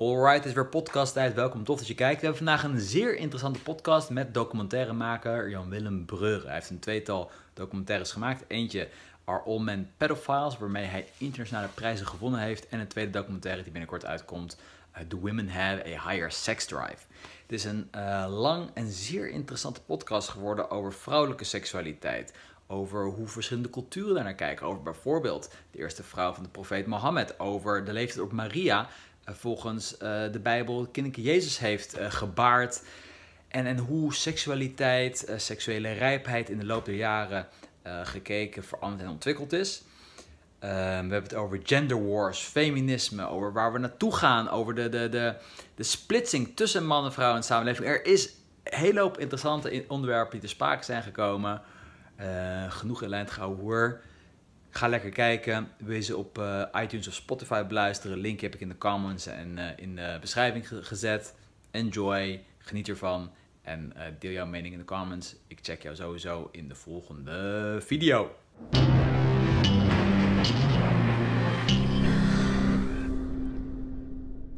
Alright, het is weer podcast tijd. Welkom, tof dat je kijkt. We hebben vandaag een zeer interessante podcast met documentairemaker Jan-Willem Breuren. Hij heeft een tweetal documentaires gemaakt. Eentje Are All Men Pedophiles, waarmee hij internationale prijzen gewonnen heeft. En een tweede documentaire die binnenkort uitkomt, Do eh, Women Have a Higher Sex Drive. Het is een eh, lang en zeer interessante podcast geworden over vrouwelijke seksualiteit over hoe verschillende culturen daarnaar kijken. Over bijvoorbeeld de eerste vrouw van de profeet Mohammed, over de leeftijd op Maria. Eh, volgens eh, de Bijbel kindje Jezus heeft eh, gebaard. En, en hoe seksualiteit, seksuele rijpheid in de loop der jaren gekeken, veranderd en ontwikkeld is. Ehm, we hebben het over gender wars, feminisme, over waar we naartoe gaan, over de, de, de, de splitsing tussen man en vrouw in de samenleving. Er is een hele hoop interessante onderwerpen die te sprake zijn gekomen. genoeg in lijn gaan. hoor. Ga lekker kijken. Wees op eh, iTunes of Spotify beluisteren. Link heb ik in de comments en eh, in de beschrijving gezet. Enjoy, geniet ervan en eh, deel jouw mening in de comments. Ik check jou sowieso in de volgende video.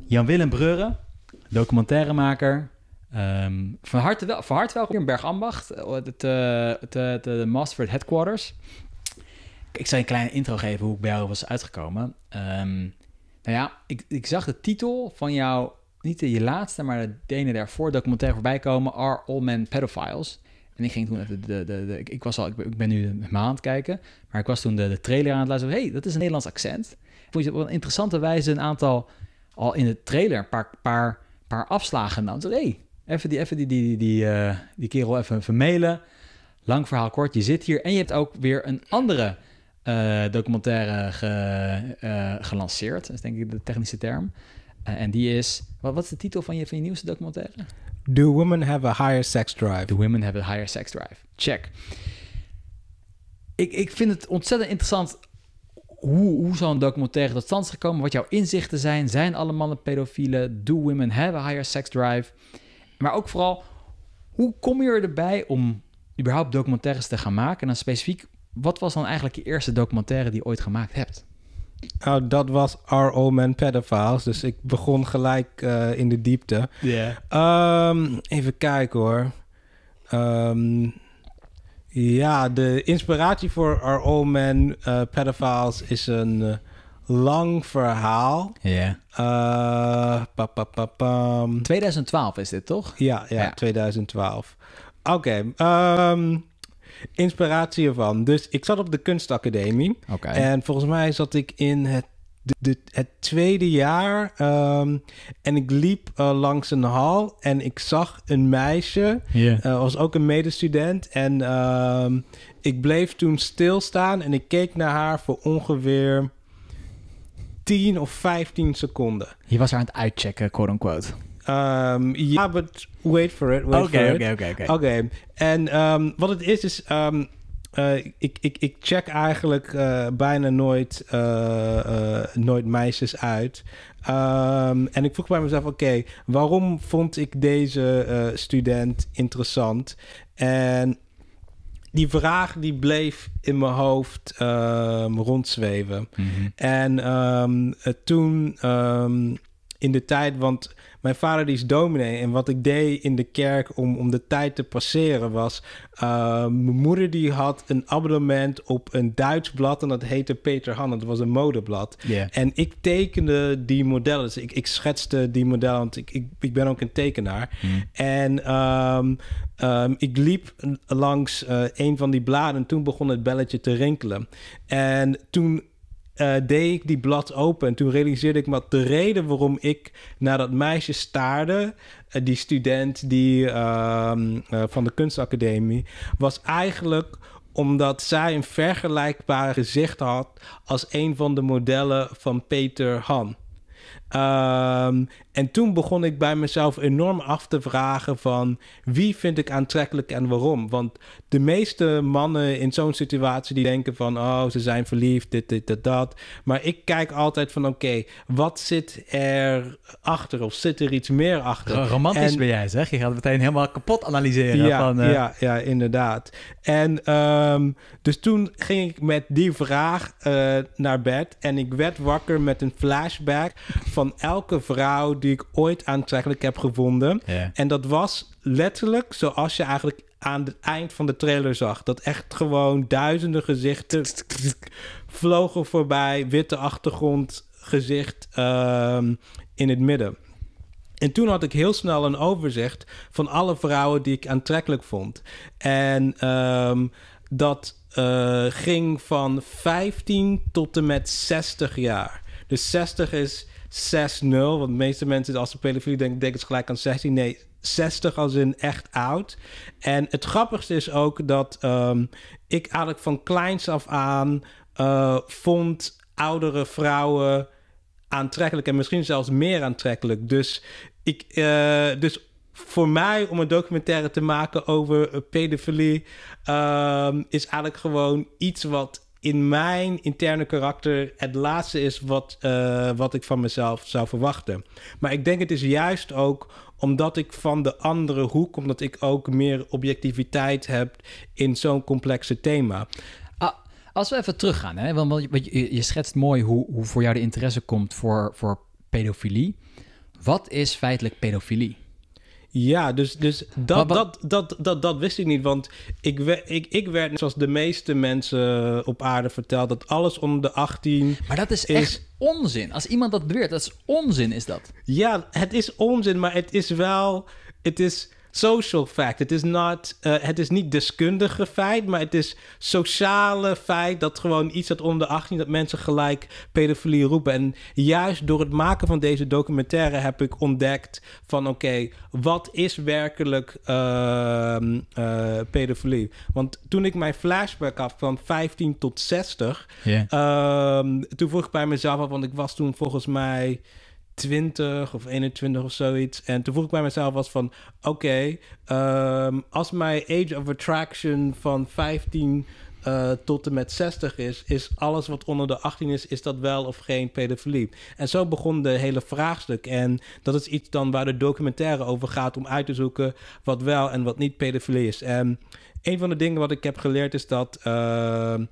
Jan-Willem Breuren, documentairemaker, ehm, van, harte wel, van harte welkom hier in Bergambacht, het, de Masterford Headquarters. Ik zal een kleine intro geven hoe ik bij jou was uitgekomen. Ehm, nou ja, ik, ik zag de titel van jouw, niet de, je laatste, maar de ene daarvoor documentaire voorbij komen, Are All Men Pedophiles? En ik ging toen even de, de, de, ik, was al, ik ben, nu een maand kijken, maar ik was toen de, de trailer aan het luisteren. Hé, hey, dat is een Nederlands accent. Ik vond je op een interessante wijze een aantal, al in de trailer, een paar, paar, paar afslagen Nou, Hé, hey, even die, even die, die, die, die eh, kerel even vermelen. Lang verhaal kort, je zit hier en je hebt ook weer een andere eh, documentaire ge, eh, gelanceerd. Dat is denk ik de technische term. Eh, en die is... Wat, wat is de titel van je, van je nieuwste documentaire? Do women have a higher sex drive? Do women have a higher sex drive. Check. Ik, ik vind het ontzettend interessant hoe, hoe zo'n documentaire tot stand is gekomen, wat jouw inzichten zijn. Zijn alle mannen pedofielen? Do women have a higher sex drive? Maar ook vooral, hoe kom je erbij om überhaupt documentaires te gaan maken? En dan specifiek wat was dan eigenlijk je eerste documentaire die je ooit gemaakt hebt? Nou, dat was R.O. Man Pedophiles. Dus ik begon gelijk eh, in de diepte. Ja. Ehm, even kijken hoor. Ehm, ja, de inspiratie voor R.O. Man uh, Pedophiles is een eh, lang verhaal. Ja. Yeah. Pa, 2012 is dit toch? Ja, ja, 2012. Oké. Okay, ehm, inspiratie ervan. Dus ik zat op de kunstacademie. En volgens mij zat ik in het het tweede jaar ehm, en ik liep eh, langs een hal en ik zag een meisje, yeah. was ook een medestudent en ehm, ik bleef toen stilstaan en ik keek naar haar voor ongeveer 10 of 15 seconden. Je was haar aan het uitchecken, quote unquote. Ehm, ja, but wait for it. Oké, oké, oké. Oké. En ehm, wat het is, is. Ehm, eh, ik, ik, ik check eigenlijk eh, bijna nooit, eh, nooit meisjes uit. en ik vroeg bij mezelf: oké, waarom vond ik deze student interessant? En die vraag die bleef in mijn hoofd rondzweven. Mhm. En toen in de tijd, want mijn vader die is dominee. En wat ik deed in de kerk om, om de tijd te passeren was... Eh, mijn moeder die had een abonnement op een Duits blad. En dat heette Peter Hannen. Dat was een modeblad. En ik tekende die modellen. Dus ik, ik schetste die modellen. Want ik, ik, ik ben ook een tekenaar. Hmm. En... Ehm, ehm, ik liep langs eh, een van die bladen en toen begon het belletje te rinkelen. En toen eh, deed ik die blad open. En toen realiseerde ik me dat de reden waarom ik naar dat meisje staarde, eh, die student die, ehm, eh, van de kunstacademie, was eigenlijk omdat zij een vergelijkbaar gezicht had als een van de modellen van Peter Han. Um, en toen begon ik bij mezelf enorm af te vragen van wie vind ik aantrekkelijk en waarom. Want de meeste mannen in zo'n situatie die denken van oh ze zijn verliefd, dit, dit, dat, dat. Maar ik kijk altijd van oké, wat zit er achter of zit er iets meer achter? Romantisch ben jij zeg, je gaat meteen helemaal kapot analyseren. Ja, van, eh, ja, ja, inderdaad. En ehm, dus toen ging ik met die vraag eh, naar bed en ik werd wakker met een flashback van elke vrouw die ik ooit aantrekkelijk heb gevonden. En dat was letterlijk zoals je eigenlijk aan het eind van de trailer zag. Dat echt gewoon duizenden gezichten vlogen voorbij. Witte achtergrond, gezicht ehm, in het midden. En toen had ik heel snel een overzicht van alle vrouwen die ik aantrekkelijk vond. En ehm, dat eh, ging van 15 tot en met 60 jaar. Dus 60 is 6-0. Want de meeste mensen, als ze pedofilie denken, denken het gelijk aan 16. Nee, 60 als in echt oud. En het grappigste is ook dat ehm, ik eigenlijk van kleins af aan eh, vond oudere vrouwen aantrekkelijk. En misschien zelfs meer aantrekkelijk. Dus, ik, eh, dus voor mij om een documentaire te maken over eh, pedofilie... Ehm, is eigenlijk gewoon iets wat in mijn interne karakter het laatste is wat, eh, wat ik van mezelf zou verwachten. Maar ik denk het is juist ook omdat ik van de andere hoek, omdat ik ook meer objectiviteit heb in zo'n complexe thema. Ah, als we even teruggaan, hè? want je, je schetst mooi hoe, hoe voor jou de interesse komt voor, voor pedofilie. Wat is feitelijk pedofilie? Ja, dus, dus dat, dat, dat, dat, dat wist ik niet. Want ik, we, ik, ik werd, zoals de meeste mensen op aarde verteld, dat alles om de 18. Maar dat is, echt onzin. Als iemand dat beweert, dat is onzin, is dat. Ja, het is onzin, maar het is wel. Het is social fact. Het is, not, eh, het is niet deskundige feit, maar het is sociale feit dat gewoon iets dat onder 18 dat mensen gelijk pedofilie roepen. En juist door het maken van deze documentaire heb ik ontdekt van oké, wat is werkelijk uh, pedofilie? Want toen ik mijn flashback had van 15 tot 60, ehm, toen vroeg ik bij mezelf af, want ik was toen volgens mij 20 of 21 of zoiets. En toen vroeg ik bij mezelf was van... Oké, ehm, als mijn age of attraction van 15 eh, tot en met 60 is... is alles wat onder de 18 is, is dat wel of geen pedofilie? En zo begon de hele vraagstuk. En dat is iets dan waar de documentaire over gaat... om uit te zoeken wat wel en wat niet pedofilie is. En een van de dingen wat ik heb geleerd is dat... Ehm,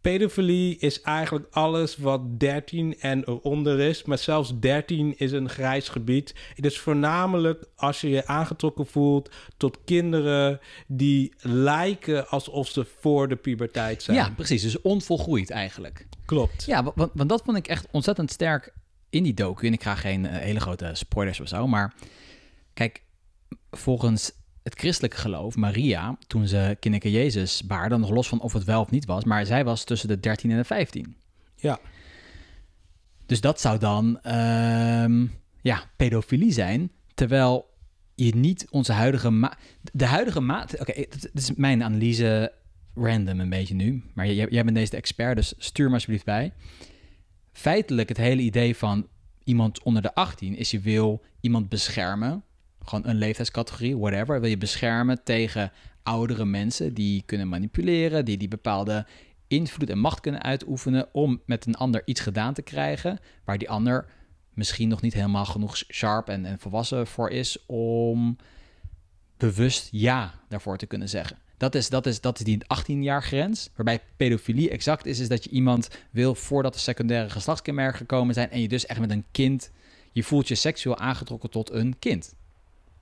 Pedofilie is eigenlijk alles wat 13 en eronder is. Maar zelfs 13 is een grijs gebied. Het is voornamelijk als je je aangetrokken voelt tot kinderen die lijken alsof ze voor de puberteit zijn. Ja, precies. Dus onvolgroeid eigenlijk. Klopt. Ja, want, want dat vond ik echt ontzettend sterk in die docu. En ik ga geen eh, hele grote spoilers of zo. Maar kijk, volgens het christelijke geloof, Maria, toen ze kindje Jezus baarde, nog los van of het wel of niet was, maar zij was tussen de 13 en de 15. Ja. Dus dat zou dan ehm, ja, pedofilie zijn, terwijl je niet onze huidige maat... De huidige maat... Oké, okay, dit is mijn analyse random een beetje nu, maar jij, jij bent deze expert, dus stuur me alsjeblieft bij. Feitelijk het hele idee van iemand onder de 18 is je wil iemand beschermen gewoon een leeftijdscategorie, whatever. Wil je beschermen tegen oudere mensen die kunnen manipuleren, die die bepaalde invloed en macht kunnen uitoefenen om met een ander iets gedaan te krijgen, waar die ander misschien nog niet helemaal genoeg sharp en, en volwassen voor is om bewust ja daarvoor te kunnen zeggen. Dat is, dat is, dat is die 18-jaar grens. Waarbij pedofilie exact is, is dat je iemand wil voordat de secundaire geslachtskenmerken gekomen zijn. En je dus echt met een kind. Je voelt je seksueel aangetrokken tot een kind.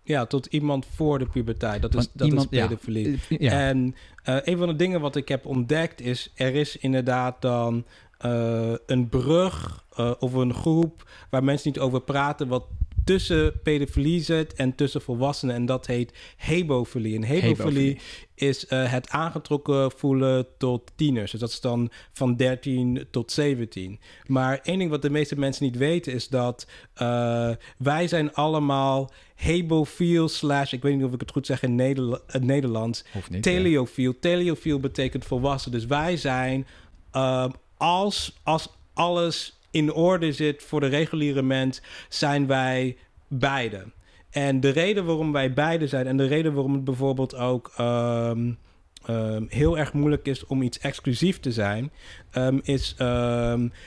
Ja, tot iemand voor de puberteit. Dat is, dat is pedofilie. En eh, een van de dingen wat ik heb ontdekt is... er is inderdaad dan eh, een brug eh, of een groep... waar mensen niet over praten... wat tussen pedofilie zit en tussen volwassenen. En dat heet hebofilie. En hebofilie is eh, het aangetrokken voelen tot tieners. Dus dat is dan van 13 tot 17. Maar één ding wat de meeste mensen niet weten is dat eh, wij zijn allemaal hebofiel slash, ik weet niet of ik het goed zeg in het eh, Nederlands, niet, teleofiel. Teleofiel betekent volwassen. Dus wij zijn ehm, als, als alles in orde zit voor de reguliere mens, zijn wij beide. En de reden waarom wij beide zijn en de reden waarom het bijvoorbeeld ook ehm, ehm, heel erg moeilijk is om iets exclusief te zijn, ehm, is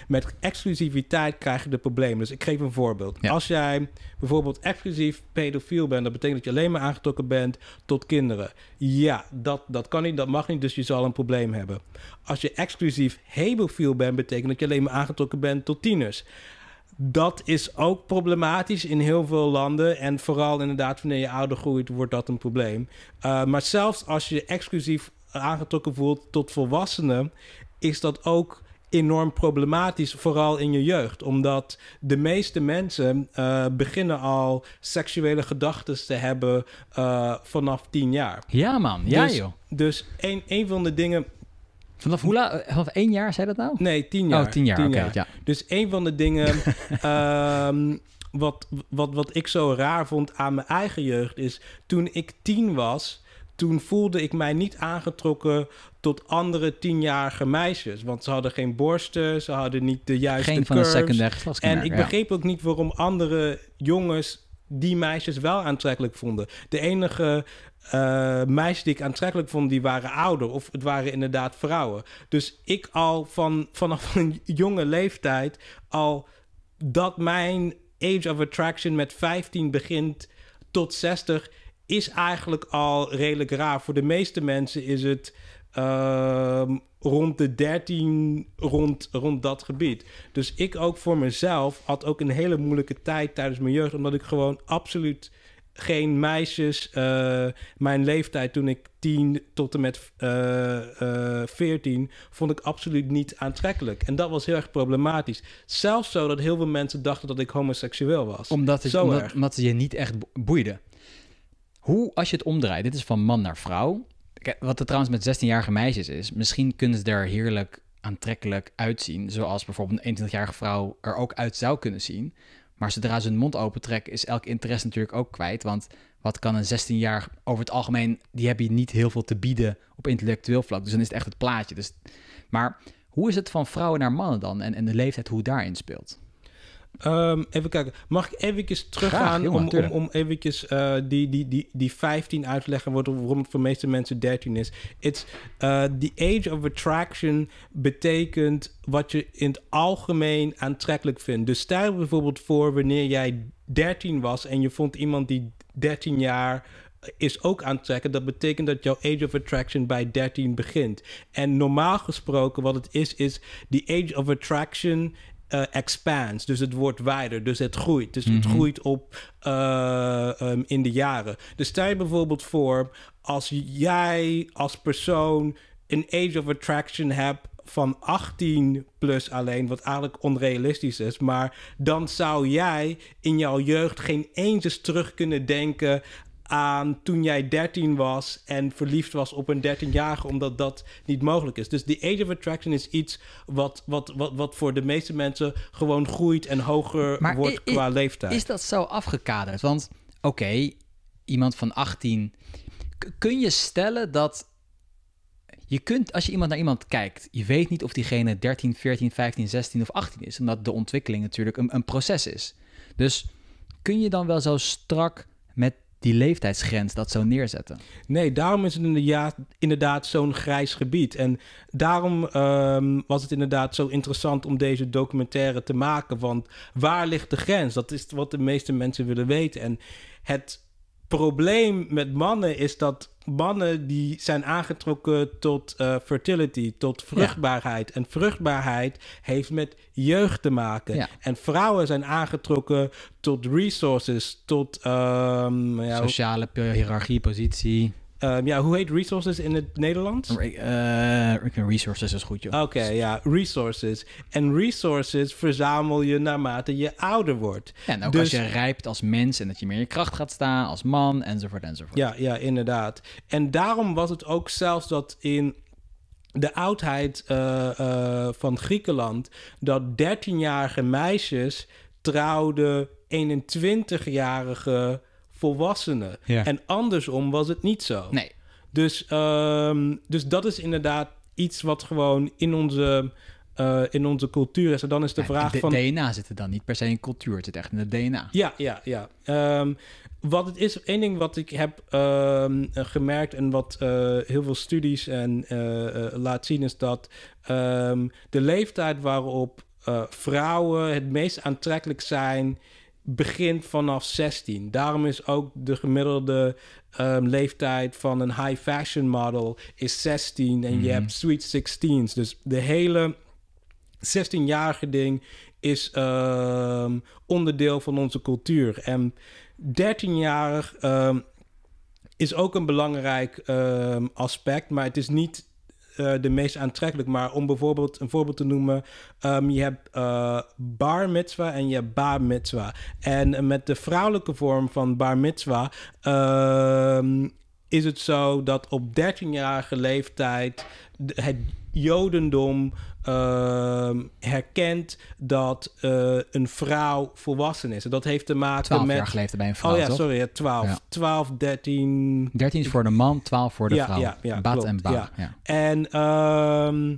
met exclusiviteit krijg je de problemen. Dus ik geef een voorbeeld. Als jij bijvoorbeeld exclusief pedofiel bent, dat betekent dat je alleen maar aangetrokken bent tot kinderen. Ja, dat, dat kan niet, dat mag niet, dus je zal een probleem hebben. Als je exclusief hebofiel bent, betekent dat je alleen maar aangetrokken bent tot tieners dat is ook problematisch in heel veel landen. En vooral inderdaad, wanneer je ouder groeit, wordt dat een probleem. Eh, maar zelfs als je exclusief aangetrokken voelt tot volwassenen, is dat ook enorm problematisch, vooral in je jeugd. Omdat de meeste mensen eh, beginnen al seksuele gedachten te hebben eh, vanaf tien jaar. Ja, man. Ja, dus, joh. Dus een, een van de dingen Vanaf, hoe of eh, vanaf één jaar zei dat nou? Nee, tien oh, jaar. Oh, tien jaar, oké. ja. Dus een van de dingen ehm, wat, wat, wat ik zo raar vond aan mijn eigen jeugd is... toen ik tien was, toen voelde ik mij niet aangetrokken tot andere tienjarige meisjes. Want ze hadden geen borsten, ze hadden niet de juiste Geen van curves. de secundaire En ik begreep ook niet waarom andere jongens die meisjes wel aantrekkelijk vonden. De enige eh, meisjes die ik aantrekkelijk vond, die waren ouder. Of het waren inderdaad vrouwen. Dus ik al van, vanaf een jonge leeftijd al dat mijn age of attraction met 15 begint tot 60 is eigenlijk al redelijk raar. Voor de meeste mensen is het ehm, rond de 13, rond, rond dat gebied. Dus ik ook voor mezelf had ook een hele moeilijke tijd tijdens mijn jeugd, omdat ik gewoon absoluut geen meisjes. Eh, mijn leeftijd toen ik 10 tot en met uh, eh, 14 eh, vond ik absoluut niet aantrekkelijk. En dat was heel erg problematisch. Zelfs zo dat heel veel mensen dachten dat ik homoseksueel was. Omdat, het, omdat, omdat je niet echt boeide. Hoe, als je het omdraait, dit is van man naar vrouw. Wat er trouwens met 16-jarige meisjes is, misschien kunnen ze er heerlijk aantrekkelijk uitzien. Zoals bijvoorbeeld een 21-jarige vrouw er ook uit zou kunnen zien. Maar zodra ze hun mond opentrekken, is elk interesse natuurlijk ook kwijt. Want wat kan een 16 jarige over het algemeen, die heb je niet heel veel te bieden op intellectueel vlak. Dus dan is het echt het plaatje. Dus, maar hoe is het van vrouwen naar mannen dan? En, en de leeftijd, hoe daarin speelt? Ehm, even kijken. Mag ik even teruggaan om, om, om eventjes eh, die, die, die, die 15 uit te leggen waarom het voor de meeste mensen 13 is. It's, eh, the age of attraction betekent wat je in het algemeen aantrekkelijk vindt. Dus stel bijvoorbeeld voor wanneer jij 13 was en je vond iemand die 13 jaar is ook aantrekkelijk. Dat betekent dat jouw age of attraction bij 13 begint. En normaal gesproken, wat het is, is die age of attraction eh, expands. Dus het wordt wijder, dus het groeit. Dus het mhm. groeit op eh, ehm, in de jaren. Dus stel je bijvoorbeeld voor, als jij als persoon een age of attraction hebt van 18 plus alleen, wat eigenlijk onrealistisch is. Maar dan zou jij in jouw jeugd geen eens eens terug kunnen denken aan toen jij 13 was en verliefd was op een 13-jarige, omdat dat niet mogelijk is. Dus die age of attraction is iets wat, wat, wat, wat voor de meeste mensen gewoon groeit en hoger wordt qua leeftijd. Is dat zo afgekaderd? Want oké, iemand van 18. kun je stellen dat. Je kunt, als je iemand naar iemand kijkt, je weet niet of diegene 13, 14, 15, 16 of 18 is. Omdat de ontwikkeling natuurlijk een, een proces is. Dus kun je dan wel zo strak met die leeftijdsgrens dat zo neerzetten. Nee, daarom is het inderdaad zo'n grijs gebied. En daarom ehm, was het inderdaad zo interessant om deze documentaire te maken. Want waar ligt de grens? Dat is wat de meeste mensen willen weten. En het probleem met mannen is dat mannen die zijn aangetrokken tot eh, fertility, tot vruchtbaarheid. En vruchtbaarheid heeft met jeugd te maken. En vrouwen zijn aangetrokken tot resources, tot ehm, ja, sociale hiërarchie, positie. Ehm, ja, hoe heet resources in het Nederlands? Eh, resources is goed, joh. Oké, ja, resources. En resources verzamel je naarmate je ouder wordt. Ja, en ook dus, als je rijpt als mens en dat je meer in je kracht gaat staan als man, enzovoort, enzovoort. Ja, ja, inderdaad. En daarom was het ook zelfs dat in de oudheid eh, eh, van Griekenland... dat 13-jarige meisjes trouwden 21-jarige volwassenen. En andersom was het niet zo. Nee. Dus, ehm, dus dat is inderdaad iets wat gewoon in onze, eh, in onze cultuur is. En dan is de vraag de, van... DNA zit er dan niet per se in cultuur, het zit echt in de DNA. Ja, ja, ja. Ehm, wat het is, één ding wat ik heb ehm, gemerkt en wat eh, heel veel studies en, eh, laat zien, is dat de leeftijd waarop vrouwen het meest aantrekkelijk zijn begint vanaf 16. Daarom is ook de gemiddelde ehm, leeftijd van een high fashion model is 16 en je mhm. hebt sweet 16's. Dus de hele 16-jarige ding is ehm, onderdeel van onze cultuur. En 13-jarig ehm, is ook een belangrijk aspect, maar het is niet eh, de meest aantrekkelijk. Maar om bijvoorbeeld een voorbeeld te noemen, ehm, je hebt eh, bar mitzwa en je hebt ba mitzwa. En met de vrouwelijke vorm van bar mitzwa ehm, is het zo dat op 13-jarige leeftijd het jodendom Ehm, herkent dat eh, een vrouw volwassen is. En dat heeft te maken 12 met... jaar geleefd bij een vrouw, Oh ja, sorry, 12. twaalf, dertien. 13... 13 is voor de man, 12 voor de vrouw. Ja, ja, Bad en Ja. En... Ehm,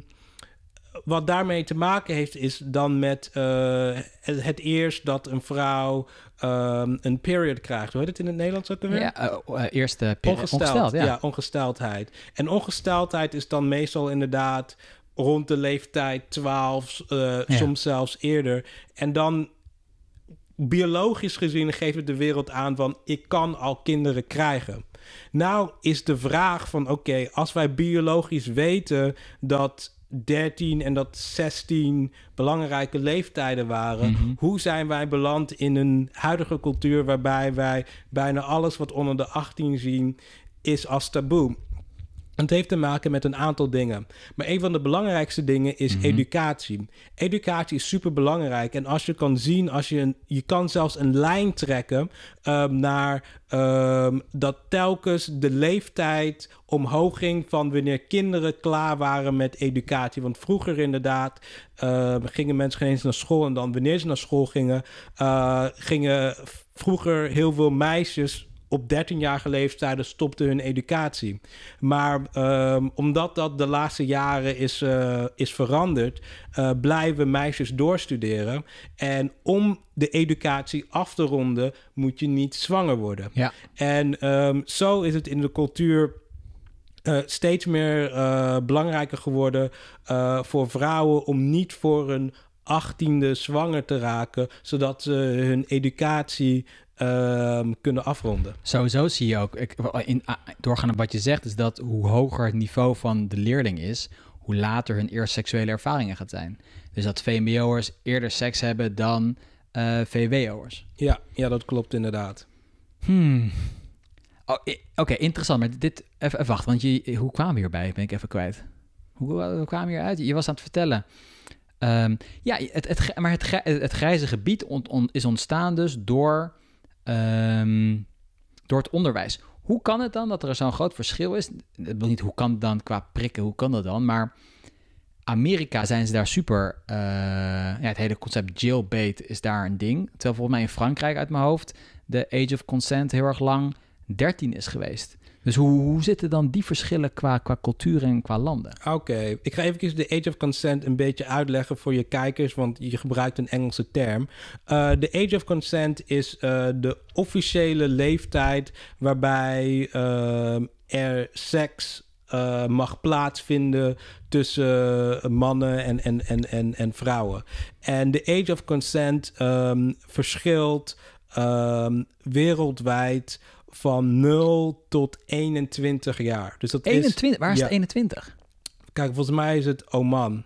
wat daarmee te maken heeft, is dan met eh, het, eerst dat een vrouw ehm, een period krijgt. Hoe heet het in het Nederlands ook alweer? Ja, eh, eerste period. Ongesteld, ja. ongesteldheid. En ongesteldheid is dan meestal inderdaad rond de leeftijd 12, eh, soms zelfs eerder. En dan biologisch gezien geeft het de wereld aan van ik kan al kinderen krijgen. Nou is de vraag van oké, als wij biologisch weten dat 13 en dat 16 belangrijke leeftijden waren. Mhm. Hoe zijn wij beland in een huidige cultuur waarbij wij bijna alles wat onder de 18 zien is als taboe? Het heeft te maken met een aantal dingen. Maar een van de belangrijkste dingen is mhm. educatie. Educatie is super belangrijk. En als je kan zien, als je, een, je kan zelfs een lijn trekken um, naar ehm, dat telkens de leeftijd omhoog ging van wanneer kinderen klaar waren met educatie. Want vroeger inderdaad ehm, gingen mensen geen eens naar school. En dan wanneer ze naar school gingen, eh, gingen vroeger heel veel meisjes op 13-jarige leeftijd stopten hun educatie. Maar ehm, omdat dat de laatste jaren is, eh, is veranderd, eh, blijven meisjes doorstuderen. En om de educatie af te ronden, moet je niet zwanger worden. Ja. En ehm, zo is het in de cultuur. Eh, steeds meer belangrijker geworden voor vrouwen om niet voor een achttiende zwanger te raken, zodat ze hun educatie Ehm, kunnen afronden. Sowieso zie je ook, in, ah, doorgaan op wat je zegt, is dat hoe hoger het niveau van de leerling is, hoe later hun eerste seksuele ervaringen gaat zijn. Dus dat VMBO'ers eerder seks hebben dan eh, VWO'ers. Ja, ja, dat klopt inderdaad. Hmm. Oh, oké, interessant. Maar dit, even, wacht, want je, hoe kwamen we hierbij? Ben ik even kwijt. Hoe, kwamen we hieruit? Je was aan het vertellen. Ehm, ja, het, maar het, grijze gebied is ontstaan dus door Ehm, door het onderwijs. Hoe kan het dan dat er zo'n groot verschil is? Ik wil niet hoe kan het dan qua prikken, hoe kan dat dan? Maar Amerika zijn ze daar super. Eh, ja, het hele concept jailbait is daar een ding. Terwijl volgens mij in Frankrijk uit mijn hoofd de age of consent heel erg lang 13 is geweest. Dus hoe, zitten dan die verschillen qua, qua cultuur en qua landen? Oké, ik ga even de Age of Consent een beetje uitleggen voor je kijkers, want je gebruikt een Engelse term. Eh, de Age of Consent is eh, de officiële leeftijd waarbij eh, er seks mag plaatsvinden tussen mannen en, en, en, en, en vrouwen. En de age of consent ehm, verschilt ehm, wereldwijd van 0 tot 21 jaar. Dus dat 21? Is, waar is het 21? Kijk, volgens mij is het Oman.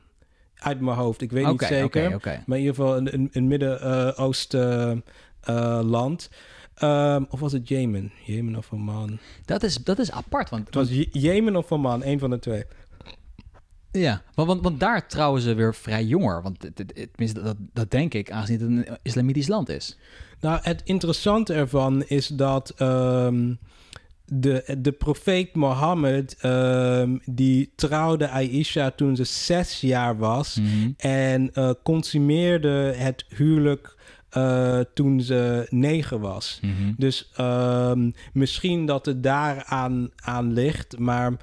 Uit mijn hoofd. Ik weet niet zeker. Okay, okay. Maar in ieder geval een, een, een Midden-Oosten land. Eh, eh, of was het Jemen? Jemen of Oman? Dat is, dat is apart. Want, het was Jemen of Oman, een van de twee. Ja, want, want, daar trouwen ze weer vrij jonger. Want tenminste, dat, dat denk ik, aangezien het een islamitisch land is. Nou, het interessante ervan is dat ehm, de, de profeet Mohammed, ehm, die trouwde Aisha toen ze zes jaar was mhm. en eh, consumeerde het huwelijk eh, toen ze negen was. Mhm. Dus ehm, misschien dat het daaraan aan ligt, maar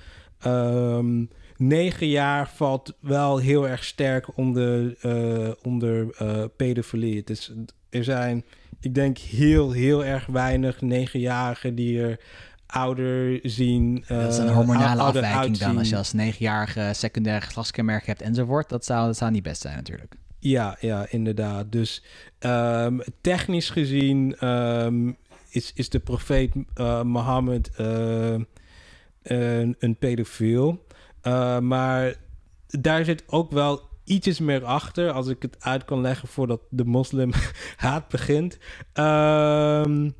um, negen jaar valt wel heel erg sterk onder, eh, onder uh, pedofilie. Het is, er zijn, ik denk, heel, heel erg weinig negenjarigen die er ouder zien. dat is een eh, hormonale afwijking dan. Als je als negenjarige secundair geslachtskenmerk hebt enzovoort, dat zou, dat zou niet best zijn natuurlijk. Ja, ja, inderdaad. Dus ehm, technisch gezien ehm, is, is de profeet Mohammed een, een pedofiel. Eh, maar daar zit ook wel ietsjes meer achter, als ik het uit kan leggen voordat de moslim haat begint. Ehm,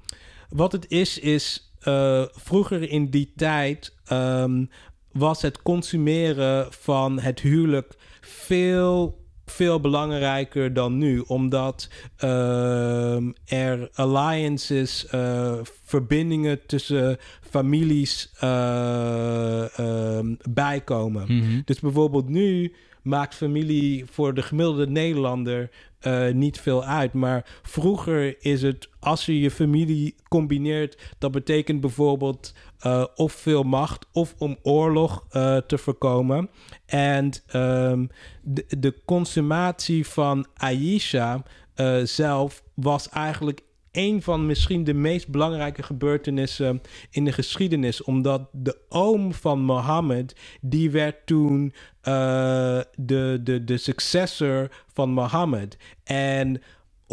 wat het is, is eh, vroeger in die tijd ehm, was het consumeren van het huwelijk veel veel belangrijker dan nu, omdat ehm, er alliances, uh, verbindingen tussen families eh, ehm, bijkomen. Mhm. Dus bijvoorbeeld nu maakt familie voor de gemiddelde Nederlander eh, niet veel uit. Maar vroeger is het, als je je familie combineert, dat betekent bijvoorbeeld eh, of veel macht of om oorlog eh, te voorkomen. En ehm, de, de, consumatie van Aisha zelf was eigenlijk een van misschien de meest belangrijke gebeurtenissen in de geschiedenis. Omdat de oom van Mohammed, die werd toen eh, de, de, de successor van Mohammed. En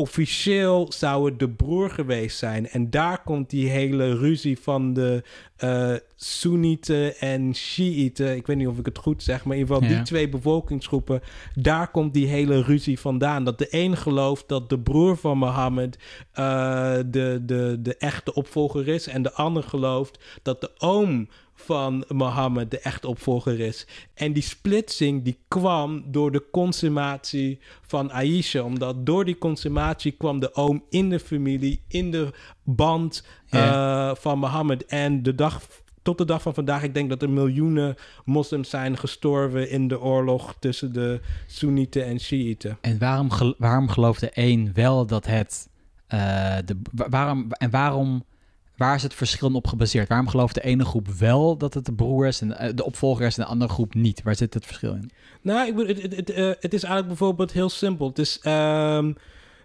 officieel zou het de broer geweest zijn. En daar komt die hele ruzie van de uh, Soenieten en Shiiten. Ik weet niet of ik het goed zeg, maar in ieder geval die twee bevolkingsgroepen. Daar komt die hele ruzie vandaan. Dat de een gelooft dat de broer van Mohammed eh, de, de, de echte opvolger is. En de ander gelooft dat de oom van Mohammed de echt opvolger is. En die splitsing die kwam door de consumatie van Aisha. Omdat door die consumatie kwam de oom in de familie, in de band eh, van Mohammed. En de dag tot de dag van vandaag, ik denk dat er miljoenen moslims zijn gestorven in de oorlog tussen de Soenieten en Shiiten. En waarom, waarom geloofde één wel dat het. Eh, de, waarom, en waarom waar is het verschil op gebaseerd? Waarom gelooft de ene groep wel dat het de broer is en eh, de opvolger is en de andere groep niet? Waar zit het verschil in? Nou, ik bedoel, het, het, het eh, is eigenlijk bijvoorbeeld heel simpel. Het is, ehm,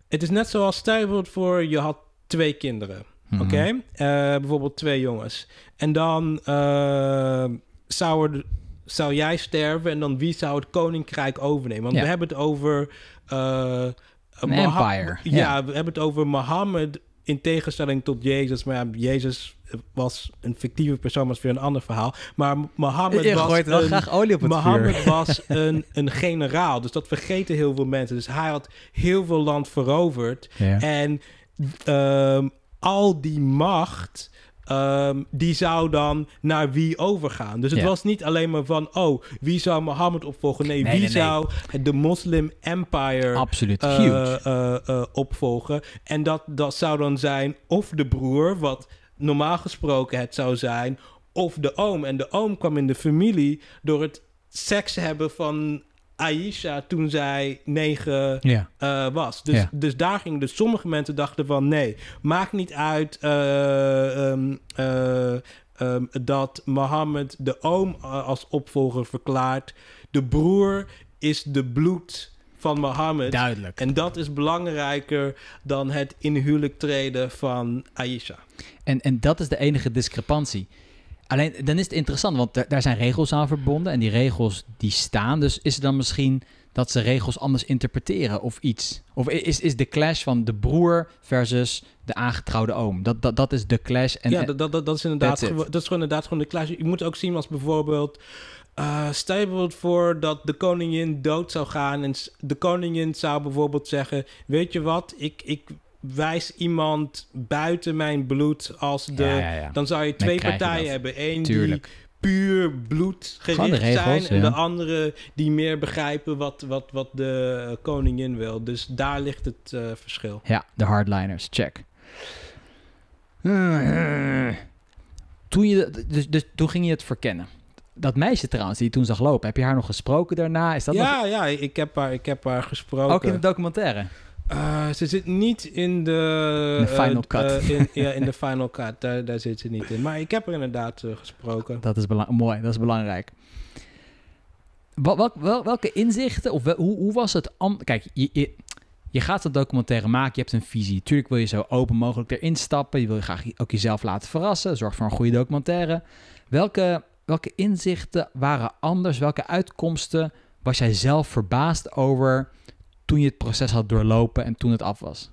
het is net zoals bijvoorbeeld voor je had twee kinderen. Mhm. Oké, eh, bijvoorbeeld twee jongens. En dan uh, zou, er, zou jij sterven en dan wie zou het koninkrijk overnemen? Want we hebben het over. Een empire. Ja, we hebben het over Mohammed in tegenstelling tot Jezus. Maar Jezus was een fictieve persoon, was weer een ander verhaal. Maar Mohammed Je was gooit wel een, graag olie op Mohammed was een, een generaal, dus dat vergeten heel veel mensen. Dus hij had heel veel land veroverd. En ehm, al die macht Ehm, die zou dan naar wie overgaan. Dus het was niet alleen maar van, oh, wie zou Mohammed opvolgen? Nee, wie zou de Muslim Empire Absoluut. Eh, eh, eh, opvolgen? En dat, dat zou dan zijn of de broer, wat normaal gesproken het zou zijn, of de oom. En de oom kwam in de familie door het seks hebben van Aisha toen zij negen eh, was. Dus, dus daar gingen dus sommige mensen dachten van nee, maakt niet uit eh, ehm, eh, ehm, dat Mohammed de oom als opvolger verklaart. De broer is de bloed van Mohammed. Duidelijk. En dat is belangrijker dan het in huwelijk treden van Aisha. En, en dat is de enige discrepantie. Alleen dan is het interessant, want daar zijn regels aan verbonden en die regels die staan. Dus is het dan misschien dat ze regels anders interpreteren of iets? Of is, is de clash van de broer versus de aangetrouwde oom? Dat, dat, dat is de clash. En, ja, eh, dat, dat, dat is inderdaad dat is gewoon inderdaad gewoon de clash. Je moet ook zien als bijvoorbeeld. Uh, stel je bijvoorbeeld voor dat de koningin dood zou gaan en de koningin zou bijvoorbeeld zeggen: Weet je wat, ik, ik, wijs iemand buiten mijn bloed als de... dan zou je twee partijen hebben. Eén die puur bloed zijn. En de andere die meer begrijpen wat, wat, wat de koningin wil. Dus daar ligt het eh, verschil. Ja, de hardliners, check. toen, je, dus, dus, toen ging je het verkennen. Dat meisje trouwens, die je toen zag lopen, heb je haar nog gesproken daarna? Is dat ja, ja, ik heb, haar, ik heb haar gesproken. Ook in de documentaire? Eh, ze zit niet in de... In de final eh, cut. Eh, in, ja, in de final cut. Daar, daar, zit ze niet in. Maar ik heb er inderdaad gesproken. Dat is mooi, dat is belangrijk. Wel, wel, welke inzichten, of hoe, hoe, was het... Kijk, je, je, je, gaat dat documentaire maken, je hebt een visie. Tuurlijk wil je zo open mogelijk erin stappen. Je wil je graag ook jezelf laten verrassen. Zorg voor een goede documentaire. Welke, welke inzichten waren anders? Welke uitkomsten was jij zelf verbaasd over toen je het proces had doorlopen en toen het af was?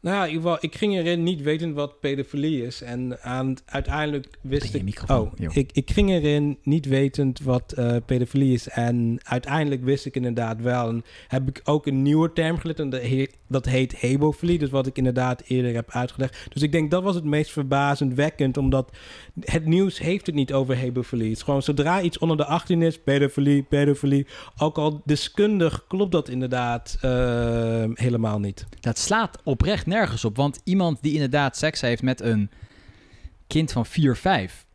Nou ja, in ieder geval, ik ging erin niet wetend wat pedofilie is. En aan, uiteindelijk wist ik... Oh, ik, ik ging erin niet wetend wat uh, pedofilie is. En uiteindelijk wist ik inderdaad wel. En heb ik ook een nieuwe term geleerd. En dat heer? dat heet hebofilie. Dus wat ik inderdaad eerder heb uitgelegd. Dus ik denk dat was het meest verbazendwekkend. Omdat het nieuws heeft het niet over hebofilie. Het is gewoon zodra iets onder de 18 is, pedofilie, pedofilie. Ook al deskundig klopt dat inderdaad ehm, helemaal niet. Dat slaat oprecht nergens op. Want iemand die inderdaad seks heeft met een kind van 4, 5.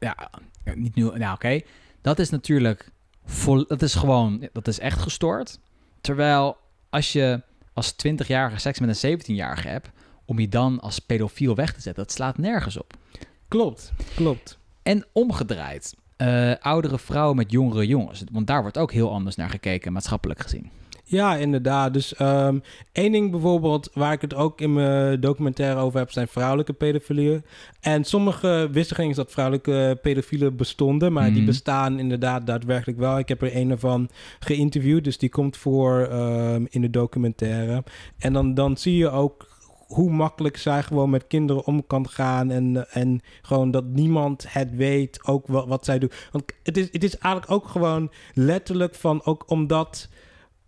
Ja, niet nu. Nou, oké. Dat is natuurlijk. Vol, dat is gewoon. Dat is echt gestoord. Terwijl als je als 20-jarige seks met een 17-jarige hebt, om je dan als pedofiel weg te zetten. Dat slaat nergens op. Klopt, klopt. En omgedraaid, eh, oudere vrouwen met jongere jongens. Want daar wordt ook heel anders naar gekeken, maatschappelijk gezien. Ja, inderdaad. Dus um, één ding bijvoorbeeld waar ik het ook in mijn documentaire over heb, zijn vrouwelijke pedofilieën. En sommige wisten is dat vrouwelijke pedofielen bestonden, maar die mhm. bestaan inderdaad daadwerkelijk wel. Ik heb er een van geïnterviewd, dus die komt voor ehm, in de documentaire. En dan, dan zie je ook hoe makkelijk zij gewoon met kinderen om kan gaan. En, en gewoon dat niemand het weet, ook wat, wat zij doet. Want het is, het is eigenlijk ook gewoon letterlijk van, ook omdat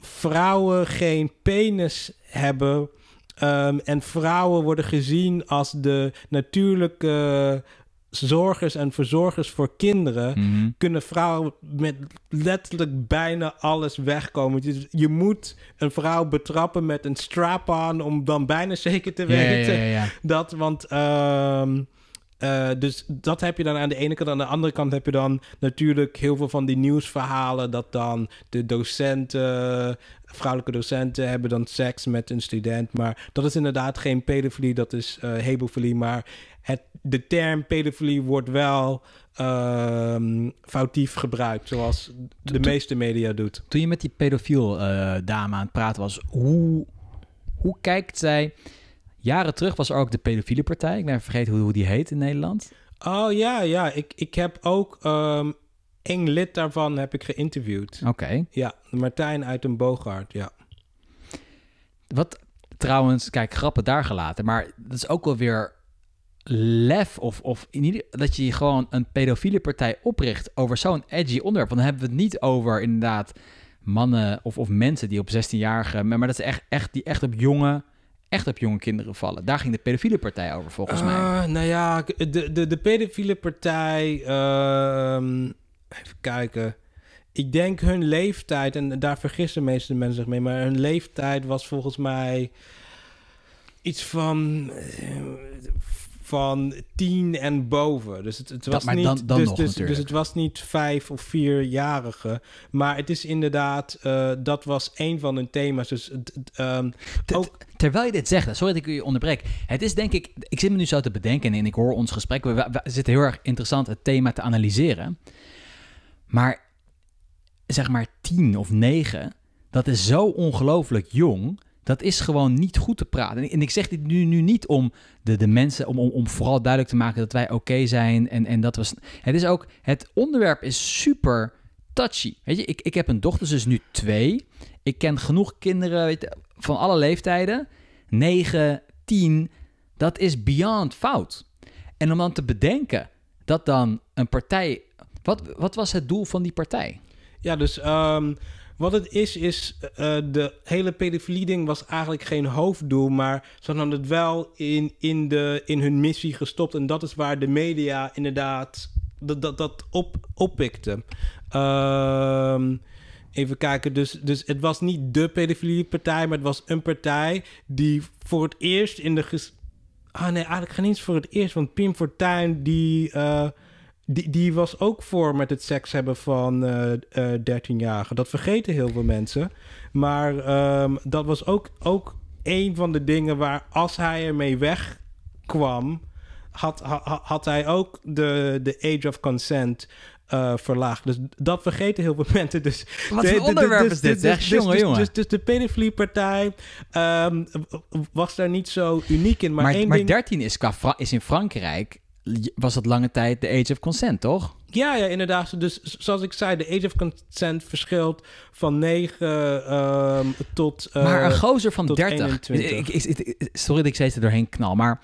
vrouwen geen penis hebben. Ehm, en vrouwen worden gezien als de natuurlijke zorgers en verzorgers voor kinderen, mhm. kunnen vrouwen met letterlijk bijna alles wegkomen. Dus je moet een vrouw betrappen met een strap aan om dan bijna zeker te weten dat, want ehm, eh, dus dat heb je dan aan de ene kant. Aan de andere kant heb je dan natuurlijk heel veel van die nieuwsverhalen. Dat dan de docenten, vrouwelijke docenten, hebben dan seks met een student. Maar dat is inderdaad geen pedofilie, dat is uh, Maar het, de term pedofilie wordt wel ehm, foutief gebruikt, zoals de meeste media doet. Toen je met die pedofiel eh, dame aan het praten was, hoe, hoe kijkt zij Jaren terug was er ook de pedofiele partij. Ik ben vergeten hoe, die heet in Nederland. Oh ja, ja. Ik, ik heb ook um, één lid daarvan heb ik geïnterviewd. Oké. Okay. Ja, Martijn uit een Bogaard, ja. Wat trouwens, kijk, grappen daar gelaten. Maar dat is ook wel weer lef of, of in ieder, dat je gewoon een pedofiele partij opricht over zo'n edgy onderwerp. Want dan hebben we het niet over inderdaad mannen of, of mensen die op 16-jarige... Maar dat is echt, echt, die echt op jonge echt op jonge kinderen vallen. Daar ging de pedofiele partij over, volgens eh, mij. Nou ja, de, de, de pedofiele partij... Ehm, even kijken... Ik denk hun leeftijd, en daar vergissen de meeste mensen zich mee, maar hun leeftijd was volgens mij iets van eh, van tien en boven. Dus het, het was niet. dus, dus-, dus, het was niet vijf of vierjarige. Maar het is inderdaad, eh, dat was een van hun thema's. Dus ehm, ook... Terwijl je dit zegt, sorry dat ik u onderbreek. Het is denk ik, ik zit me nu zo te bedenken en ik hoor ons gesprek. We, we zitten heel erg interessant het thema te analyseren. Maar zeg maar tien of negen, dat is zo ongelooflijk jong dat is gewoon niet goed te praten. En ik zeg dit nu, nu niet om de, de mensen, om, om, om vooral duidelijk te maken dat wij oké zijn. En, en dat was. Het is ook, het onderwerp is super touchy. Weet je, ik, ik heb een dochter, ze is nu twee. Ik ken genoeg kinderen van alle leeftijden. 9, 10. Dat is beyond fout. En om dan te bedenken dat dan een partij. Wat, wat was het doel van die partij? Ja, dus ehm, wat het is, is eh, eh, de hele pedofilie-ding was eigenlijk geen hoofddoel, maar ze hadden het wel in, in, de, in hun missie gestopt. En dat is waar de media inderdaad dat, dat, dat op, oppikte. Ehm, even kijken, dus, dus het was niet de pedofilie-partij, maar het was een partij die voor het eerst in de. Ah nee, eigenlijk geen eens voor het eerst, want Pim Fortuyn die. Eh, die, die was ook voor met het seks hebben van 13-jarigen. Eh, eh, dat vergeten heel veel mensen. Maar ehm, dat was ook, ook een van de dingen waar als hij ermee wegkwam, had, had hij ook de, de age of consent eh, verlaagd. Dus dat vergeten heel veel mensen. Dus Wat zijn onderwerp dus is dit, dus, dus, dus, jongen, Dus, dus, de pedofiliepartij um, ehm, was daar niet zo uniek in. Maar, maar, één maar 13 is, is in Frankrijk was dat lange tijd de age of consent, toch? Ja, ja, inderdaad. Dus zoals ik zei, de age of consent verschilt van 9 ehm, tot. Eh, maar een gozer van 30. Ik, ik, ik, sorry dat ik steeds er doorheen knal, maar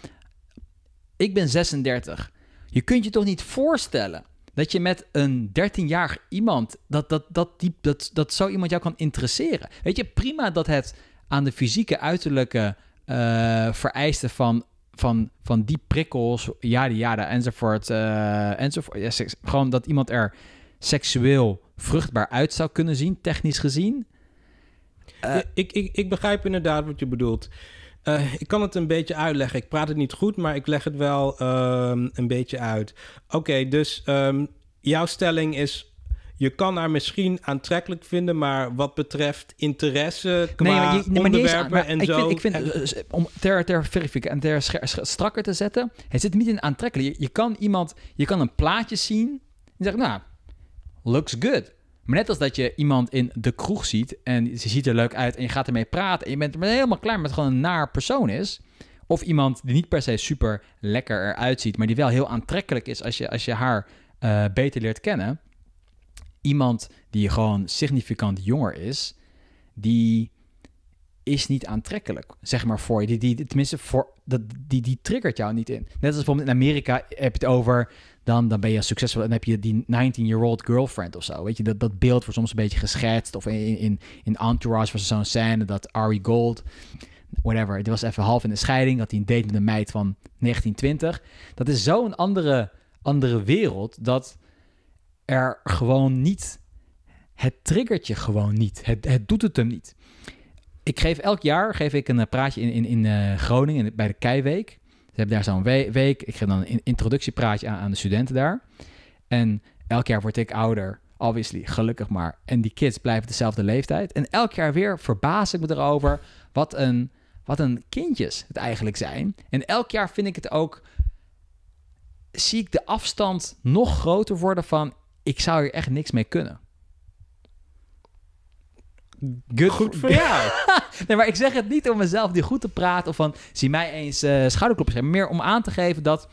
ik ben 36. Je kunt je toch niet voorstellen dat je met een 13-jarig iemand, dat, dat, dat, die, dat, dat zo iemand jou kan interesseren. Weet je, prima dat het aan de fysieke uiterlijke eh, vereisten van van, van die prikkels, jada jaren enzovoort. Eh, enzovoort. Ja, gewoon dat iemand er seksueel vruchtbaar uit zou kunnen zien, technisch gezien. Eh, ik, ik, ik begrijp inderdaad wat je bedoelt. Eh, ik kan het een beetje uitleggen. Ik praat het niet goed, maar ik leg het wel ehm, een beetje uit. Oké, dus ehm, jouw stelling is je kan haar misschien aantrekkelijk vinden, maar wat betreft interesse qua nee, je, onderwerpen maar, en ik zo... Vind, ik vind, eh, eh, om ter, ter verifiëren en ter strakker te zetten, het zit niet in aantrekkelijk. Je, kan iemand, je kan een plaatje zien en zeggen, nou, looks good. Maar net als dat je iemand in de kroeg ziet en ze ziet er leuk uit en je gaat ermee praten en je bent helemaal klaar met gewoon een naar persoon is... Of iemand die niet per se super lekker eruit ziet, maar die wel heel aantrekkelijk is als je, als je haar eh, beter leert kennen iemand die gewoon significant jonger is, die is niet aantrekkelijk, zeg maar, voor je. Die, die, tenminste, voor, dat, die, die triggert jou niet in. Net als bijvoorbeeld in Amerika heb je het over... dan, dan ben je succesvol en heb je die 19-year-old girlfriend of zo. Weet je, dat, dat beeld wordt soms een beetje geschetst. Of in, in, in Entourage was zo'n scène dat Ari Gold... whatever, het was even half in de scheiding... dat hij een date met een meid van 1920. Dat is zo'n andere, andere wereld dat er gewoon niet. Het triggert je gewoon niet. Het, het doet het hem niet. Ik geef elk jaar geef ik een eh, praatje in, in, in eh, Groningen bij de Keiweek. Ze hebben daar zo'n week. Ik geef dan een introductiepraatje aan, aan de studenten daar. En elk jaar word ik ouder. Obviously, gelukkig maar. En die kids blijven dezelfde leeftijd. En elk jaar weer verbaas ik me erover wat een, wat een kindjes het eigenlijk zijn. En elk jaar vind ik het ook zie ik de afstand nog groter worden van ik zou hier echt niks mee kunnen. goed voor jou. nee, maar ik zeg het niet om mezelf die goed te praten of van zie mij eens eh, schouderkloppen. schouderklopjes Meer om aan te geven dat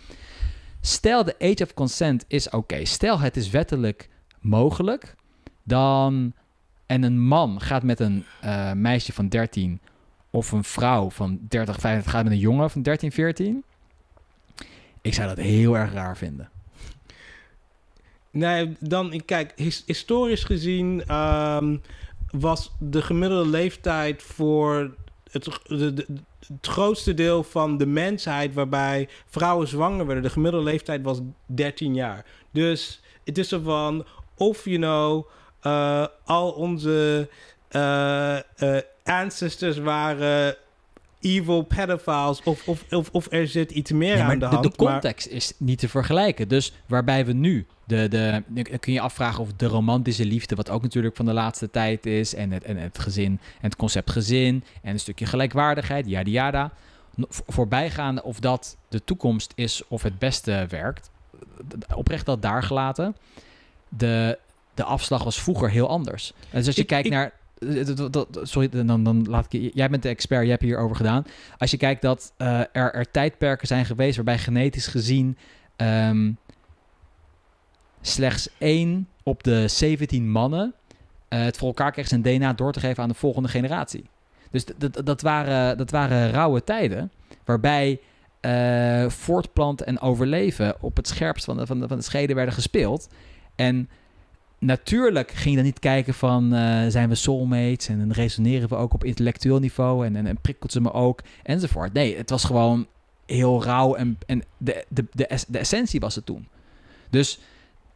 stel de age of consent is oké. Stel het is wettelijk mogelijk. Dan en een man gaat met een eh, meisje van 13 of een vrouw van 30, 35 gaat met een jongen van 13, 14. Ik zou dat heel erg raar vinden. Nee, dan kijk, historisch gezien ehm, was de gemiddelde leeftijd voor het, het grootste deel van de mensheid waarbij vrouwen zwanger werden, de gemiddelde leeftijd was 13 jaar. Dus het is ervan of, you know, eh, al onze uh, ancestors waren evil pedophiles of, of, of, er zit iets meer aan de hand. De, de context is niet te vergelijken. Dus waarbij we nu de, de, kun je afvragen of de romantische liefde, wat ook natuurlijk van de laatste tijd is, en het, en het gezin, en het concept gezin, en een stukje gelijkwaardigheid, yada yada, voorbijgaande of dat de toekomst is of het beste werkt. Oprecht dat daar gelaten. De, de afslag was vroeger heel anders. Dus als je kijkt naar eh, sorry, dan, dan laat ik Jij bent de expert, jij hebt hierover gedaan. Als je kijkt dat eh, er, er tijdperken zijn geweest waarbij genetisch gezien ehm, slechts één op de 17 mannen uh, het voor elkaar kreeg zijn DNA door te geven aan de volgende generatie. Dus dat waren, dat waren rauwe tijden. Waarbij uh, voortplant en overleven op het scherpst van de, van, de, van scheden werden gespeeld. En natuurlijk ging je dan niet kijken van eh, zijn we soulmates en dan resoneren we ook op intellectueel niveau en, en, prikkelt ze me ook enzovoort. Nee, het was gewoon heel rauw en, en de, de, de, de essentie was het toen. Dus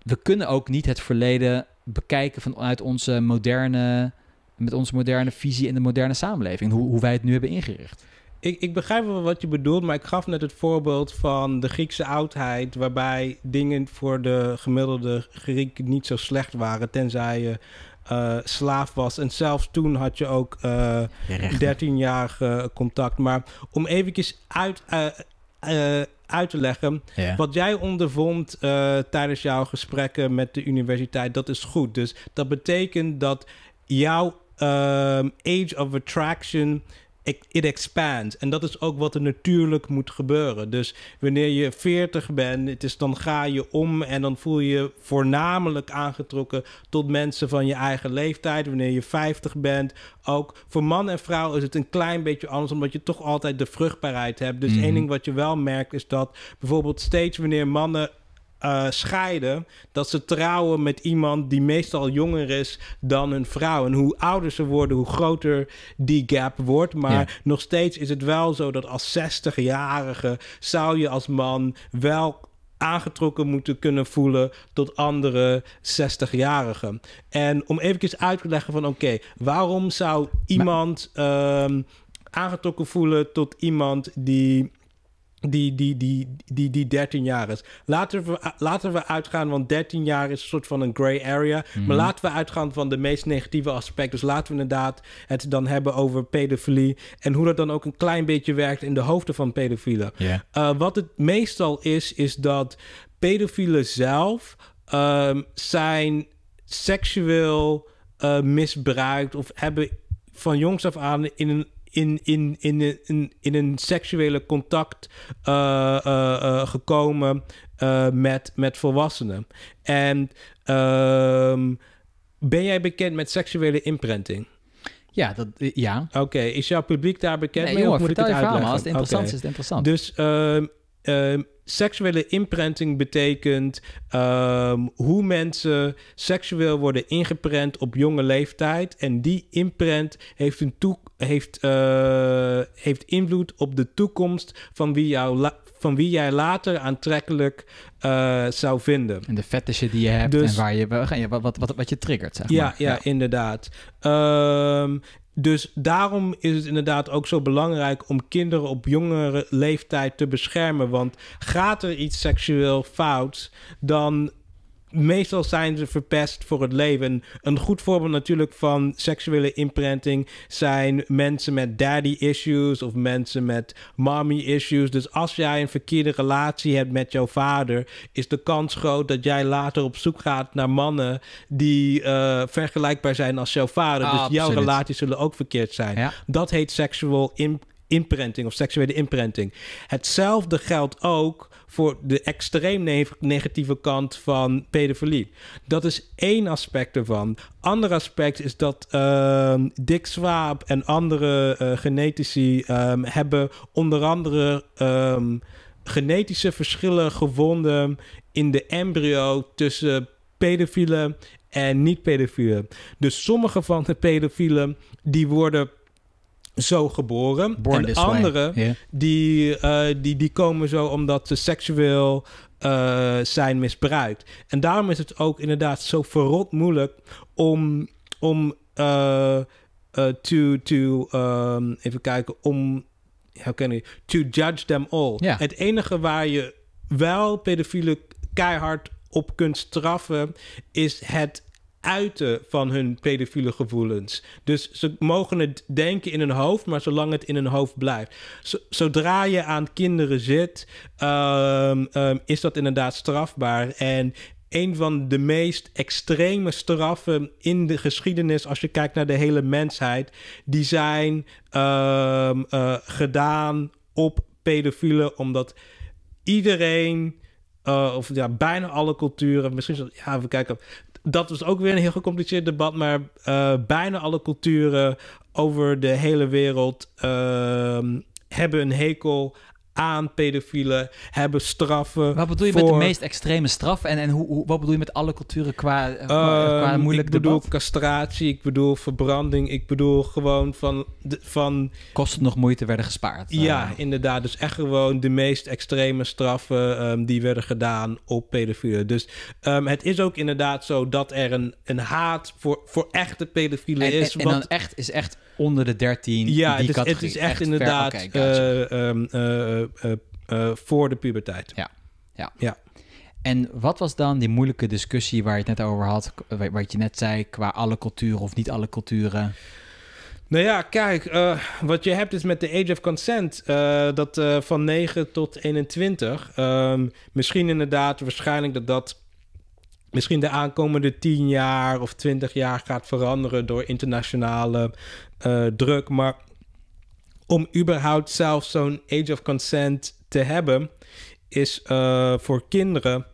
we kunnen ook niet het verleden bekijken vanuit onze moderne, met onze moderne visie in de moderne samenleving, hoe, hoe wij het nu hebben ingericht. Ik, ik, begrijp wel wat je bedoelt, maar ik gaf net het voorbeeld van de Griekse oudheid, waarbij dingen voor de gemiddelde Griek niet zo slecht waren, tenzij je eh, slaaf was. En zelfs toen had je ook uh, eh, 13-jarige contact. Maar om eventjes uit, uh, uit te leggen. Wat jij ondervond eh, tijdens jouw gesprekken met de universiteit, dat is goed. Dus dat betekent dat jouw ehm, age of attraction it expands. En dat is ook wat er natuurlijk moet gebeuren. Dus wanneer je 40 bent, het is, dan ga je om en dan voel je voornamelijk aangetrokken tot mensen van je eigen leeftijd. Wanneer je 50 bent, ook voor man en vrouw is het een klein beetje anders, omdat je toch altijd de vruchtbaarheid hebt. Dus mhm. één ding wat je wel merkt is dat bijvoorbeeld steeds wanneer mannen eh, scheiden, dat ze trouwen met iemand die meestal jonger is dan hun vrouw. En hoe ouder ze worden, hoe groter die gap wordt. Maar nog steeds is het wel zo dat als 60-jarige zou je als man wel aangetrokken moeten kunnen voelen tot andere 60-jarigen. En om even uit te leggen van oké, waarom zou iemand ehm, aangetrokken voelen tot iemand die die, die, die, die, die 13 jaar is. Laten we, eh, laten we uitgaan, want 13 jaar is een soort van een grey area. Maar mhm. laten we uitgaan van de meest negatieve aspecten. Dus laten we inderdaad het dan hebben over pedofilie. En hoe dat dan ook een klein beetje werkt in de hoofden van pedofielen. Eh, wat het meestal is, is dat pedofielen zelf ehm, zijn seksueel uh, misbruikt of hebben van jongs af aan in een in, in, in, in, in een seksuele contact uh, gekomen met, met volwassenen. En ehm, ben jij bekend met seksuele imprinting? Ja, dat, ja. Oké, is jouw publiek daar bekend nee, mee? of moet het als het interessant is, het interessant. Dus um, seksuele imprinting betekent ehm, hoe mensen seksueel worden ingeprent op jonge leeftijd. En die imprint heeft, een toe, heeft, eh, heeft invloed op de toekomst van wie, jou van wie jij later aantrekkelijk eh, zou vinden. En de fetishen die je hebt dus en waar je, wat, wat, wat je triggert, zeg maar. Ja, ja, inderdaad. Ehm, dus daarom is het inderdaad ook zo belangrijk om kinderen op jongere leeftijd te beschermen. Want gaat er iets seksueel fout, dan meestal zijn ze verpest voor het leven. Een goed voorbeeld natuurlijk van seksuele imprinting zijn mensen met daddy issues of mensen met mommy issues. Dus als jij een verkeerde relatie hebt met jouw vader, is de kans groot dat jij later op zoek gaat naar mannen die eh, vergelijkbaar zijn als jouw vader. dus jouw relaties zullen ook verkeerd zijn. Ja. Dat heet sexual imprinting of seksuele imprinting. Hetzelfde geldt ook voor de extreem negatieve kant van pedofilie. Dat is één aspect ervan. Ander aspect is dat ehm, Dick Swaap en andere eh, genetici ehm, hebben onder andere ehm, genetische verschillen gevonden in de embryo tussen pedofielen en niet-pedofielen. Dus sommige van de pedofielen die worden zo geboren. Born en anderen die, eh, die, die komen zo omdat ze seksueel eh, zijn misbruikt. En daarom is het ook inderdaad zo verrot moeilijk om, om uh, to, ehm, even kijken, om, how can I, to judge them all. Het enige waar je wel pedofielen keihard op kunt straffen is het uiten van hun pedofiele gevoelens. Dus ze mogen het denken in hun hoofd, maar zolang het in hun hoofd blijft. zodra je aan kinderen zit, ehm, ehm, is dat inderdaad strafbaar. En een van de meest extreme straffen in de geschiedenis, als je kijkt naar de hele mensheid, die zijn ehm, eh, gedaan op pedofielen, omdat iedereen. Eh, of ja, bijna alle culturen, misschien ja, we kijken, dat was ook weer een heel gecompliceerd debat, maar eh, bijna alle culturen over de hele wereld ehm, hebben een hekel aan pedofielen, hebben straffen. Wat bedoel je met de meest extreme straf en, en hoe, wat bedoel je met alle culturen qua, uh, qua ehm, moeilijk Ik bedoel castratie, ik bedoel verbranding, ik bedoel gewoon van... van van... Kosten nog moeite werden gespaard. Ja, eh. inderdaad. Dus echt gewoon de meest extreme straffen ehm, die werden gedaan op pedofielen. Dus ehm, het is ook inderdaad zo dat er een, een haat voor, voor echte pedofielen is. En, en dan echt is echt onder de 13 ja, die dus het is, het is echt, inderdaad... Eh, eh, eh, eh, voor de puberteit. Ja. ja. ja. En wat was dan die moeilijke discussie waar je het net over had, wat je net zei, qua alle culturen of niet alle culturen? Nou ja, kijk, wat je hebt is met de age of consent, dat van 9 tot 21. Ehm, misschien inderdaad, waarschijnlijk dat dat misschien de aankomende 10 jaar of 20 jaar gaat veranderen door internationale druk. Maar om überhaupt zelf zo'n age of consent te hebben, is eh, voor kinderen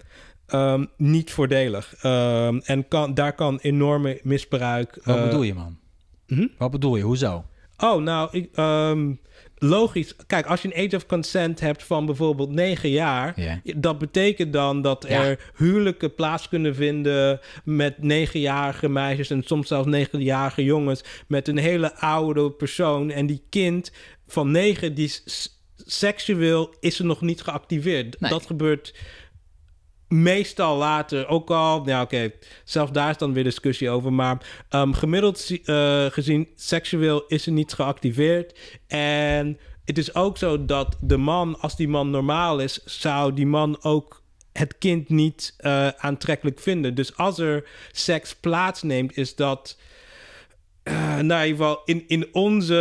ehm, niet voordelig. Ehm, en kan, daar kan enorme misbruik. Wat eh, bedoel je, man? Hm? Wat bedoel je? Hoezo? Oh, nou, ik, ehm, logisch. Kijk, als je een age of consent hebt van bijvoorbeeld 9 jaar, dat betekent dan dat er huwelijken plaats kunnen vinden met 9-jarige meisjes en soms zelfs 9-jarige jongens met een hele oude persoon. En die kind van 9, die seksueel is er nog niet geactiveerd. Dat gebeurt meestal later ook al. Nou, oké, okay, zelfs daar is dan weer discussie over. Maar ehm, gemiddeld eh, gezien, seksueel is er niet geactiveerd. En het is ook zo dat de man, als die man normaal is, zou die man ook het kind niet eh, aantrekkelijk vinden. Dus als er seks plaatsneemt, is dat eh, nou, in, in, onze.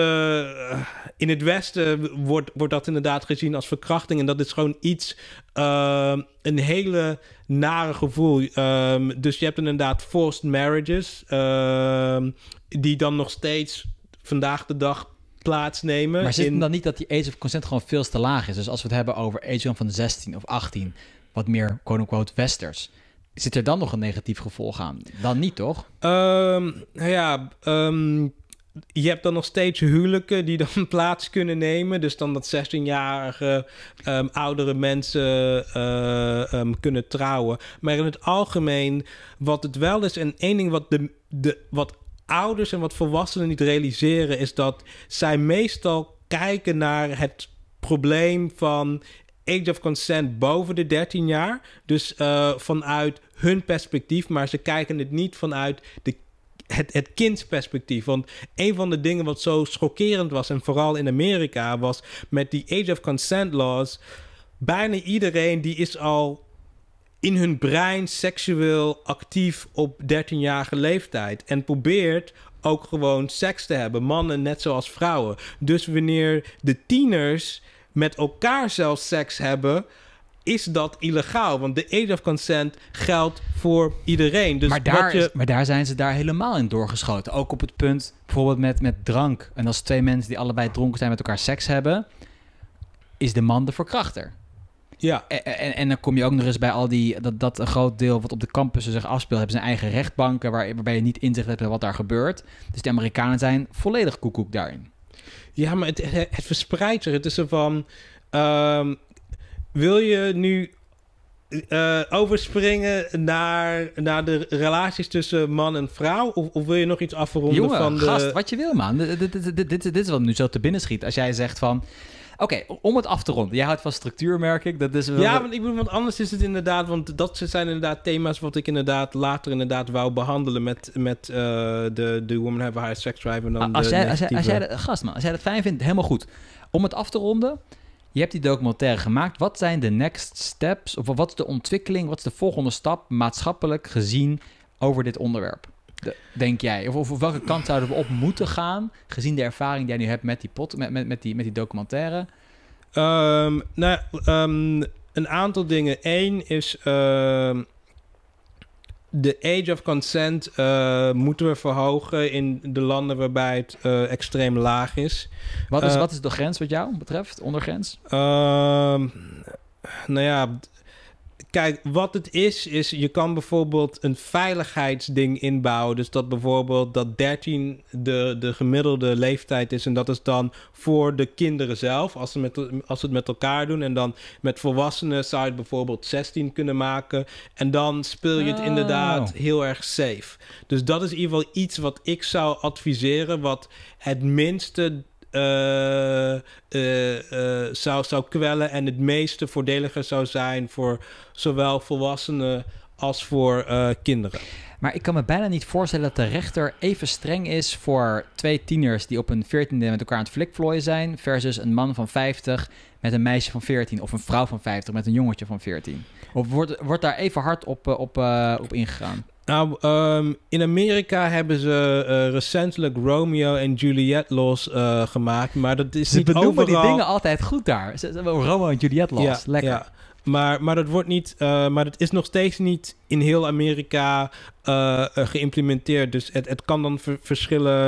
Eh, in het Westen wordt, wordt dat inderdaad gezien als verkrachting. En dat is gewoon iets. Ehm, een hele nare gevoel. Ehm, dus je hebt inderdaad forced marriages. Ehm, die dan nog steeds vandaag de dag plaatsnemen. Maar zit dan niet dat die age of consent gewoon veel te laag is? Dus als we het hebben over age van 16 of 18, wat meer quote-unquote westers. Zit er dan nog een negatief gevolg aan? Dan niet, toch? Um, ja, ehm, je hebt dan nog steeds huwelijken die dan plaats kunnen nemen. Dus dan dat 16-jarige ehm, oudere mensen eh, kunnen trouwen. Maar in het algemeen, wat het wel is, en één ding wat, de, de, wat ouders en wat volwassenen niet realiseren, is dat zij meestal kijken naar het probleem van age of consent boven de 13 jaar. Dus eh, vanuit hun perspectief, maar ze kijken het niet vanuit de het, het kindsperspectief. Want een van de dingen wat zo schokkerend was, en vooral in Amerika, was met die age of consent laws. Bijna iedereen die is al in hun brein seksueel actief op 13-jarige leeftijd. En probeert ook gewoon seks te hebben. Mannen net zoals vrouwen. Dus wanneer de tieners met elkaar zelfs seks hebben, is dat illegaal. Want de age of consent geldt voor iedereen. Dus maar, daar je... is, maar daar zijn ze daar helemaal in doorgeschoten. Ook op het punt bijvoorbeeld met, met drank. En als twee mensen die allebei dronken zijn met elkaar seks hebben, is de man de verkrachter. Ja. En, en, en, dan kom je ook nog eens bij al die... Dat, dat een groot deel wat op de campussen zich afspeelt... hebben zijn eigen rechtbanken... Waar, waarbij je niet inzicht hebt wat daar gebeurt. Dus de Amerikanen zijn volledig koekoek daarin. Ja, maar het, het verspreidt zich. Het is zo van... Ehm, wil je nu eh, overspringen naar, naar de relaties tussen man en vrouw? Of, wil je nog iets afronden van de... gast, wat je wil, man. Dit, dit, dit, dit, is wat nu zo te binnen schiet. Als jij zegt van... Oké, om het af te ronden. Jij houdt van structuur, merk ik. Dat is wel... Ja, want ik bedoel, want anders is het inderdaad... Want dat zijn inderdaad thema's wat ik inderdaad later inderdaad wou behandelen... met, met eh, de, de Woman Have a High Sex Drive en dan als, de jij, als, jij, als jij, dat, Gast man, als jij dat fijn vindt, helemaal goed. Om het af te ronden... Je hebt die documentaire gemaakt. Wat zijn de next steps? Of wat is de ontwikkeling? Wat is de volgende stap maatschappelijk gezien over dit onderwerp? denk jij? Of, of, welke kant zouden we op moeten gaan, gezien de ervaring die jij nu hebt met die, pot, met, met, met die, met die documentaire? Ehm, nou, ehm, een aantal dingen. Eén is ehm, de age of consent eh, moeten we verhogen in de landen waarbij het eh, extreem laag is. Wat is, eh, wat is de grens wat jou betreft, ondergrens? nou ja, Kijk, wat het is, is je kan bijvoorbeeld een veiligheidsding inbouwen. Dus dat bijvoorbeeld dat 13 de, de gemiddelde leeftijd is. En dat is dan voor de kinderen zelf, als ze, met, als ze het met elkaar doen. En dan met volwassenen zou je bijvoorbeeld 16 kunnen maken. En dan speel je het oh. inderdaad heel erg safe. Dus dat is in ieder geval iets wat ik zou adviseren. Wat het minste eh, eh, eh, zou, zou kwellen en het meeste voordeliger zou zijn voor zowel volwassenen als voor kinderen. Maar ik kan me bijna niet voorstellen dat de rechter even streng is voor twee tieners die op een veertiende met elkaar aan het flikvlooien zijn, versus een man van 50 met een meisje van 14 of een vrouw van 50 met een jongetje van 14. Of wordt, wordt daar even hard op, op, op ingegaan? Nou, ehm, in Amerika hebben ze eh, recentelijk Romeo en Juliet los eh, gemaakt, maar dat is ze niet benoemen die dingen altijd goed daar. Oh, Romeo en Juliet los, lekker. Maar, maar dat wordt niet, eh, maar dat is nog steeds niet in heel Amerika geïmplementeerd. Dus het, het kan dan verschillen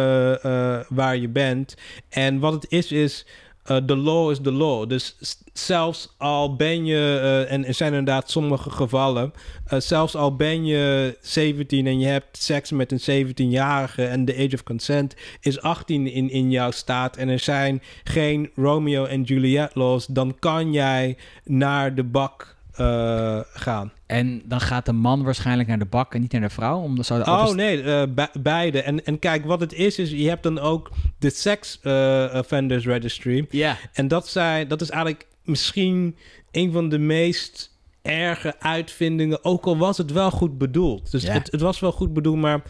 waar je bent. En wat het is, is de eh, law is de law. Dus zelfs al ben je, eh, en er zijn inderdaad sommige gevallen, eh, zelfs al ben je 17 en je hebt seks met een 17-jarige en de age of consent is 18 in, in jouw staat en er zijn geen Romeo en Juliet laws, dan kan jij naar de bak eh, gaan. En dan gaat de man waarschijnlijk naar de bak en niet naar de vrouw? Omdat zou oh nee, uh, beide. En, en kijk, wat het is, is je hebt dan ook de Sex eh, Offenders Registry. Ja. En dat, zijn, dat is eigenlijk misschien een van de meest erge uitvindingen. Ook al was het wel goed bedoeld. Dus het, het, was wel goed bedoeld, maar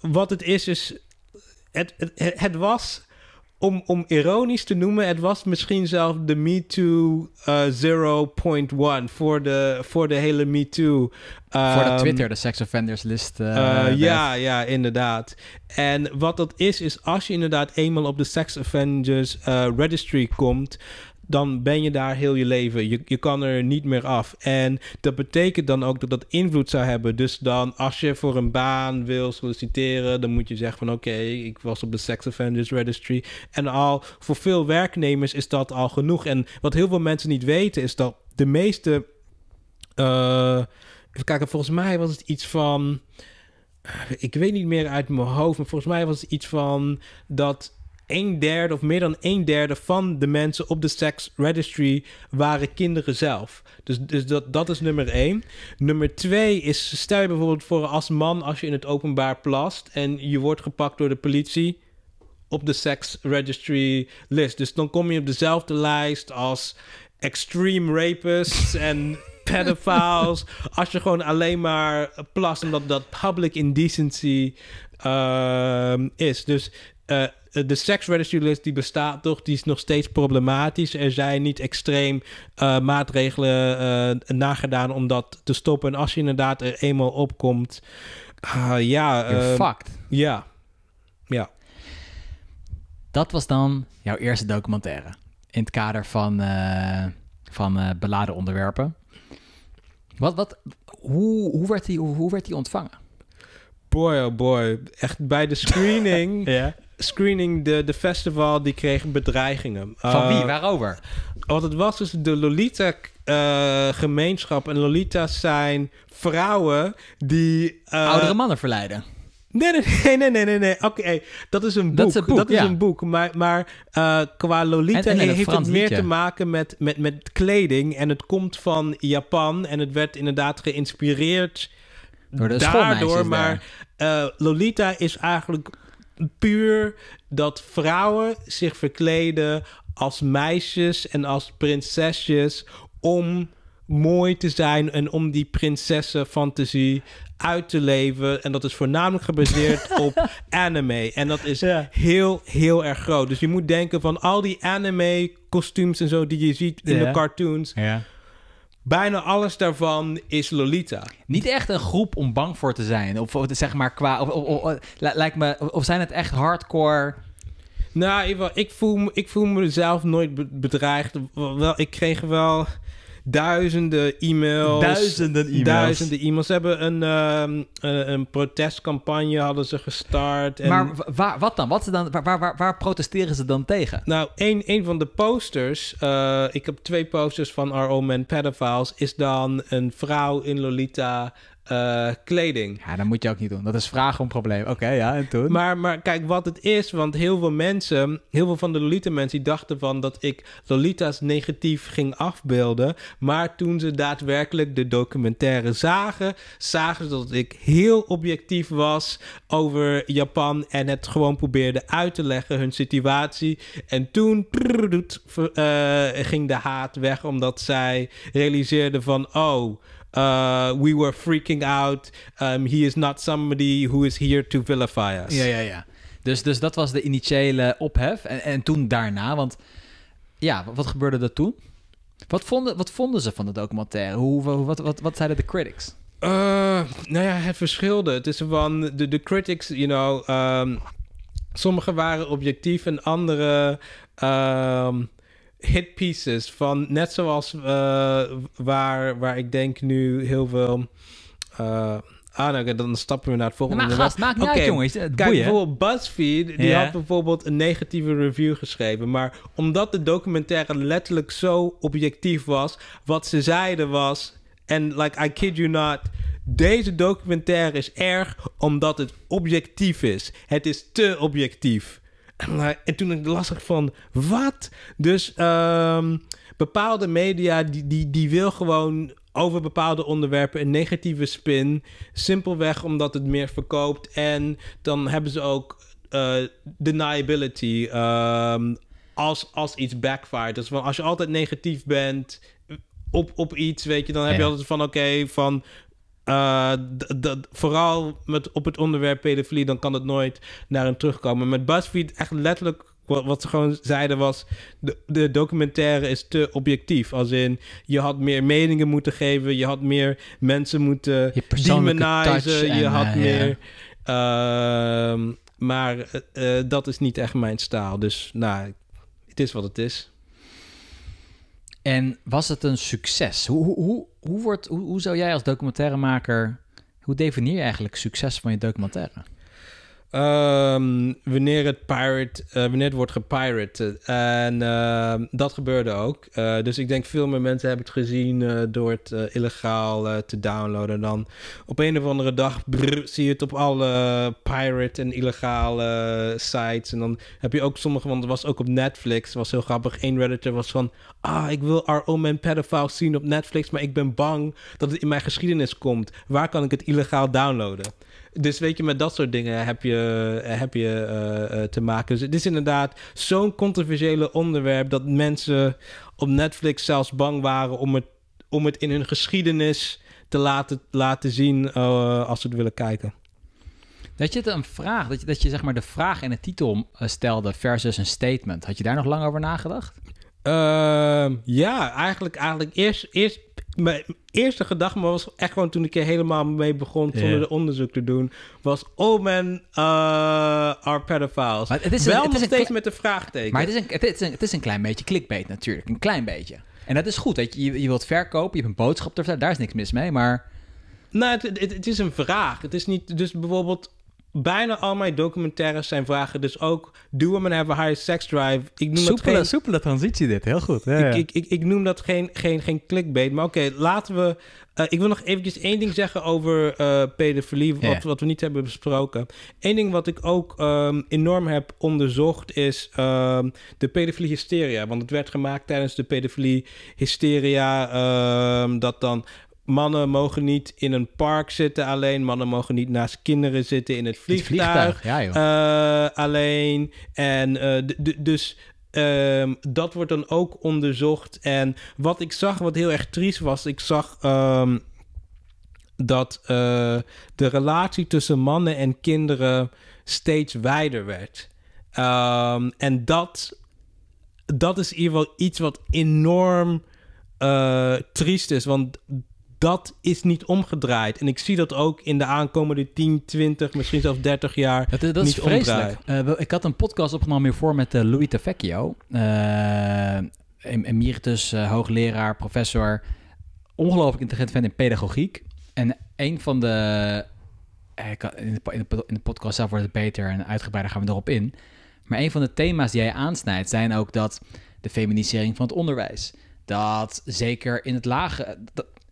wat het is, is... Het, het, het was om, om ironisch te noemen, het was misschien zelf de me uh, eh, 0.1 voor de, voor de hele MeToo. Um, voor de ehm, Twitter, de sex offenders list. Eh, eh, ja, ja, inderdaad. En wat dat is, is als je inderdaad eenmaal op de sex offenders registry komt, dan ben je daar heel je leven. Je, je kan er niet meer af. En dat betekent dan ook dat dat invloed zou hebben. Dus dan als je voor een baan wil solliciteren, dan moet je zeggen van oké, ik was op de Sex Offenders Registry. En al voor veel werknemers is dat al genoeg. En wat heel veel mensen niet weten is dat de meeste... Uh, even kijken, volgens mij was het iets van ik weet niet meer uit mijn hoofd, maar volgens mij was het iets van dat een derde of meer dan een derde van de mensen op de sex registry waren kinderen zelf. Dus, dus dat, dat is nummer één. Nummer twee is, stel je bijvoorbeeld voor als man als je in het openbaar plast en je wordt gepakt door de politie op de sex registry list. Dus dan kom je op dezelfde lijst als extreme rapists en pedophiles. als je gewoon alleen maar plast omdat dat public indecency ehm, is. Dus eh, eh, de sex die bestaat toch, die is nog steeds problematisch. Er zijn niet extreem eh, maatregelen uh, nagedaan om dat te stoppen. En als je inderdaad er eenmaal opkomt, uh, ja... Ehm, ja, ja. Dat was dan jouw eerste documentaire in het kader van, van beladen onderwerpen. Wat, wat, hoe, hoe, werd die, hoe, hoe werd die ontvangen? boy, oh boy. Echt bij de screening. Screening, de, de festival, die kreeg bedreigingen. Van wie? Eh, Waarover? Want het was, is de Lolita-gemeenschap. Eh, en Lolita's zijn vrouwen die... Eh, Oudere mannen verleiden. Nee, nee, nee, nee, nee, nee. Oké, dat is een boek. Dat is een boek, Maar, maar qua Lolita heeft het meer te maken met, met, met kleding. En het komt van Japan. En het werd inderdaad geïnspireerd door Daardoor, maar eh, Lolita is eigenlijk puur dat vrouwen zich verkleden als meisjes en als prinsesjes om mooi te zijn en om die prinsessenfantasie uit te leven. En dat is voornamelijk gebaseerd op anime. En dat is heel, heel erg groot. Dus je moet denken van al die anime kostuums en zo die je ziet in de cartoons. Ja Bijna alles daarvan is Lolita. Niet echt een groep om bang voor te zijn. Of, zeg maar qua. Of, lijkt me, of zijn het echt hardcore. Nou, ik, voel, ik voel mezelf nooit bedreigd. Wel, ik kreeg wel duizenden e-mails. Duizenden e-mails. Duizenden e-mails. Ze hebben een, ehm, een, protestcampagne hadden ze gestart. En... Maar waar, wat dan? Wat ze dan waar, waar, waar, protesteren ze dan tegen? Nou, een, een van de posters, eh, ik heb twee posters van Our Own Man Pedophiles, is dan een vrouw in Lolita eh, kleding. Ja, dat moet je ook niet doen. Dat is vraag om probleem. Oké, ja, en toen? Maar, maar kijk wat het is, want heel veel mensen, heel veel van de Lolita mensen, die dachten van dat ik Lolita's negatief ging afbeelden. Maar toen ze daadwerkelijk de documentaire zagen, zagen ze dat ik heel objectief was over Japan en het gewoon probeerde uit te leggen, hun situatie. En toen eh, ging de haat weg, omdat zij realiseerden van, oh... Uh, we were freaking out. Um, he is not somebody who is here to vilify us. Ja, ja, ja. Dus, dus dat was de initiële ophef. En, en toen daarna, want ja, wat gebeurde er toen? Wat vonden, wat vonden ze van de documentaire? Hoe, wat, wat, wat zeiden de critics? Eh, nou ja, het verschilde. Het is van de, de critics, you know, ehm, sommigen waren objectief en anderen ehm, hit pieces van net zoals eh, waar, waar ik denk nu heel veel. Uh, Ah, nou, dan stappen we naar het volgende. Maar gast, Maak jongens. kijk, bijvoorbeeld BuzzFeed, die had bijvoorbeeld een negatieve review geschreven. Maar omdat de documentaire letterlijk zo objectief was, wat ze zeiden was... En, like, I kid you not, deze documentaire is erg omdat het objectief is. Het is te objectief. En toen ik lastig van, wat? Dus ehm, bepaalde media, die, die, die wil gewoon over bepaalde onderwerpen een negatieve spin. Simpelweg omdat het meer verkoopt. En dan hebben ze ook eh, deniability. Ehm, als, als iets backfired. Dus van als je altijd negatief bent op, op iets, weet je, dan heb je altijd van oké, van eh, vooral met, op het onderwerp pedofilie, dan kan het nooit naar hem terugkomen. Met BuzzFeed echt letterlijk wat, ze gewoon zeiden was: de, de, documentaire is te objectief. Als in je had meer meningen moeten geven, je had meer mensen moeten demonizen, je had eh, meer. Ehm, maar eh, dat is niet echt mijn staal. Dus nou, het is wat het is. En was het een succes? hoe, hoe hoe, wordt, hoe, hoe zou jij als documentairemaker, hoe definieer je eigenlijk succes van je documentaire? Ehm, wanneer, het pirate, eh, wanneer het wordt gepirated. En ehm, dat gebeurde ook. Eh, dus ik denk veel meer mensen hebben het gezien eh, door het illegaal te downloaden. Dan op een of andere dag zie je het op alle pirate en illegale sites. En dan heb je ook sommige, want het was ook op Netflix. was heel grappig. Eén redditor was van, ah, ik wil RO Omen zien op Netflix. Maar ik ben bang dat het in mijn geschiedenis komt. Waar kan ik het illegaal downloaden? Dus weet je, met dat soort dingen heb je, heb je eh, eh, te maken. Dus het is inderdaad zo'n controversiële onderwerp dat mensen op Netflix zelfs bang waren om het, om het in hun geschiedenis te laten, laten zien eh, als ze het willen kijken. Dat je een vraag, dat je, dat je zeg maar de vraag in de titel stelde versus een statement. Had je daar nog lang over nagedacht? Ehm, ja, eigenlijk, eigenlijk eerst, eerst, mijn eerste gedachte was echt gewoon toen ik er helemaal mee begon zonder yeah. de onderzoek te doen, was oh man, eh, are pedophiles. Maar het is een, Wel nog steeds met de vraagteken. Maar het is, een, het, is een, het is een klein beetje clickbait natuurlijk, een klein beetje. En dat is goed, dat je, je wilt verkopen, je hebt een boodschap te vertellen, daar is niks mis mee, maar... Nou, het, het is een vraag. Het is niet, dus bijvoorbeeld bijna al mijn documentaires zijn vragen. Dus ook Do Women Have a Higher Sex Drive. Ik noem soepele, dat geen, soepele transitie dit, heel goed. ik, ik, Ik, ik, noem dat geen, geen, geen clickbait. Maar oké, laten we... Eh, ik wil nog eventjes één ding zeggen over uh, pedofilie, wat, wat, we niet hebben besproken. Eén ding wat ik ook ehm, enorm heb onderzocht is ehm, de pedofilie hysteria. Want het werd gemaakt tijdens de pedofilie hysteria ehm, dat dan mannen mogen niet in een park zitten alleen. Mannen mogen niet naast kinderen zitten in het vliegtuig, eh, alleen. En eh, dus ehm, dat wordt dan ook onderzocht. En wat ik zag, wat heel erg triest was, ik zag. Ehm, dat eh, de relatie tussen mannen en kinderen steeds wijder werd. Ehm, en dat, dat is in ieder geval iets wat enorm triest is. Want dat is niet omgedraaid. En ik zie dat ook in de aankomende 10, 20, misschien zelfs 30 jaar. Dat, dat niet is vreselijk. Eh, ik had een podcast opgenomen hiervoor met uh, Louis Vecchio, Uh, eh, emeritus, hoogleraar, professor. Ongelooflijk intelligent fan in pedagogiek. En een van de. in, de de, podcast zelf wordt het beter en uitgebreider gaan we erop in. Maar een van de thema's die jij aansnijdt zijn ook dat de feminisering van het onderwijs. Dat zeker in het lage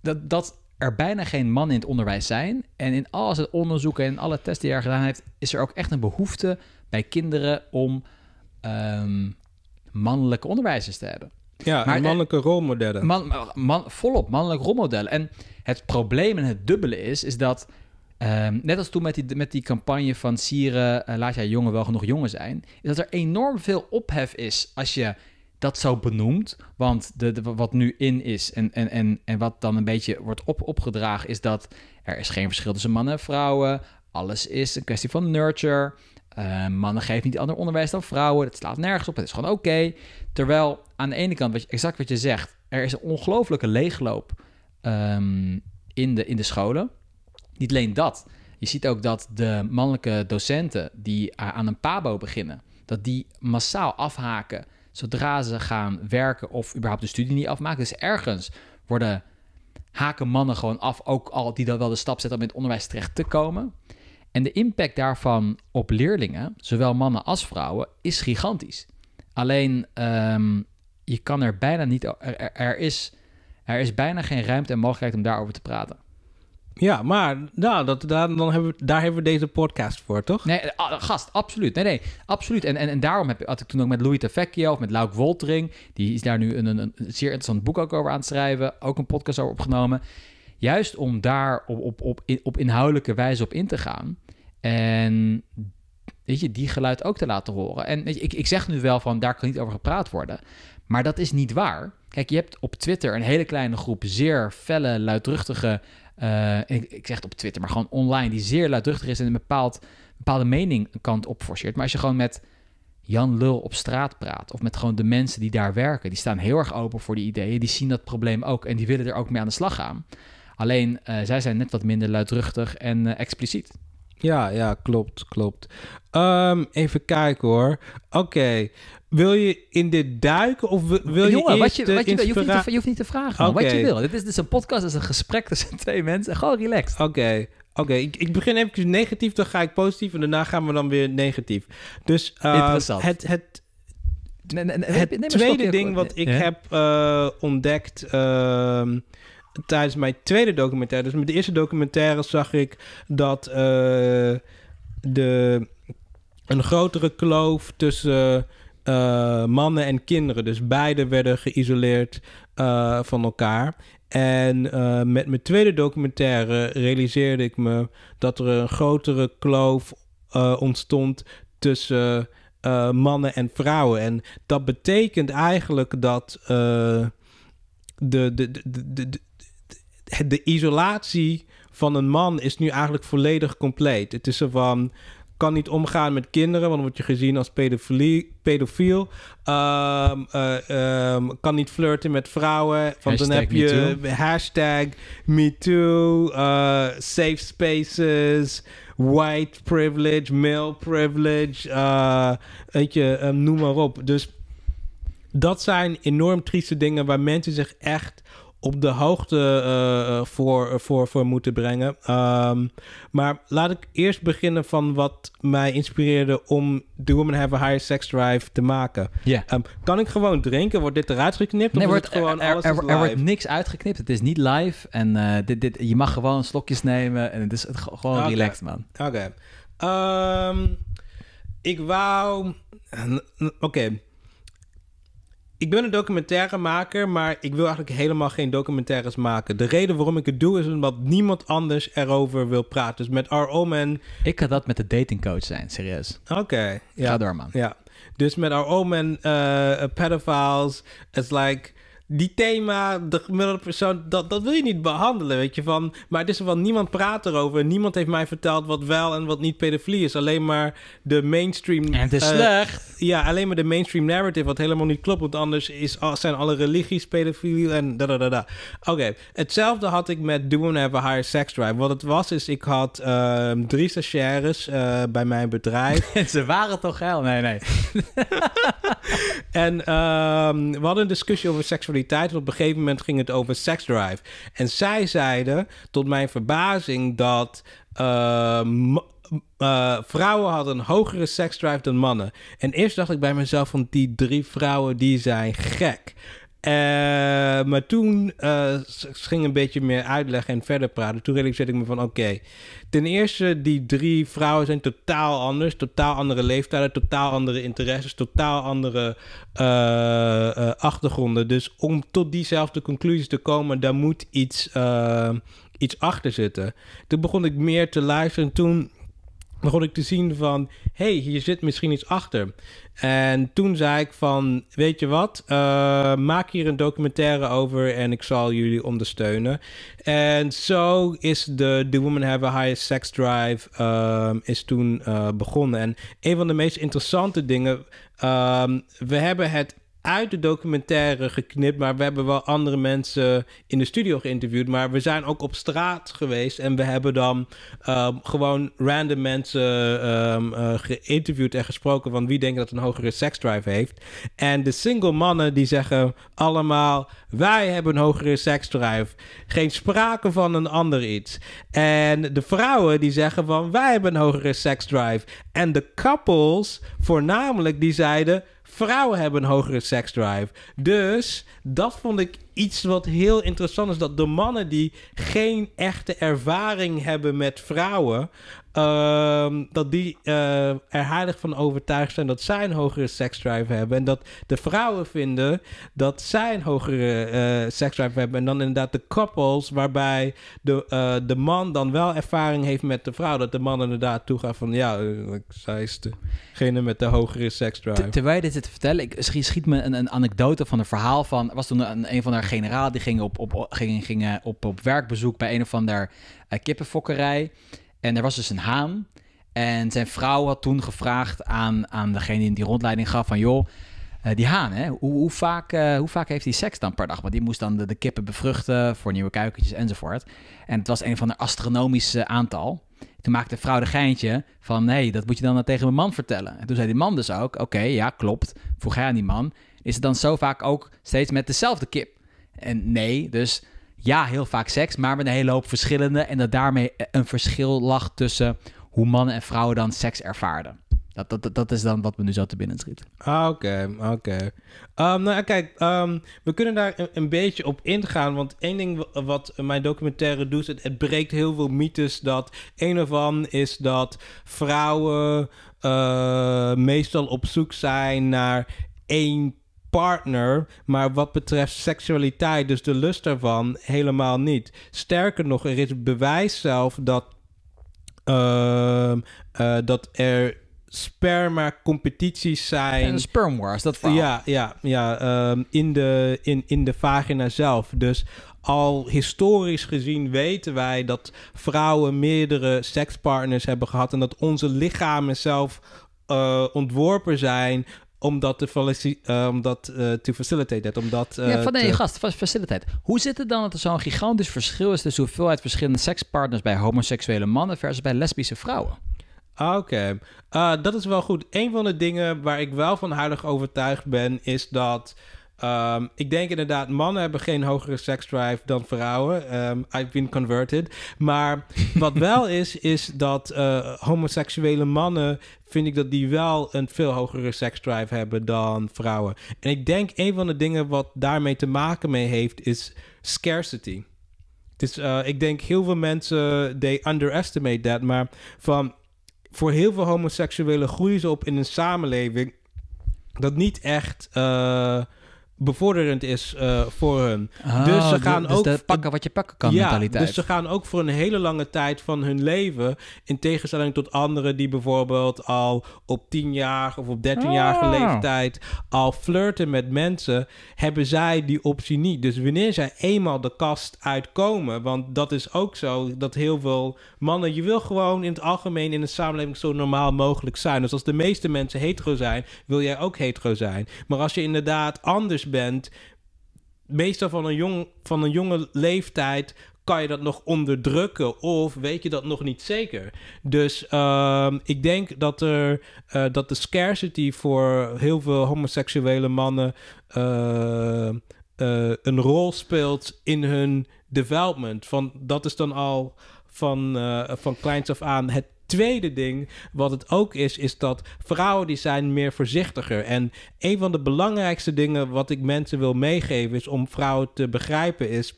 dat, dat er bijna geen mannen in het onderwijs zijn. En in al het onderzoeken en alle testen die er gedaan heeft, is er ook echt een behoefte bij kinderen om ehm, mannelijke onderwijzers te hebben. Ja, eh, mannelijke rolmodellen. Man, man, volop mannelijke rolmodellen. En het probleem en het dubbele is, is dat... Ehm, net als toen met die, met die campagne van Sieren, eh, laat jij jongen wel genoeg jongen zijn... is dat er enorm veel ophef is als je dat zo benoemd. Want de, wat nu in is en, en, en, en wat dan een beetje wordt op, opgedragen, is dat er is geen verschil tussen mannen en vrouwen. Alles is een kwestie van nurture. Eh, mannen geven niet ander onderwijs dan vrouwen. Dat slaat nergens op. Het is gewoon oké. Terwijl aan de ene kant, wat je, exact wat je zegt, er is een ongelofelijke leegloop ehm, in, de, in de scholen. Niet alleen dat. Je ziet ook dat de mannelijke docenten die aan een PABO beginnen, dat die massaal afhaken zodra ze gaan werken of überhaupt de studie niet afmaken. Dus ergens worden haken mannen gewoon af, ook al die dan wel de stap zetten om in het onderwijs terecht te komen. En de impact daarvan op leerlingen, zowel mannen als vrouwen, is gigantisch. Alleen ehm, je kan er bijna niet. Er, er, is, er is bijna geen ruimte en mogelijkheid om daarover te praten. Ja, maar nou, dat, daar, dan hebben we, daar hebben we deze podcast voor, toch? Nee, eh, ah, gast, absoluut. Nee, nee, absoluut. En, en, en daarom heb, had ik toen ook met Louis Tavecchio of met Lauk Woltering... die is daar nu een, een, een, zeer interessant boek ook over aan het schrijven... ook een podcast over opgenomen. Juist om daar op, op, op, op inhoudelijke wijze op in te gaan... en weet je, die geluid ook te laten horen. En weet je, ik, ik zeg nu wel van, daar kan niet over gepraat worden... maar dat is niet waar... Kijk, je hebt op Twitter een hele kleine groep zeer felle, luidruchtige eh, ik, zeg het op Twitter, maar gewoon online, die zeer luidruchtig is en een bepaald, bepaalde mening een kant op forceert. Maar als je gewoon met Jan Lul op straat praat, of met gewoon de mensen die daar werken, die staan heel erg open voor die ideeën, die zien dat probleem ook en die willen er ook mee aan de slag gaan. Alleen eh, zij zijn net wat minder luidruchtig en eh, expliciet. Ja, ja, klopt, klopt. Ehm, even kijken hoor. Oké, wil je in dit duiken of wil je Jongen, wat je, wil, je, hoeft te, je, hoeft niet te vragen wat je wil. Dit is dus een podcast, dit is een gesprek tussen twee mensen. Gewoon relaxed. Oké, oké. Ik, begin even negatief, dan ga ik positief en daarna gaan we dan weer negatief. Dus ehm, Interessant. het, het, het tweede ding wat ik heb eh, ontdekt... Ehm, tijdens mijn tweede documentaire. Dus met de eerste documentaire zag ik dat eh, de, een grotere kloof tussen eh, mannen en kinderen. Dus beide werden geïsoleerd eh, van elkaar. En met mijn tweede documentaire realiseerde ik me dat er een grotere kloof ontstond tussen mannen en vrouwen. En dat betekent eigenlijk dat de, de, de, de, de isolatie van een man is nu eigenlijk volledig compleet. Het is zo van kan niet omgaan met kinderen, want dan word je gezien als pedofiel. Ehm, eh, ehm, kan niet flirten met vrouwen, want dan heb je hashtag MeToo, uh, safe spaces, white privilege, male privilege, uh, weet je, ehm, noem maar op. Dus dat zijn enorm trieste dingen waar mensen zich echt op de hoogte eh, eh, voor, voor, voor moeten brengen. Ehm, maar laat ik eerst beginnen van wat mij inspireerde om The Woman Have a Higher Sex Drive te maken. Ja. Ehm, kan ik gewoon drinken? Wordt dit eruit geknipt? Nee, wordt, gewoon alles er, er, er wordt niks uitgeknipt. Het is niet live. En eh, dit, dit, je mag gewoon slokjes nemen. En het is gewoon relaxed, man. Oké. Ehm, ik wou... Oké ik ben een documentairemaker, maar ik wil eigenlijk helemaal geen documentaires maken. De reden waarom ik het doe is omdat niemand anders erover wil praten. Dus met Our Man... Ik kan dat met de datingcoach zijn, serieus. Oké. ja. Ga door, man. Ja. Dus met our Man, uh, eh, pedophiles, it's like die thema, de gemiddelde persoon, dat, dat wil je niet behandelen, weet je. Van, maar het is wel niemand praat erover. Niemand heeft mij verteld wat wel en wat niet pedofilie is. Alleen maar de mainstream... En het is eh, slecht. Ja, alleen maar de mainstream narrative, wat helemaal niet klopt. Want anders is, zijn alle religies pedofilie en da da da, Oké, hetzelfde had ik met Do One Have a Higher Sex Drive. Wat het was, is ik had ehm, drie stagiaires eh, bij mijn bedrijf. en ze waren toch geil? Oh, nee, nee. en ehm, we hadden een discussie over seksualiteit seksualiteit. op een gegeven moment ging het over seksdrive. En zij zeiden, tot mijn verbazing, dat eh, eh, vrouwen hadden een hogere seksdrive dan mannen. En eerst dacht ik bij mezelf van die drie vrouwen die zijn gek. Eh, maar toen uh, ging een beetje meer uitleggen en verder praten. Toen realiseerde ik me van, oké, ten eerste, die drie vrouwen zijn totaal anders. Totaal andere leeftijden, totaal andere interesses, totaal andere eh, achtergronden. Dus om tot diezelfde conclusies te komen, daar moet iets, iets achter zitten. Toen begon ik meer te luisteren en toen begon ik te zien van... hé, hey, hier zit misschien iets achter. En toen zei ik van, weet je wat, eh, maak hier een documentaire over en ik zal jullie ondersteunen. En zo is de The Women Have a Higher Sex Drive ehm, is toen eh, begonnen. En een van de meest interessante dingen, ehm, we hebben het uit de documentaire geknipt. Maar we hebben wel andere mensen in de studio geïnterviewd. Maar we zijn ook op straat geweest. En we hebben dan ehm, gewoon random mensen ehm, eh, geïnterviewd en gesproken. Van wie denkt dat een hogere seksdrive heeft. En de single mannen die zeggen allemaal: Wij hebben een hogere drive. Geen sprake van een ander iets. En de vrouwen die zeggen: van, Wij hebben een hogere drive. En de couples voornamelijk die zeiden Vrouwen hebben een hogere seksdrive. Dus dat vond ik iets wat heel interessant is. Dat de mannen die geen echte ervaring hebben met vrouwen. Ehm, dat die uh, er heilig van overtuigd zijn dat zij een hogere seksdrive hebben. En dat de vrouwen vinden dat zij een hogere uh, eh, seksdrive hebben. En dan inderdaad de koppels waarbij de, eh, de man dan wel ervaring heeft met de vrouw. Dat de man inderdaad toegaat van ja, zij is degene met de hogere seksdrive. Ter, terwijl je dit zit te vertellen, ik, schiet me een, een anekdote van een verhaal van... was toen een, een van haar generaal die ging op, op, ging, op, op werkbezoek bij een of ander haar kippenfokkerij... En er was dus een haan. En zijn vrouw had toen gevraagd aan, aan degene die die rondleiding gaf van... joh, eh, die haan, hè? Hoe, hoe vaak, eh, hoe vaak heeft hij seks dan per dag? Want die moest dan de, de, kippen bevruchten voor nieuwe kuikentjes enzovoort. En het was een van de astronomische aantal. Toen maakte de vrouw de geintje van... hé, dat moet je dan eh, tegen mijn man vertellen. En toen zei die man dus ook... oké, ja, klopt. Vroeg hij aan die man... is het dan zo vaak ook steeds met dezelfde kip? En nee, dus ja, heel vaak seks, maar met een hele hoop verschillende. En dat daarmee eh, een verschil lag tussen hoe mannen en vrouwen dan seks ervaarden. Dat, dat, dat is dan wat me nu zo te binnen schiet. Ah, oké, oké. Okay. Ehm, nou, kijk, ehm, we kunnen daar een, beetje op ingaan. Want één ding wat mijn documentaire doet... Het, breekt heel veel mythes dat... Een ervan is dat vrouwen eh, meestal op zoek zijn naar één partner, maar wat betreft seksualiteit, dus de lust daarvan, helemaal niet. Sterker nog, er is bewijs zelf dat, ehm, eh, dat er sperma-competities zijn. En sperm wars, dat Ja, ja, ja ehm, in, de, in, in de vagina zelf. Dus al historisch gezien weten wij dat vrouwen meerdere sekspartners hebben gehad... en dat onze lichamen zelf eh, ontworpen zijn omdat eh, eh, te, faciliteren, omdat, uh, eh, to facilitate Omdat, ja, van, nee, te... gast, facilitate. Hoe zit het dan dat er zo'n gigantisch verschil is tussen hoeveelheid verschillende sekspartners bij homoseksuele mannen versus bij lesbische vrouwen? Ah, oké, ah, dat is wel goed. Een van de dingen waar ik wel van heilig overtuigd ben, is dat Ehm, ik denk inderdaad, mannen hebben geen hogere seksdrive dan vrouwen. Ehm, I've been converted. Maar wat wel is, is dat eh, homoseksuele mannen, vind ik dat die wel een veel hogere seksdrive hebben dan vrouwen. En ik denk een van de dingen wat daarmee te maken mee heeft, is scarcity. Dus ik denk heel veel mensen, they underestimate that. Maar van, voor heel veel homoseksuelen groeien ze op in een samenleving dat niet echt... Eh, bevorderend is eh, voor hun. Ah, dus ze gaan dus ook pakken wat je pakken kan ja, Dus ze gaan ook voor een hele lange tijd van hun leven in tegenstelling tot anderen die bijvoorbeeld al op 10 jaar of op 13 jarige ah. leeftijd al flirten met mensen, hebben zij die optie niet. Dus wanneer zij eenmaal de kast uitkomen, want dat is ook zo dat heel veel mannen je wil gewoon in het algemeen in de samenleving zo normaal mogelijk zijn. Dus als de meeste mensen hetero zijn, wil jij ook hetero zijn. Maar als je inderdaad anders bent, meestal van een, jong, van een jonge leeftijd kan je dat nog onderdrukken of weet je dat nog niet zeker? Dus ehm, ik denk dat, er, eh, dat de scarcity voor heel veel homoseksuele mannen eh, eh, een rol speelt in hun development. Van, dat is dan al van, van kleins af aan het tweede ding wat het ook is, is dat vrouwen die zijn meer voorzichtiger. En een van de belangrijkste dingen wat ik mensen wil meegeven is om vrouwen te begrijpen is...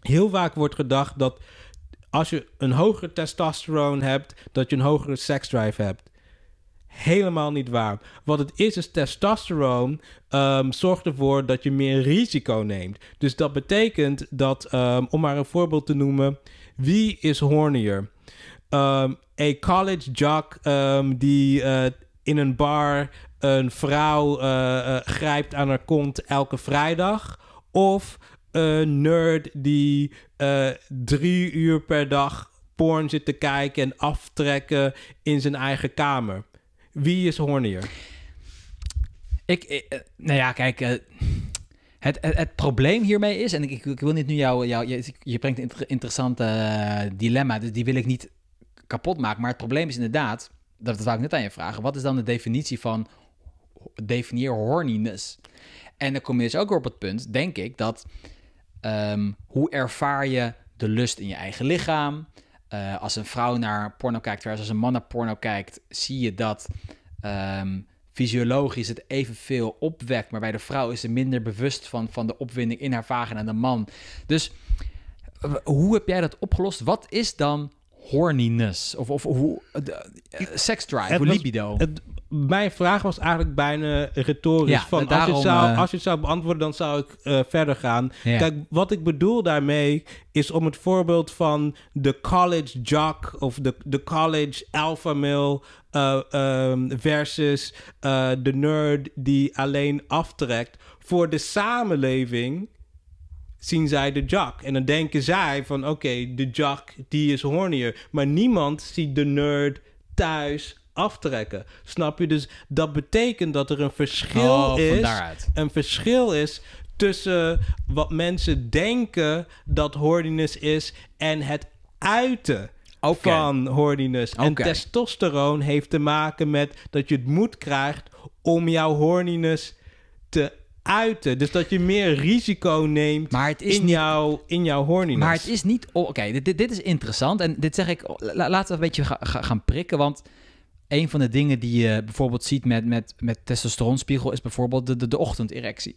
Heel vaak wordt gedacht dat als je een hogere testosteron hebt, dat je een hogere seksdrive hebt. Helemaal niet waar. Wat het is, is testosteron ehm, zorgt ervoor dat je meer risico neemt. Dus dat betekent dat, ehm, om maar een voorbeeld te noemen, wie is hornier? Um, een college jock ehm, die eh, in een bar een vrouw eh, eh, grijpt aan haar kont elke vrijdag. Of een nerd die drie uur per dag porn zit te kijken en aftrekken in zijn eigen kamer. Wie is hornier? Ik, nou ja, kijk. Het, het, probleem hiermee is, en ik, ik wil niet nu jouw jou je, je brengt een interessante dilemma, dus die wil ik niet kapot maakt. Maar het probleem is inderdaad, dat, dat wou ik net aan je vragen, wat is dan de definitie van definieer horniness? En dan kom je dus ook weer op het punt, denk ik, dat ehm, hoe ervaar je de lust in je eigen lichaam? Eh, als een vrouw naar porno kijkt terwijl als een man naar porno kijkt, zie je dat um, fysiologisch het evenveel opwekt. Maar bij de vrouw is ze minder bewust van, van de opwinding in haar vagina dan de man. Dus eh, hoe heb jij dat opgelost? Wat is dan horniness of, of, hoe, uh, sex drive, libido. mijn vraag was eigenlijk bijna retorisch. van, daarom, als, je zou, eh, als je het zou beantwoorden, dan zou ik verder gaan. Kijk, wat ik bedoel daarmee is om het voorbeeld van de college jock of de, de college alpha male ehm, versus de nerd die alleen aftrekt. Voor de samenleving zien zij de jock. En dan denken zij van oké, de jock die is hornier. Maar niemand ziet de nerd thuis aftrekken. Snap je? Dus dat betekent dat er een verschil oh, is. Een verschil is tussen wat mensen denken dat horniness is en het uiten. Van horniness. En testosteron heeft te maken met dat je het moed krijgt om jouw horniness te uiten. Dus dat je meer risico neemt maar het is in, jouw, in jouw horniness. Maar het is niet... Oké, dit, dit is interessant. En dit zeg ik... laten we een beetje gaan prikken, want... Een van de dingen die je bijvoorbeeld ziet met, met, met testosteronspiegel... is bijvoorbeeld de, de, de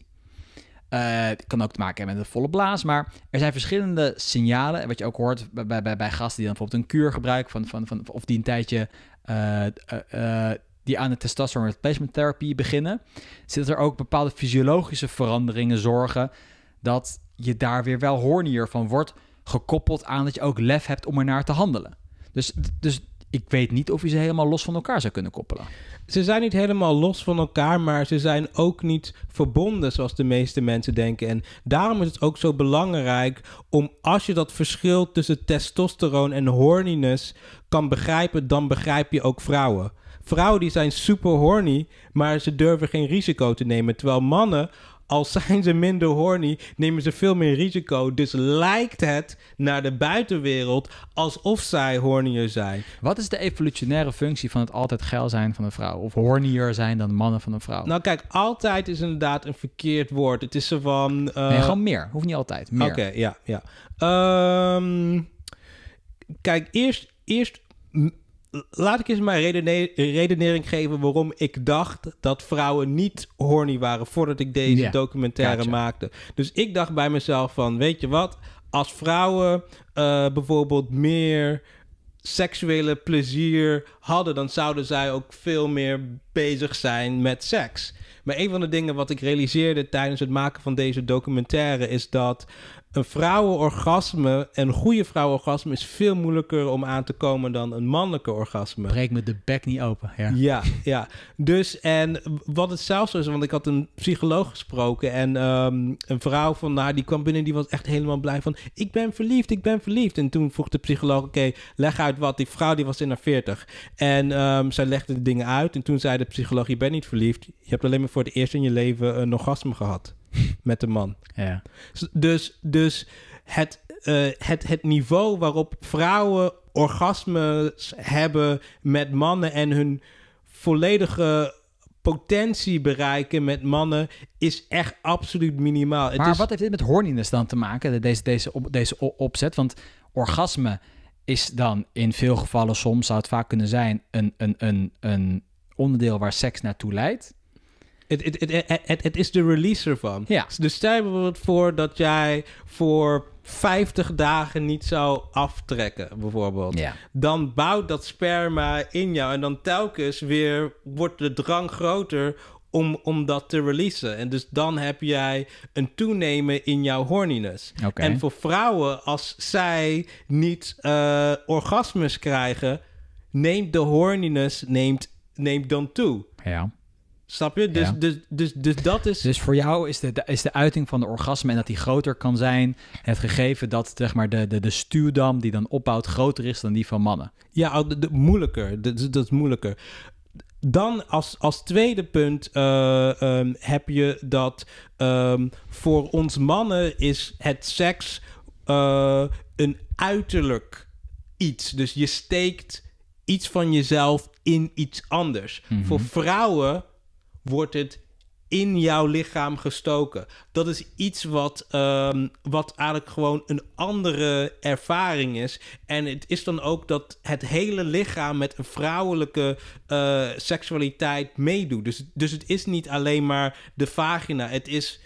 eh, kan ook te maken hebben met een volle blaas. Maar er zijn verschillende signalen. Wat je ook hoort bij, bij, bij gasten die dan bijvoorbeeld een kuur gebruiken. Van, van, van, of die een tijdje eh, eh, die aan de testosterone replacement therapie beginnen, zit er ook bepaalde fysiologische veranderingen zorgen dat je daar weer wel hornier van wordt, gekoppeld aan dat je ook lef hebt om ernaar te handelen. Dus, dus ik weet niet of je ze helemaal los van elkaar zou kunnen koppelen. Ze zijn niet helemaal los van elkaar, maar ze zijn ook niet verbonden zoals de meeste mensen denken. En daarom is het ook zo belangrijk om als je dat verschil tussen testosteron en horniness kan begrijpen, dan begrijp je ook vrouwen. Vrouwen die zijn super horny, maar ze durven geen risico te nemen. Terwijl mannen, al zijn ze minder horny, nemen ze veel meer risico. Dus lijkt het naar de buitenwereld alsof zij hornier zijn. Wat is de evolutionaire functie van het altijd geil zijn van een vrouw? Of hornier zijn dan mannen van een vrouw? Nou kijk, altijd is inderdaad een verkeerd woord. Het is zo van... Uh... Nee, gewoon meer. Hoeft niet altijd. Meer. Oké, ja, ja. Ehm, kijk, eerst... eerst laat ik eens mijn redenering geven waarom ik dacht dat vrouwen niet horny waren voordat ik deze documentaire maakte. Dus ik dacht bij mezelf van, weet je wat, als vrouwen eh, bijvoorbeeld meer seksuele plezier hadden, dan zouden zij ook veel meer bezig zijn met seks. Maar een van de dingen wat ik realiseerde tijdens het maken van deze documentaire is dat een vrouwenorgasme, een goede vrouwenorgasme, is veel moeilijker om aan te komen dan een mannelijke orgasme. Breek me de bek niet open. Ja, ja. ja. Dus en wat het zelfs is, want ik had een psycholoog gesproken en ehm, een vrouw van haar, die kwam binnen, die was echt helemaal blij van, ik ben verliefd, ik ben verliefd. En toen vroeg de psycholoog, oké, leg uit wat. Die vrouw die was in haar veertig. En um, zij legde de dingen uit en toen zei de psycholoog, je bent niet verliefd. Je hebt alleen maar voor het eerst in je leven een orgasme gehad met de man. Ja. Dus, dus, dus het, eh, het, het niveau waarop vrouwen orgasmes hebben met mannen en hun volledige potentie bereiken met mannen is echt absoluut minimaal. Maar is... wat heeft dit met horniness dan te maken, deze, deze, op, deze opzet? Want orgasme is dan in veel gevallen, soms zou het vaak kunnen zijn, een, een, een, een onderdeel waar seks naartoe leidt. Het, is de release ervan. Dus stel je bijvoorbeeld voor dat jij voor 50 dagen niet zou aftrekken, bijvoorbeeld. Dan bouwt dat sperma in jou. En dan telkens weer wordt de drang groter om, om dat te releasen. En dus dan heb jij een toenemen in jouw horniness. En voor vrouwen, als zij niet uh, orgasmes krijgen, neemt de horniness neemt, neemt dan toe. Ja. Snap je? Dus, dus, dus, dus, dat is. Dus voor jou is de, is de uiting van de orgasme en dat die groter kan zijn. Het gegeven dat zeg maar, de, de, de stuwdam die dan opbouwt groter is dan die van mannen. Ja, de, de, moeilijker. Dat is moeilijker. Dan als, als tweede punt eh, ehm, heb je dat ehm, voor ons mannen is het seks eh, een uiterlijk iets. Dus je steekt iets van jezelf in iets anders. Mhm. Voor vrouwen wordt het in jouw lichaam gestoken. Dat is iets wat, ehm, wat eigenlijk gewoon een andere ervaring is. En het is dan ook dat het hele lichaam met een vrouwelijke eh, seksualiteit meedoet. Dus, dus het is niet alleen maar de vagina. Het is,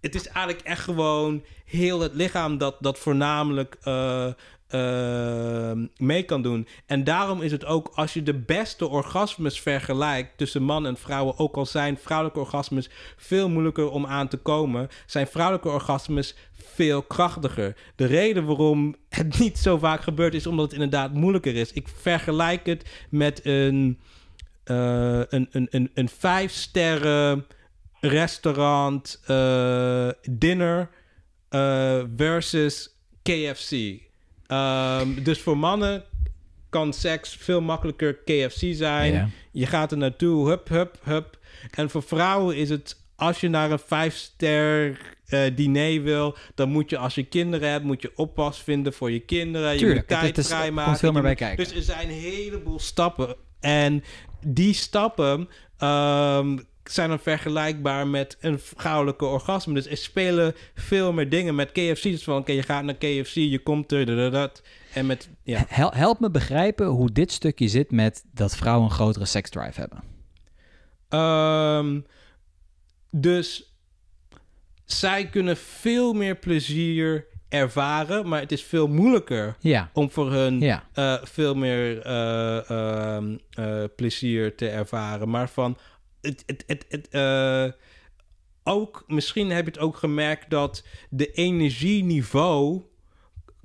het is eigenlijk echt gewoon heel het lichaam dat, dat voornamelijk. Eh, uh, mee kan doen. En daarom is het ook, als je de beste orgasmes vergelijkt tussen man en vrouwen, ook al zijn vrouwelijke orgasmes veel moeilijker om aan te komen, zijn vrouwelijke orgasmes veel krachtiger. De reden waarom het niet zo vaak gebeurt is omdat het inderdaad moeilijker is. Ik vergelijk het met een, uh, een, een, een, een vijf sterren restaurant uh, dinner eh, versus KFC. Ehm, dus voor mannen kan seks veel makkelijker KFC zijn. Je gaat er naartoe, hup, hup, hup. En voor vrouwen is het, als je naar een vijfster uh, diner wil, dan moet je als je kinderen hebt, moet je oppas vinden voor je kinderen. Tuurlijk, je moet tijd vrijmaken. Veel meer bij kijken. Dus er zijn een heleboel stappen. En die stappen ehm, zijn dan vergelijkbaar met een vrouwelijke orgasme. Dus er spelen veel meer dingen met KFC. Dus van, oké, je gaat naar KFC, je komt er, dat. En met, ja. Hel help me begrijpen hoe dit stukje zit met dat vrouwen een grotere seksdrive hebben. Ehm, dus zij kunnen veel meer plezier ervaren, maar het is veel moeilijker ja. om voor hun eh, veel meer eh, ehm, eh, plezier te ervaren. Maar van het, het, het, eh, ook, misschien heb je het ook gemerkt dat de energieniveau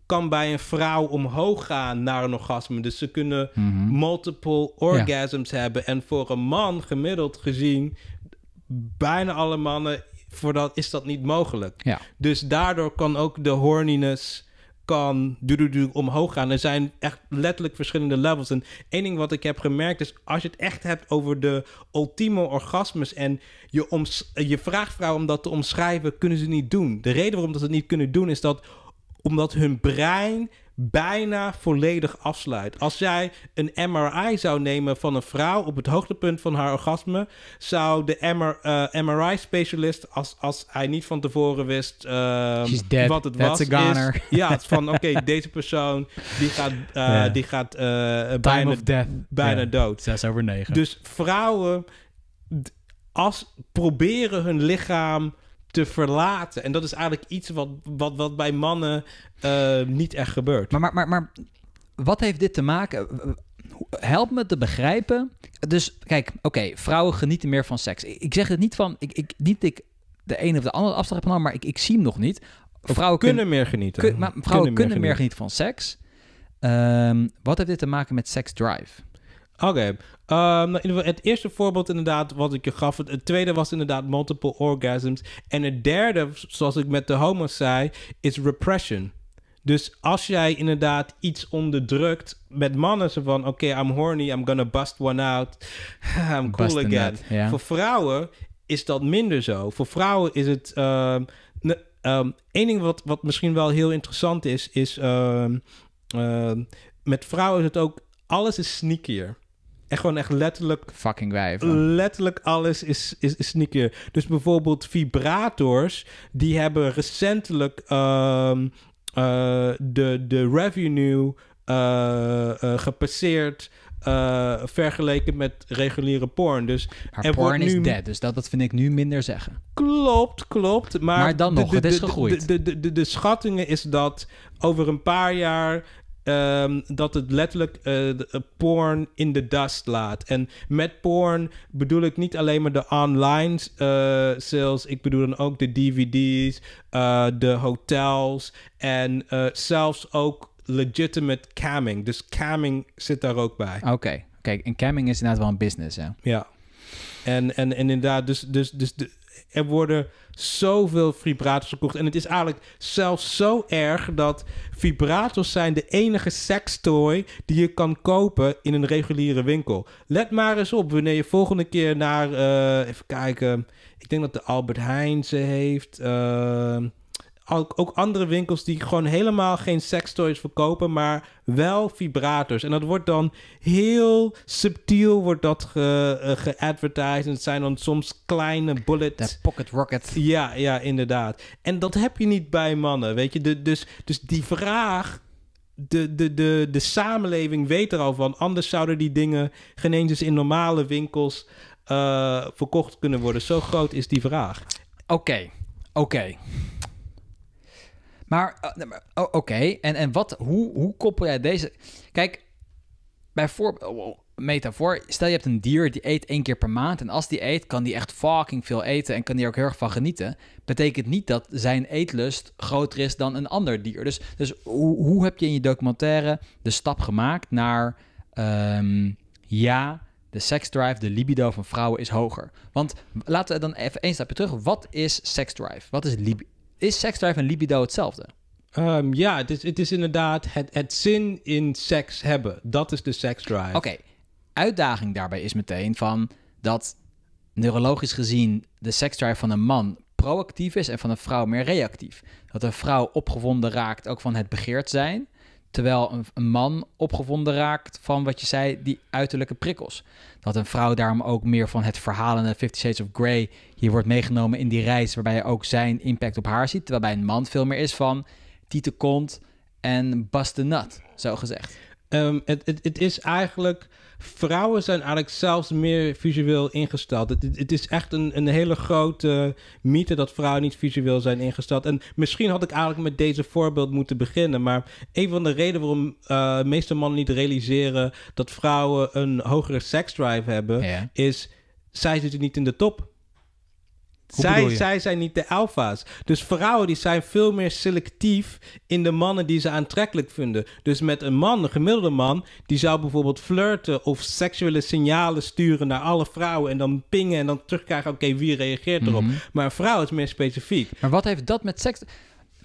kan bij een vrouw omhoog gaan naar een orgasme. Dus ze kunnen mhm. multiple orgasms hebben. En voor een man, gemiddeld gezien, bijna alle mannen, voor dat, is dat niet mogelijk. Ja. Dus daardoor kan ook de horniness kan du -du -du omhoog gaan. Er zijn echt letterlijk verschillende levels. En één ding wat ik heb gemerkt is... als je het echt hebt over de ultieme orgasmes... en je, je vraagt vrouwen om dat te omschrijven... kunnen ze niet doen. De reden waarom dat ze het niet kunnen doen is dat... omdat hun brein bijna volledig afsluit. Als jij een MRI zou nemen van een vrouw op het hoogtepunt van haar orgasme, zou de MRI-specialist, eh, als, als hij niet van tevoren wist ehm, wat het was, ja, van oké, deze persoon die gaat, uh, die gaat eh, bijna, bijna yeah. dood. Zes over negen. Dus vrouwen als proberen hun lichaam te verlaten. En dat is eigenlijk iets wat, wat, wat bij mannen eh, niet echt gebeurt. Maar, maar, maar, wat heeft dit te maken? Help me te begrijpen. Dus kijk, oké, vrouwen genieten meer van seks. Ik zeg het niet van, ik, ik, niet ik de een of de andere afslag heb genomen, maar ik, ik zie hem nog niet. Vrouwen kunnen, meer genieten. maar vrouwen kunnen, meer, kunnen genieten. van seks. Ehm, wat heeft dit te maken met seksdrive? Oké. Okay. Um, ehm, het eerste voorbeeld inderdaad wat ik je gaf. Het, tweede was inderdaad multiple orgasms. En het derde, zoals ik met de homo's zei, is repression. Dus als jij inderdaad iets onderdrukt met mannen, zo van... Oké, I'm horny, I'm gonna bust one out. I'm cool again. Voor vrouwen is dat minder zo. Voor vrouwen is het... Ehm, ehm, één ding wat, wat misschien wel heel interessant is, is... met vrouwen is het ook... Alles is sneakier. En gewoon echt letterlijk... Fucking wijf. Letterlijk alles is, is, is Dus bijvoorbeeld vibrators, die hebben recentelijk ehm, eh, de, de revenue eh, eh, gepasseerd... vergeleken met reguliere porn. Dus maar porn is dead, dus dat, dat vind ik nu minder zeggen. Klopt, klopt. Maar, maar dan nog, het is gegroeid. De, de, de, de, schattingen is dat over een paar jaar Ehm, dat het letterlijk eh, eh, porn in de dust laat. En met porn bedoel ik niet alleen maar de online eh, sales, ik bedoel dan ook de DVD's, de hotels en zelfs ook legitimate camming. Dus camming zit daar ook bij. Oké, oké, kijk, en camming is inderdaad wel een business, hè? Ja. En, en, en inderdaad, dus, dus, dus er worden zoveel vibrators verkocht. En het is eigenlijk zelfs zo erg dat vibrators zijn de enige sextoy die je kan kopen in een reguliere winkel. Let maar eens op wanneer je volgende keer naar, eh, even kijken, ik denk dat de Albert Heijn ze heeft. Uh, ook, ook andere winkels die gewoon helemaal geen sextoys verkopen, maar wel vibrators. En dat wordt dan heel subtiel wordt dat ge, uh, geadvertised. En het zijn dan soms kleine bullet... De pocket rockets. Ja, ja, inderdaad. En dat heb je niet bij mannen, weet je. De, dus, dus die vraag de, de, de, de samenleving weet er al van. Anders zouden die dingen geen eens in normale winkels eh, verkocht kunnen worden. Zo groot is die vraag. Oké, oké. Maar, eh, oh, oké, en, en wat, hoe, hoe koppel jij deze... Kijk, bijvoorbeeld... Oh, oh, metafoor. Stel je hebt een dier die eet één keer per maand. En als die eet, kan die echt fucking veel eten. En kan die ook heel erg van genieten. Betekent niet dat zijn eetlust groter is dan een ander dier. Dus, dus hoe, hoe heb je in je documentaire de stap gemaakt naar. Ehm, ja, de seksdrive, de libido van vrouwen is hoger. Want laten we dan even één stapje terug. Wat is seksdrive? Wat is libido? Is seksdrive en libido hetzelfde? Ehm, ja, het is, het is inderdaad het, het zin in seks hebben. Dat is de seksdrive. Oké, uitdaging daarbij is meteen van dat neurologisch gezien de seksdrive van een man proactief is en van een vrouw meer reactief. Dat een vrouw opgewonden raakt ook van het begeerd zijn. Terwijl een, man opgevonden raakt van wat je zei, die uiterlijke prikkels. Dat een vrouw daarom ook meer van het verhalende Fifty Shades of Grey hier wordt meegenomen in die reis, waarbij je ook zijn impact op haar ziet. Terwijl bij een man veel meer is van tiete kont en bas de nat, zo gezegd. Ehm, het, het, is eigenlijk. Vrouwen zijn eigenlijk zelfs meer visueel ingesteld. Het, het is echt een, een, hele grote mythe dat vrouwen niet visueel zijn ingesteld. En misschien had ik eigenlijk met deze voorbeeld moeten beginnen. Maar een van de redenen waarom eh, meeste mannen niet realiseren dat vrouwen een hogere seksdrive hebben, is zij zitten niet in de top zij, zij zijn niet de alfa's. Dus vrouwen die zijn veel meer selectief in de mannen die ze aantrekkelijk vinden. Dus met een man, een gemiddelde man, die zou bijvoorbeeld flirten of seksuele signalen sturen naar alle vrouwen en dan pingen en dan terugkrijgen, oké, wie reageert erop? Mhm. Maar een vrouw is meer specifiek. Maar wat heeft dat met seks...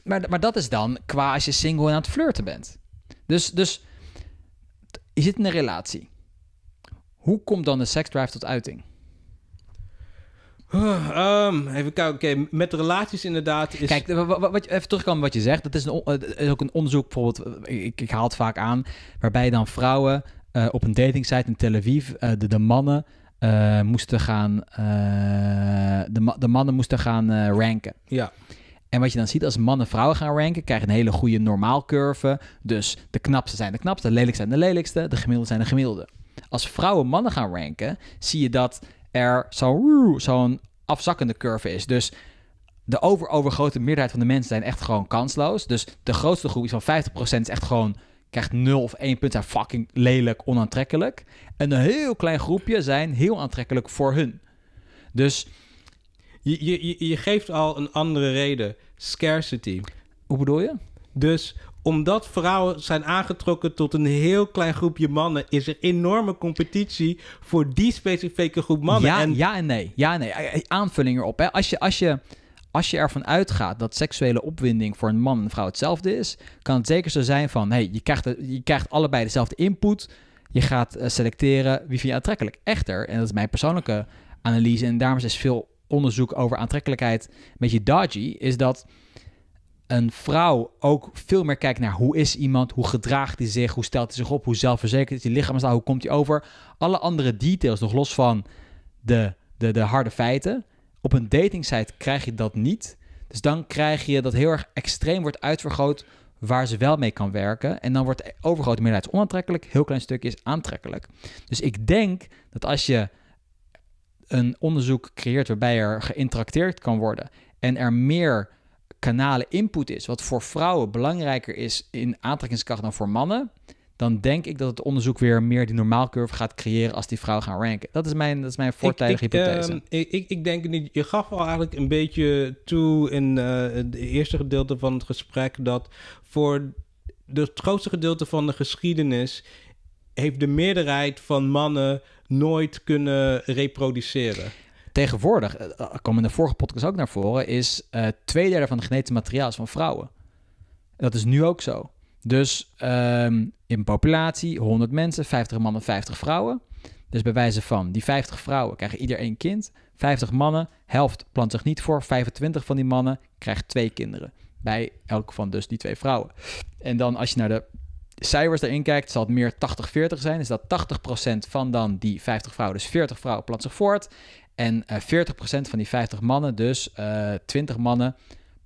Maar, maar dat is dan qua als je single en aan het flirten bent. Dus, dus je zit in een relatie. Hoe komt dan de seksdrive tot uiting? Ehm, even kijken, oké, met relaties inderdaad is... Kijk, wat, even terugkomen wat je zegt. Dat is, een, eh, ook een onderzoek, bijvoorbeeld, eh, ik, ik, haal het vaak aan... waarbij dan vrouwen eh, op een datingsite in Tel Aviv, de, de, mannen... moesten gaan, de, de, mannen moesten gaan ranken. Ja. En wat je dan ziet als mannen vrouwen gaan ranken, krijgen een hele goede normaalcurve. Dus de knapste zijn de knapste, de lelijkste zijn de lelijkste, de gemiddelde zijn de gemiddelde. Als vrouwen mannen gaan ranken, zie je dat er zo'n afzakkende curve is. Dus de over-overgrote meerderheid van de mensen zijn echt gewoon kansloos. Dus de grootste groep is van 50% is echt gewoon krijgt 0 of 1 punt zijn fucking lelijk, onaantrekkelijk. En een heel klein groepje zijn heel aantrekkelijk voor hun. Dus... Je, je, je geeft al een andere reden. Scarcity. Hoe bedoel je? Dus omdat vrouwen zijn aangetrokken tot een heel klein groepje mannen, is er enorme competitie voor die specifieke groep mannen. Ja en, ja en nee. Ja en nee. Aanvulling erop. Hè. Als je. Als je als je ervan uitgaat dat seksuele opwinding voor een man en een vrouw hetzelfde is, kan het zeker zo zijn van hey, je, krijgt, je krijgt allebei dezelfde input. Je gaat eh, selecteren wie vind je aantrekkelijk. Echter, en dat is mijn persoonlijke analyse, en daarom is veel onderzoek over aantrekkelijkheid een beetje dodgy, is dat een vrouw ook veel meer kijkt naar hoe is iemand, hoe gedraagt hij zich, hoe stelt hij zich op, hoe zelfverzekerd is die lichaamstaal, nou, hoe komt hij over. Alle andere details, nog los van de, de, de harde feiten. Op een datingsite krijg je dat niet. Dus dan krijg je dat heel erg extreem wordt uitvergroot waar ze wel mee kan werken. En dan wordt de overgrote meerderheid onaantrekkelijk, heel klein stukje is aantrekkelijk. Dus ik denk dat als je een onderzoek creëert waarbij er geïnteracteerd kan worden en er meer kanalen input is, wat voor vrouwen belangrijker is in aantrekkingskracht dan voor mannen, dan denk ik dat het onderzoek weer meer die normaalcurve gaat creëren als die vrouwen gaan ranken. Dat is mijn, dat is mijn voortijdige ik, ehm, hypothese. ik, ik, ik denk niet. Je gaf al eigenlijk een beetje toe in eh, het eerste gedeelte van het gesprek dat voor het grootste gedeelte van de geschiedenis heeft de meerderheid van mannen nooit kunnen reproduceren tegenwoordig, dat eh, eh, kwam in de vorige podcast ook naar voren, is eh, twee derde van het genetische materiaal is van vrouwen. Dat is nu ook zo. Dus ehm, in populatie 100 mensen, 50 mannen, 50 vrouwen. Dus bij wijze van die 50 vrouwen krijgen ieder één kind. 50 mannen, helft plant zich niet voor. 25 van die mannen krijgt twee kinderen. Bij elk van dus die twee vrouwen. En dan als je naar de cijfers daarin kijkt, zal het meer 80-40 zijn. Is dat 80% van dan die 50 vrouwen, dus 40 vrouwen plant zich voort. En 40% eh, van die 50 mannen, dus 20 eh, mannen,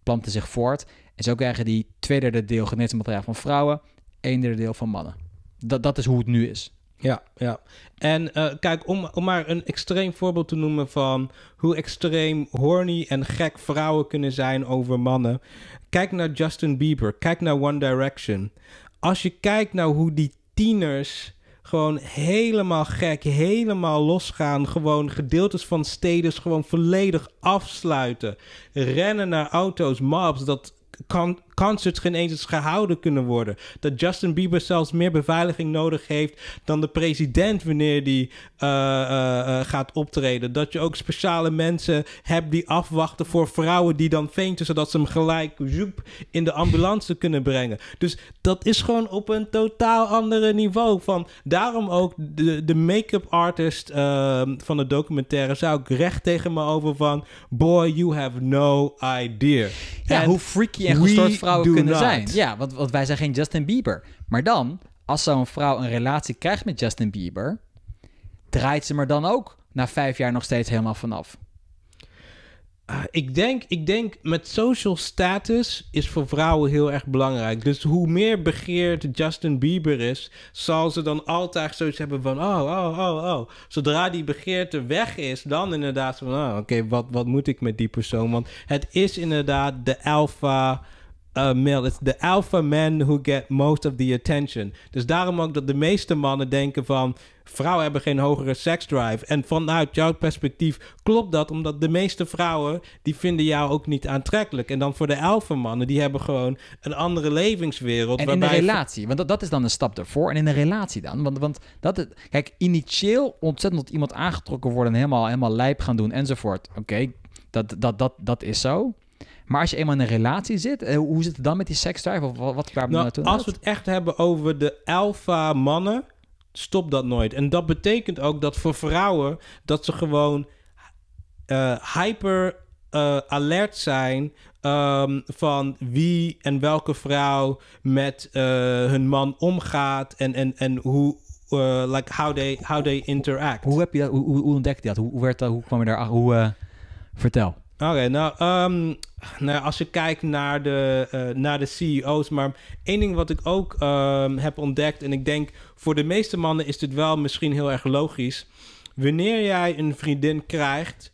planten zich voort. En zo krijgen die twee derde deel genetisch van vrouwen, een derde deel van mannen. Dat, dat is hoe het nu is. Ja, ja. En eh, kijk, om, om maar een extreem voorbeeld te noemen van hoe extreem horny en gek vrouwen kunnen zijn over mannen. Kijk naar Justin Bieber, kijk naar One Direction. Als je kijkt naar hoe die tieners gewoon helemaal gek, helemaal losgaan. Gewoon gedeeltes van steden gewoon volledig afsluiten. Rennen naar auto's, mobs. Dat kan concerts geen eens gehouden kunnen worden. Dat Justin Bieber zelfs meer beveiliging nodig heeft dan de president wanneer die eh, eh, eh, gaat optreden. Dat je ook speciale mensen hebt die afwachten voor vrouwen die dan feinten zodat ze hem gelijk zoep, in de ambulance kunnen brengen. Dus dat is gewoon op een totaal andere niveau. Van, daarom ook de, de make-up artist ehm, van de documentaire zou ik recht tegen me over van... Boy, you have no idea. Ja, en hoe freaky en gestort kunnen zijn. Ja, want, want wij zijn geen Justin Bieber. Maar dan, als zo'n vrouw een relatie krijgt met Justin Bieber, draait ze maar dan ook na vijf jaar nog steeds helemaal vanaf. Uh, ik, denk, ik denk met social status is voor vrouwen heel erg belangrijk. Dus hoe meer begeerd Justin Bieber is, zal ze dan altijd zoiets hebben van: oh, oh, oh, oh. Zodra die begeerte weg is, dan inderdaad van: oh, oké, wat, wat moet ik met die persoon? Want het is inderdaad de alpha uh, male. It's the alpha men who get most of the attention. Dus daarom ook dat de meeste mannen denken van vrouwen hebben geen hogere seksdrive. En vanuit jouw perspectief klopt dat, omdat de meeste vrouwen die vinden jou ook niet aantrekkelijk. En dan voor de alpha mannen, die hebben gewoon een andere levenswereld. En waarbij in de relatie, want dat, dat is dan een stap ervoor. En in de relatie dan, want, want dat het, kijk, initieel ontzettend iemand aangetrokken worden, helemaal, helemaal lijp gaan doen enzovoort. Oké, dat, dat, dat, dat is zo. Maar als je eenmaal in een relatie zit, eh, hoe zit het dan met die drive? Of wat, wat waar nou, naartoe Als we het echt hebben over de alfa mannen, stop dat nooit. En dat betekent ook dat voor vrouwen dat ze gewoon eh, hyper eh, alert zijn ehm, van wie en welke vrouw met hun man omgaat en, en, en hoe. like how they, how they interact. Hoe, heb je dat, hoe, hoe ontdekte je dat? Hoe, werd dat? Hoe kwam je daar? Hoe, vertel. Oké, nou, ehm, nou, als je kijkt naar de, eh, naar de CEO's. Maar één ding wat ik ook ehm, heb ontdekt. En ik denk voor de meeste mannen is dit wel misschien heel erg logisch. Wanneer jij een vriendin krijgt.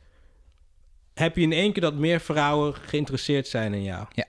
heb je in één keer dat meer vrouwen geïnteresseerd zijn in jou. Ja.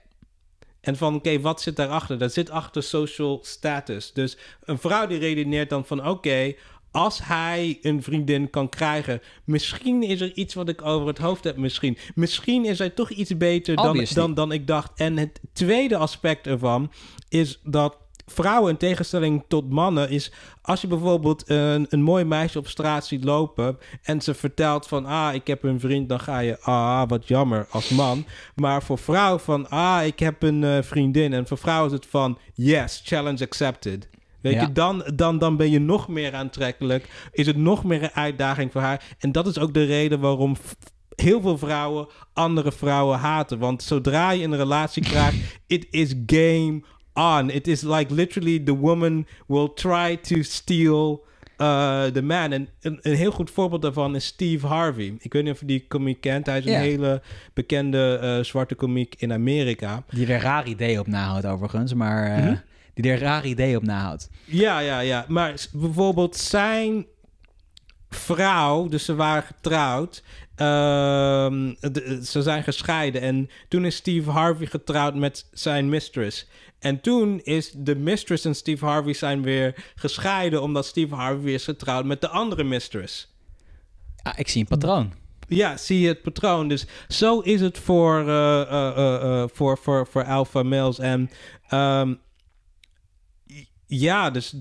En van oké, wat zit daarachter? Dat zit achter social status. Dus een vrouw die redeneert dan van oké als hij een vriendin kan krijgen. Misschien is er iets wat ik over het hoofd heb. Misschien, misschien is hij toch iets beter dan, dan, dan ik dacht. En het tweede aspect ervan is dat vrouwen in tegenstelling tot mannen is... als je bijvoorbeeld een, een mooi meisje op straat ziet lopen... en ze vertelt van, ah, ik heb een vriend... dan ga je, ah, wat jammer, als man. Maar voor vrouw van, ah, ik heb een eh, vriendin... en voor vrouw is het van, yes, challenge accepted je, dan, dan, dan ben je nog meer aantrekkelijk. Is het nog meer een uitdaging voor haar. En dat is ook de reden waarom heel veel vrouwen andere vrouwen haten. Want zodra je een relatie krijgt, it is game on. It is like literally the woman will try to steal uh, the man. En een, heel goed voorbeeld daarvan is Steve Harvey. Ik weet niet of je die komiek kent. Hij is een hele bekende uh, zwarte komiek in Amerika. Die er raar idee op nahoudt overigens, maar... Eh, mhm die er rare idee op nahoudt. Ja, ja, ja. Maar bijvoorbeeld zijn vrouw, dus ze waren getrouwd. Ehm, eh, ze zijn gescheiden. En toen is Steve Harvey getrouwd met zijn mistress. En toen is de mistress en Steve Harvey zijn weer gescheiden. Omdat Steve Harvey is getrouwd met de andere mistress. Ah, ik zie een patroon. Ja, zie je het patroon. Dus zo is het voor, uh, uh, voor, voor, voor alpha males. En ehm, ja, dus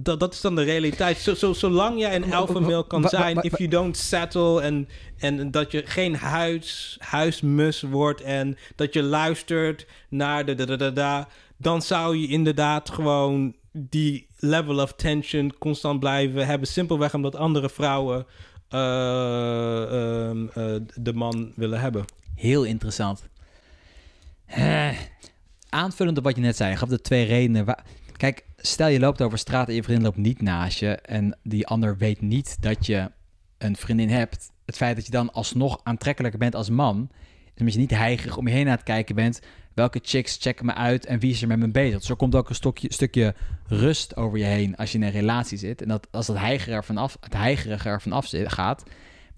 dat is dan de realiteit. Zo, zo, zolang jij een alpha male kan zijn, if you don't settle en, en dat je geen huis, huismus wordt en dat je luistert naar de da da da dan zou je inderdaad gewoon die level of tension constant blijven hebben. Simpelweg omdat andere vrouwen eh, ehm, eh, de man willen hebben. Heel interessant aanvullend op wat je net zei, gaf de twee redenen. Waar... Kijk, stel je loopt over straat en je vriendin loopt niet naast je en die ander weet niet dat je een vriendin hebt. Het feit dat je dan alsnog aantrekkelijker bent als man, is je niet heigerig om je heen aan het kijken bent. Welke chicks checken me uit en wie is er met me bezig? Zo dus komt ook een stokje, stukje rust over je heen als je in een relatie zit. En dat, als dat vanaf het heigerige ervan af gaat,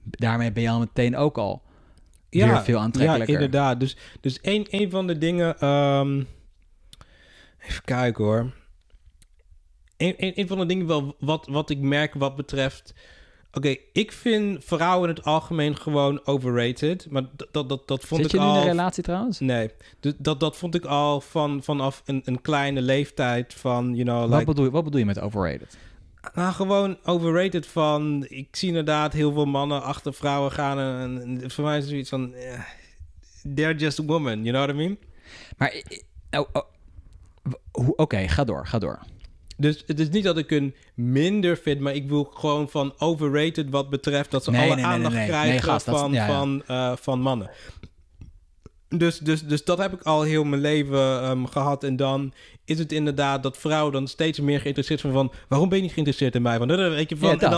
daarmee ben je al meteen ook al ja, veel aantrekkelijker. Ja, inderdaad. Dus, dus een, een van de dingen... Ehm, even kijken hoor. Een, een, een, van de dingen wel wat, wat ik merk wat betreft... Oké, ik vind vrouwen in het algemeen gewoon overrated. Maar dat, dat, dat vond ik al... je in een relatie trouwens? Nee. Dus dat, dat vond ik al van, vanaf een, een kleine leeftijd van, you know... Like... Wat, bedoel, wat bedoel je met overrated? Nou, gewoon overrated van... Ik zie inderdaad heel veel mannen achter vrouwen gaan... En, voor mij is het zoiets van... Eh, they're just women, you know what I mean? Maar... Eh, eh, oh, oh, oké, ga door, ga door. Dus het is niet dat ik een minder vind, maar ik wil gewoon van overrated wat betreft dat ze alle aandacht krijgen van, van, van mannen. Dus, dus, dus dat heb ik al heel mijn leven ehm, gehad. En dan is het inderdaad dat vrouwen dan steeds meer geïnteresseerd zijn van... waarom ben je niet geïnteresseerd in mij? Want weet je, van, dat,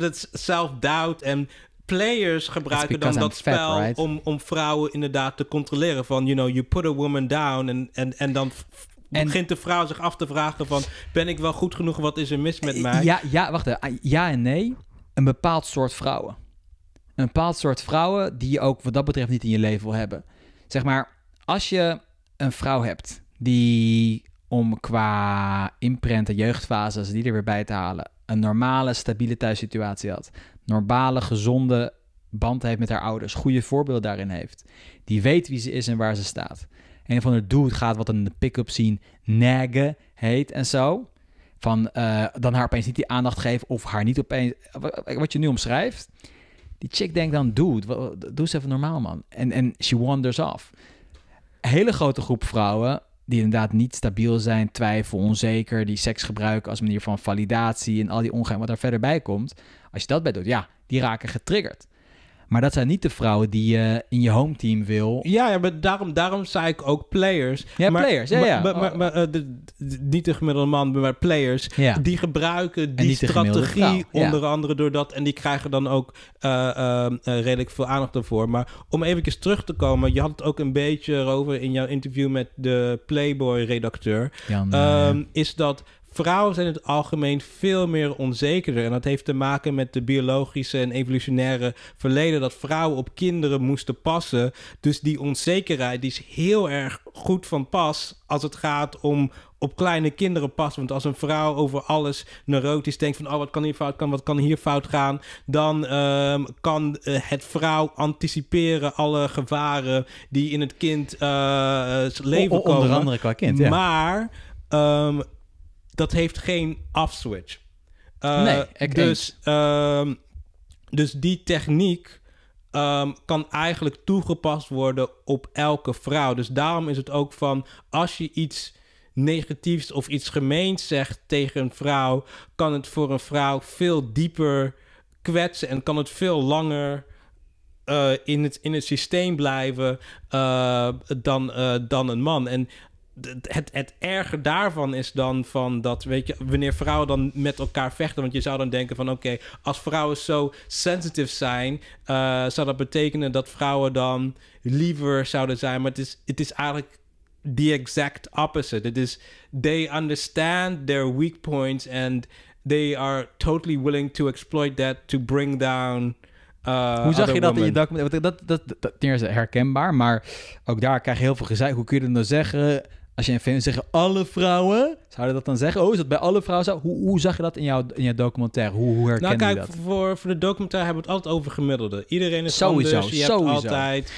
dan self-doubt en players gebruiken dan dat spel om, om vrouwen inderdaad te controleren. Van, you know, you put a woman down en, en, en dan begint de vrouw zich af te vragen van... ben ik wel goed genoeg, wat is er mis met eh, mij? Ja, ja wacht ah, Ja en nee. Een bepaald soort vrouwen. Een bepaald soort vrouwen die je ook wat dat betreft niet in je leven wil hebben. Zeg maar, als je een vrouw hebt die om qua imprint en als die er weer bij te halen, een normale, stabiele thuissituatie had, normale, gezonde band heeft met haar ouders, goede voorbeeld daarin heeft, die weet wie ze is en waar ze staat. Een van de doet, gaat wat een pick-up zien, naggen heet en zo. Van eh, dan haar opeens niet die aandacht geven of haar niet opeens. Wat je nu omschrijft, die chick denkt dan, dude, doe eens even normaal, man. En, en she wanders off. Een hele grote groep vrouwen die inderdaad niet stabiel zijn, twijfel, onzeker, die seks gebruiken als manier van validatie en al die ongeheim wat daar verder bij komt. Als je dat bij doet, ja, die raken getriggerd. Maar dat zijn niet de vrouwen die je in je home team wil. Ja, ja maar daarom, daarom zei ik ook players. Ja, maar, players. Ja, Maar, maar, maar eh, de, niet de gemiddelde man, maar players. Ja. Die gebruiken die strategie onder andere door dat. En die krijgen dan ook eh, eh, redelijk veel aandacht ervoor. Maar om even terug te komen. Je had het ook een beetje over in jouw interview met de Playboy-redacteur. Um, is dat Vrouwen zijn in het algemeen veel meer onzekerder. En dat heeft te maken met de biologische en evolutionaire verleden. Dat vrouwen op kinderen moesten passen. Dus die onzekerheid die is heel erg goed van pas als het gaat om op kleine kinderen passen. Want als een vrouw over alles neurotisch denkt van... oh, wat kan hier fout gaan, wat kan hier fout gaan... dan ehm, kan eh, het vrouw anticiperen alle gevaren die in het kind eh, leven onder komen. Onder andere qua kind, ja. Maar... Ehm, dat heeft geen off-switch. Eh, nee, dus, um, dus die techniek ehm, kan eigenlijk toegepast worden op elke vrouw. Dus daarom is het ook van als je iets negatiefs of iets gemeens zegt tegen een vrouw, kan het voor een vrouw veel dieper kwetsen en kan het veel langer eh, in, het, in het systeem blijven eh, dan, dan een man. En het, het erger daarvan is dan van dat, weet je, wanneer vrouwen dan met elkaar vechten. Want je zou dan denken van, oké, als vrouwen zo sensitive zijn, eh, zou dat betekenen dat vrouwen dan liever zouden zijn. Maar het is, het is eigenlijk the exact opposite. It is they understand their weak points and they are totally willing to exploit that to bring down. Eh, Hoe zag je dat in je document? Dat, dat, dat, dat, herkenbaar, maar ook daar krijg je heel veel gezeik. Hoe kun je dat nou zeggen? als je in film zegt alle vrouwen, zouden dat dan zeggen? Oh, is dat bij alle vrouwen zo? Hoe, hoe zag je dat in jouw, in jouw documentaire? Hoe, hoe nou, dat? nou, kijk, Voor, voor de documentaire hebben we het altijd over gemiddelde. Iedereen is sowieso, anders. Je sowieso. Hebt altijd...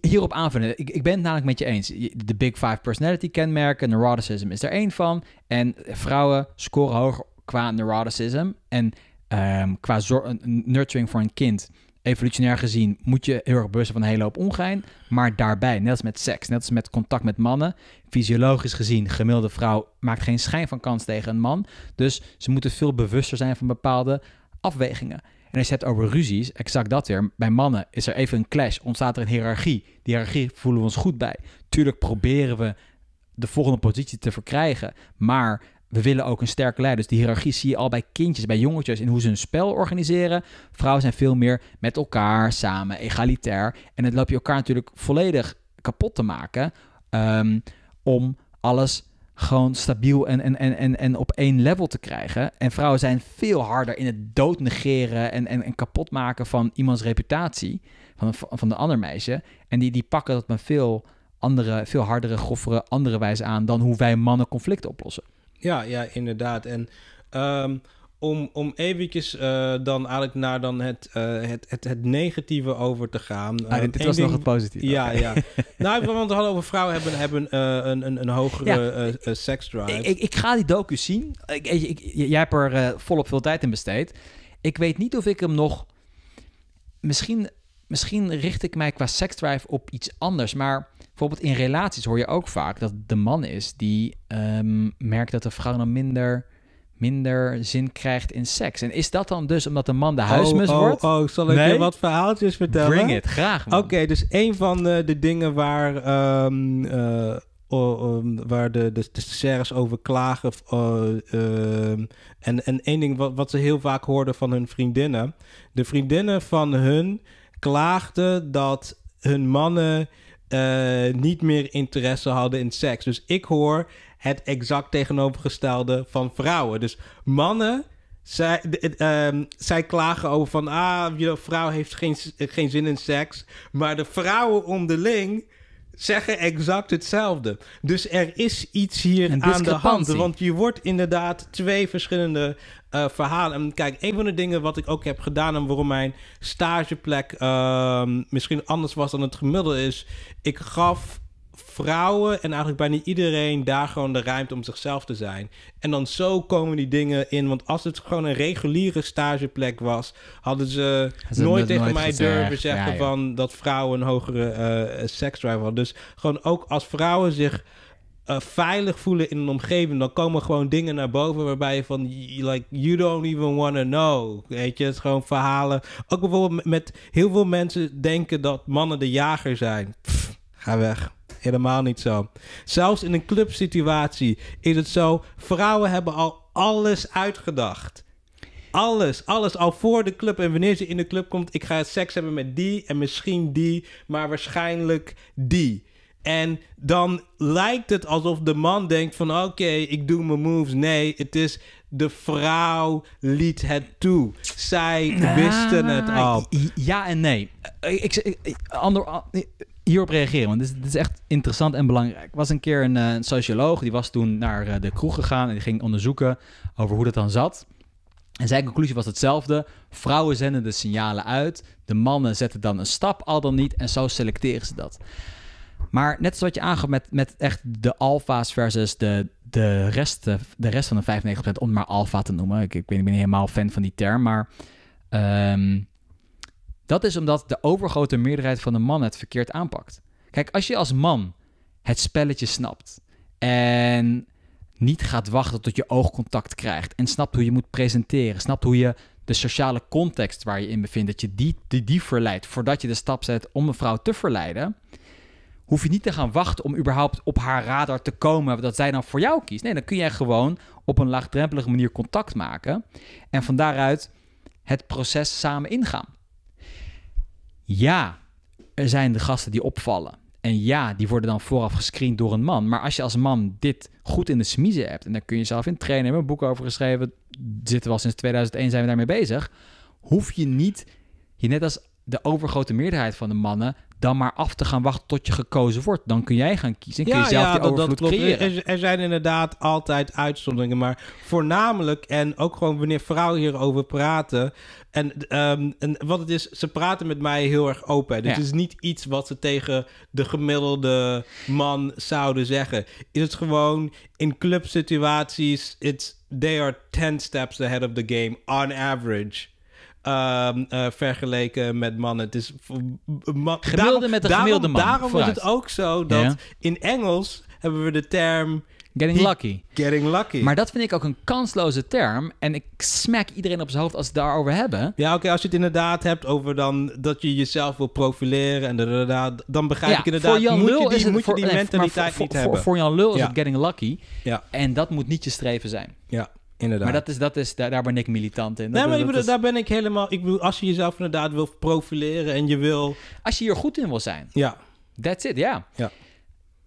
Hierop aanvullen. Ik, ik ben het namelijk met je eens. De Big Five personality kenmerken, neuroticism is er één van. En vrouwen scoren hoger qua neuroticism en ehm, qua nurturing voor een kind evolutionair gezien moet je heel erg bewust van een hele hoop ongein. Maar daarbij, net als met seks, net als met contact met mannen, fysiologisch gezien, gemiddelde vrouw maakt geen schijn van kans tegen een man. Dus ze moeten veel bewuster zijn van bepaalde afwegingen. En als je het over ruzies, exact dat weer. Bij mannen is er even een clash, ontstaat er een hiërarchie. Die hiërarchie voelen we ons goed bij. Tuurlijk proberen we de volgende positie te verkrijgen. Maar we willen ook een sterke leider. Dus die hiërarchie zie je al bij kindjes, bij jongetjes, in hoe ze hun spel organiseren. Vrouwen zijn veel meer met elkaar, samen, egalitair. En het loop je elkaar natuurlijk volledig kapot te maken ehm, om alles gewoon stabiel en, en, en, en, en op één level te krijgen. En vrouwen zijn veel harder in het doodnegeren en, en, en kapot maken van iemands reputatie, van van de ander meisje. En die, die pakken dat op een veel, andere, veel hardere, groffere, andere wijze aan dan hoe wij mannen conflicten oplossen. Ja, ja, inderdaad. En ehm, om, om eventjes eh, dan eigenlijk naar dan het, eh, het, het, het, negatieve over te gaan. Ah, dit, ehm, was nog het positieve. Ja, ja. nou, want we hadden over vrouwen hebben, hebben eh, een, een, een hogere seksdrive. Ik, ik, ik, ga die docu zien. Ik, jij hebt er volop veel tijd in besteed. Ik weet niet of ik hem nog... Misschien, misschien richt ik mij qua seksdrive op iets anders, maar bijvoorbeeld in relaties hoor je ook vaak dat de man is die ehm, merkt dat de vrouw dan minder, minder zin krijgt in seks. En is dat dan dus omdat de man de oh, huismus oh, wordt? Oh, zal ik nee? je wat verhaaltjes vertellen? Bring it, graag. Oké, dus een van de, eh, de dingen waar. Ehm, eh, ehm, waar de, de, de serres over klagen. Eh, en, en één ding wat, wat ze heel vaak hoorden van hun vriendinnen. De vriendinnen van hun klaagden dat hun mannen eh, niet meer interesse hadden in seks. Dus ik hoor het exact tegenovergestelde van vrouwen. Dus mannen. Zij, ehm, zij klagen over van, ah, je vrouw heeft geen, geen zin in seks. Maar de vrouwen onderling zeggen exact hetzelfde. Dus er is iets hier aan de hand. Want je wordt inderdaad twee verschillende eh, verhalen. En kijk, een van de dingen wat ik ook heb gedaan en waarom mijn stageplek ehm, misschien anders was dan het gemiddelde is. Ik gaf vrouwen en eigenlijk bijna iedereen daar gewoon de ruimte om zichzelf te zijn. En dan zo komen die dingen in. Want als het gewoon een reguliere stageplek was, hadden ze, nooit tegen mij durven zeggen van dat vrouwen een hogere uh, seksdrive hadden. Dus gewoon ook als vrouwen zich eh, veilig voelen in een omgeving, dan komen gewoon dingen naar boven waarbij je van, like, you don't even wanna know. Weet je, het is gewoon verhalen. Ook bijvoorbeeld met heel veel mensen denken dat mannen de jager zijn. ga weg helemaal niet zo. Zelfs in een clubsituatie is het zo. Vrouwen hebben al alles uitgedacht. Alles, alles al voor de club. En wanneer ze in de club komt, ik ga seks hebben met die en misschien die, maar waarschijnlijk die. En dan lijkt het alsof de man denkt van oké, ik doe mijn moves. Nee, het is de vrouw liet het toe. Zij ah, wisten het al. Ja en nee. Ik, ik, ander, hierop reageren, want dit is, echt interessant en belangrijk. was een keer eh, een, socioloog, die was toen naar eh, de kroeg gegaan en die ging onderzoeken over hoe dat dan zat. En zijn conclusie was hetzelfde. Vrouwen zenden de signalen uit, de mannen zetten dan een stap, al dan niet, en zo selecteren ze dat. Maar net zoals wat je aangaf met, met echt de alfa's versus de, de, rest, eh, de rest van de 95%, om maar alfa te noemen. Ik, ik, ben, ik helemaal fan van die term, maar ehm, dat is omdat de overgrote meerderheid van de mannen het verkeerd aanpakt. Kijk, als je als man het spelletje snapt en niet gaat wachten tot je oogcontact krijgt en snapt hoe je moet presenteren, snapt hoe je de sociale context waar je in bevindt, dat je die, die, verleidt voordat je de stap zet om een vrouw te verleiden, hoef je niet te gaan wachten om überhaupt op haar radar te komen dat zij dan voor jou kiest. Nee, dan kun jij gewoon op een laagdrempelige manier contact maken en van daaruit het proces samen ingaan ja, er zijn de gasten die opvallen. En ja, die worden dan vooraf gescreend door een man. Maar als je als man dit goed in de smiezen hebt, en daar kun je zelf in trainen, hebben een boek over geschreven, zitten we al sinds 2001 zijn we daarmee bezig, hoef je niet, je net als de overgrote meerderheid van de mannen, dan maar af te gaan wachten tot je gekozen wordt. Dan kun jij gaan kiezen kun je ja, zelf die dat, klopt. Er, zijn inderdaad altijd uitzonderingen, maar voornamelijk en ook gewoon wanneer vrouwen hierover praten en, ehm, wat het is, ze praten met mij heel erg open. Dus het is niet iets wat ze tegen de gemiddelde man zouden zeggen. Is het gewoon in clubsituaties, it's, they are 10 steps ahead of the game on average. Ehm, eh, vergeleken met mannen. Het is met man. Daarom vooruit. is het ook zo dat in Engels hebben we de term. Getting lucky. Getting lucky. Maar dat vind ik ook een kansloze term. En ik smack iedereen op zijn hoofd als ze het daarover hebben. Ja, oké, als je het inderdaad hebt over dan dat je jezelf wil profileren en dan begrijp ik inderdaad. Voor Jan moet Lul je die, is het, moet voor, je die mentaliteit niet hebben. Voor Jan Lul is het getting lucky. Ja. En dat moet niet je streven zijn. Ja. Inderdaad. Maar dat is, dat is, daar, daar ben ik militant in. Dat, nee, maar daar ben ik helemaal... Ik bedoel, als je jezelf inderdaad wil profileren en je wil... Als je hier goed in wil zijn. Ja. That's it, ja. Ja.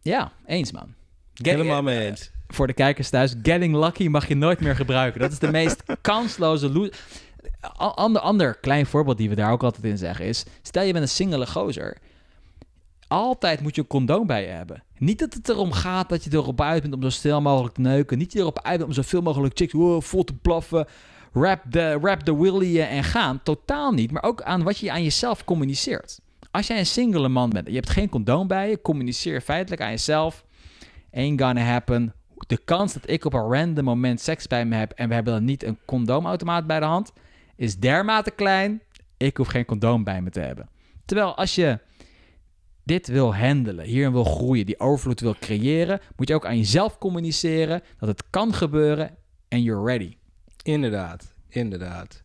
Ja, eens man. helemaal mee eens. Eh, voor de kijkers thuis, getting lucky mag je nooit meer gebruiken. Dat is de meest kansloze... ander, ander klein voorbeeld die we daar ook altijd in zeggen is... Stel je bent een singele gozer altijd moet je een condoom bij je hebben. Niet dat het erom gaat dat je erop uit bent om zo snel mogelijk te neuken. Niet dat je erop uit bent om zoveel mogelijk chicks wow, vol te blaffen. Rap de, rap de willy eh, en gaan. Totaal niet. Maar ook aan wat je aan jezelf communiceert. Als jij een single man bent en je hebt geen condoom bij je, communiceer feitelijk aan jezelf. Ain't gonna happen. De kans dat ik op een random moment seks bij me heb en we hebben dan niet een condoomautomaat bij de hand, is dermate klein. Ik hoef geen condoom bij me te hebben. Terwijl als je dit wil handelen, hierin wil groeien, die overvloed wil creëren, moet je ook aan jezelf communiceren dat het kan gebeuren en you're ready. Inderdaad, inderdaad.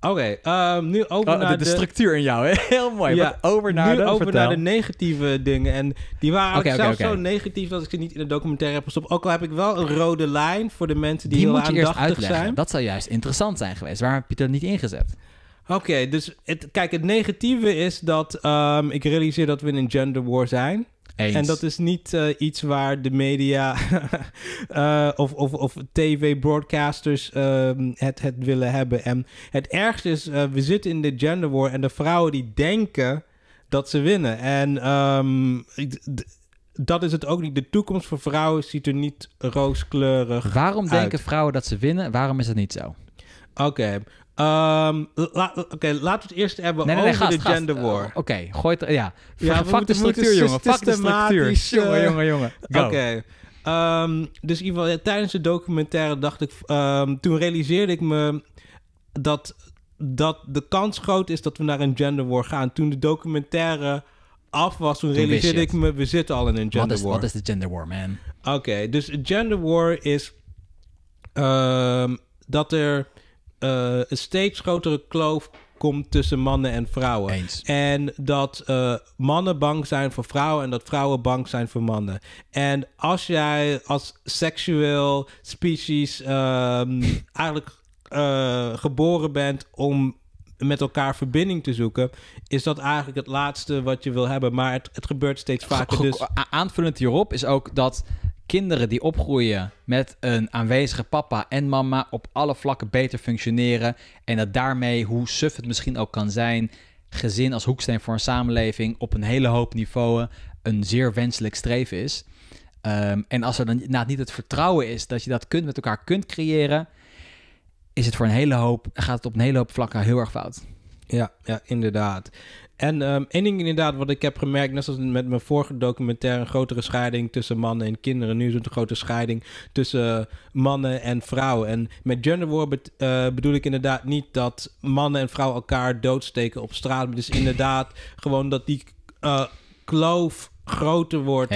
Oké, ehm, nu over oh, naar de, de, structuur in jou, heel mooi. Ja, over naar nu de, over naar de negatieve dingen. En die waren okay, zelfs zo negatief dat ik ze niet in de documentaire heb gestopt. Ook al heb ik wel een rode lijn voor de mensen die, die heel moet je aandachtig eerst uitleggen. zijn. Dat zou juist interessant zijn geweest. Waarom heb je dat niet ingezet? Oké, dus het, kijk, het negatieve is dat ehm, ik realiseer dat we in een gender war zijn. En dat is niet eh, iets waar de media eh, of, of, of tv-broadcasters ehm, het, het willen hebben. En het ergste is, eh, we zitten in de genderwar en de vrouwen die denken dat ze winnen. En ehm, dat is het ook niet. De toekomst voor vrouwen ziet er niet rooskleurig Waarom denken vrouwen dat ze winnen? Waarom is dat niet zo? Oké, Ehm, oké, laten we het eerst hebben over de gender war. Uh, Oké, gooi het... Ja, fuck, de structuur, jongen. Fuck de structuur. Eh, jongen, jongen, jongen. Oké. Ehm, dus in ieder geval, tijdens de documentaire dacht ik... Ehm, toen realiseerde ik me dat, dat de kans groot is dat we naar een gender war gaan. Toen de documentaire af was, toen, realiseerde ik me... We zitten al in een gender war. Wat is de gender war, man? Oké, dus gender war is... dat er eh, een steeds grotere kloof komt tussen mannen en vrouwen. Eens. En dat eh, mannen bang zijn voor vrouwen en dat vrouwen bang zijn voor mannen. En als jij als seksueel species ehm, eigenlijk eh, geboren bent om met elkaar verbinding te zoeken, is dat eigenlijk het laatste wat je wil hebben. Maar het, het gebeurt steeds vaker. Dus... Aanvullend hierop is ook dat kinderen die opgroeien met een aanwezige papa en mama op alle vlakken beter functioneren. En dat daarmee, hoe suf het misschien ook kan zijn, gezin als hoeksteen voor een samenleving op een hele hoop niveaus een zeer wenselijk streven is. Ehm, en als er dan niet het vertrouwen is dat je dat kunt, met elkaar kunt creëren, is het voor een hele hoop, gaat het op een hele hoop vlakken heel erg fout. Ja, ja inderdaad. En um, één ding inderdaad wat ik heb gemerkt, net zoals met mijn vorige documentaire, een grotere scheiding tussen mannen en kinderen. Nu is het een grote scheiding tussen eh, mannen en vrouwen. En met gender war eh, bedoel ik inderdaad niet dat mannen en vrouwen elkaar doodsteken op straat. Maar het is dus inderdaad gewoon dat die eh, kloof groter wordt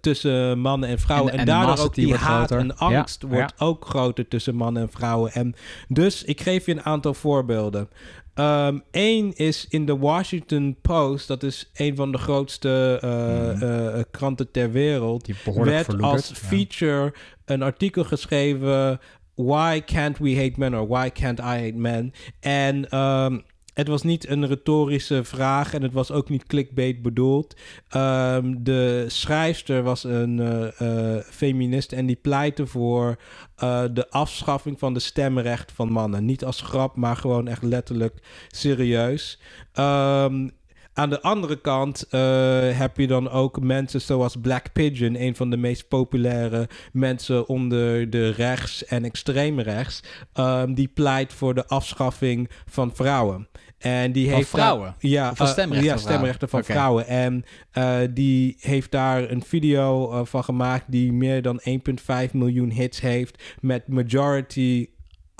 tussen mannen en vrouwen. En, en, daardoor ook die haat groter. en angst wordt ook groter tussen mannen en vrouwen. En dus ik geef je een aantal voorbeelden. Eén ehm, is in de Washington Post, dat is een van de grootste eh, mhm. eh, eh, kranten ter wereld, Die werd als feature een artikel geschreven. Why can't we hate men or why can't I hate men? En ehm, het was niet een retorische vraag en het was ook niet clickbait bedoeld. Um, de schrijfster was een eh, eh, feminist en die pleitte voor eh, de afschaffing van de stemrecht van mannen. Niet als grap, maar gewoon echt letterlijk serieus. Ehm, aan de andere kant eh, heb je dan ook mensen zoals Black Pigeon, een van de meest populaire mensen onder de rechts en extreem rechts, ehm, die pleit voor de afschaffing van vrouwen. En die van heeft vrouwen? ja, van eh, stemrechten. ja, stemrechten van vrouwen. En eh, die heeft daar een video van gemaakt die meer dan 1,5 miljoen hits heeft met majority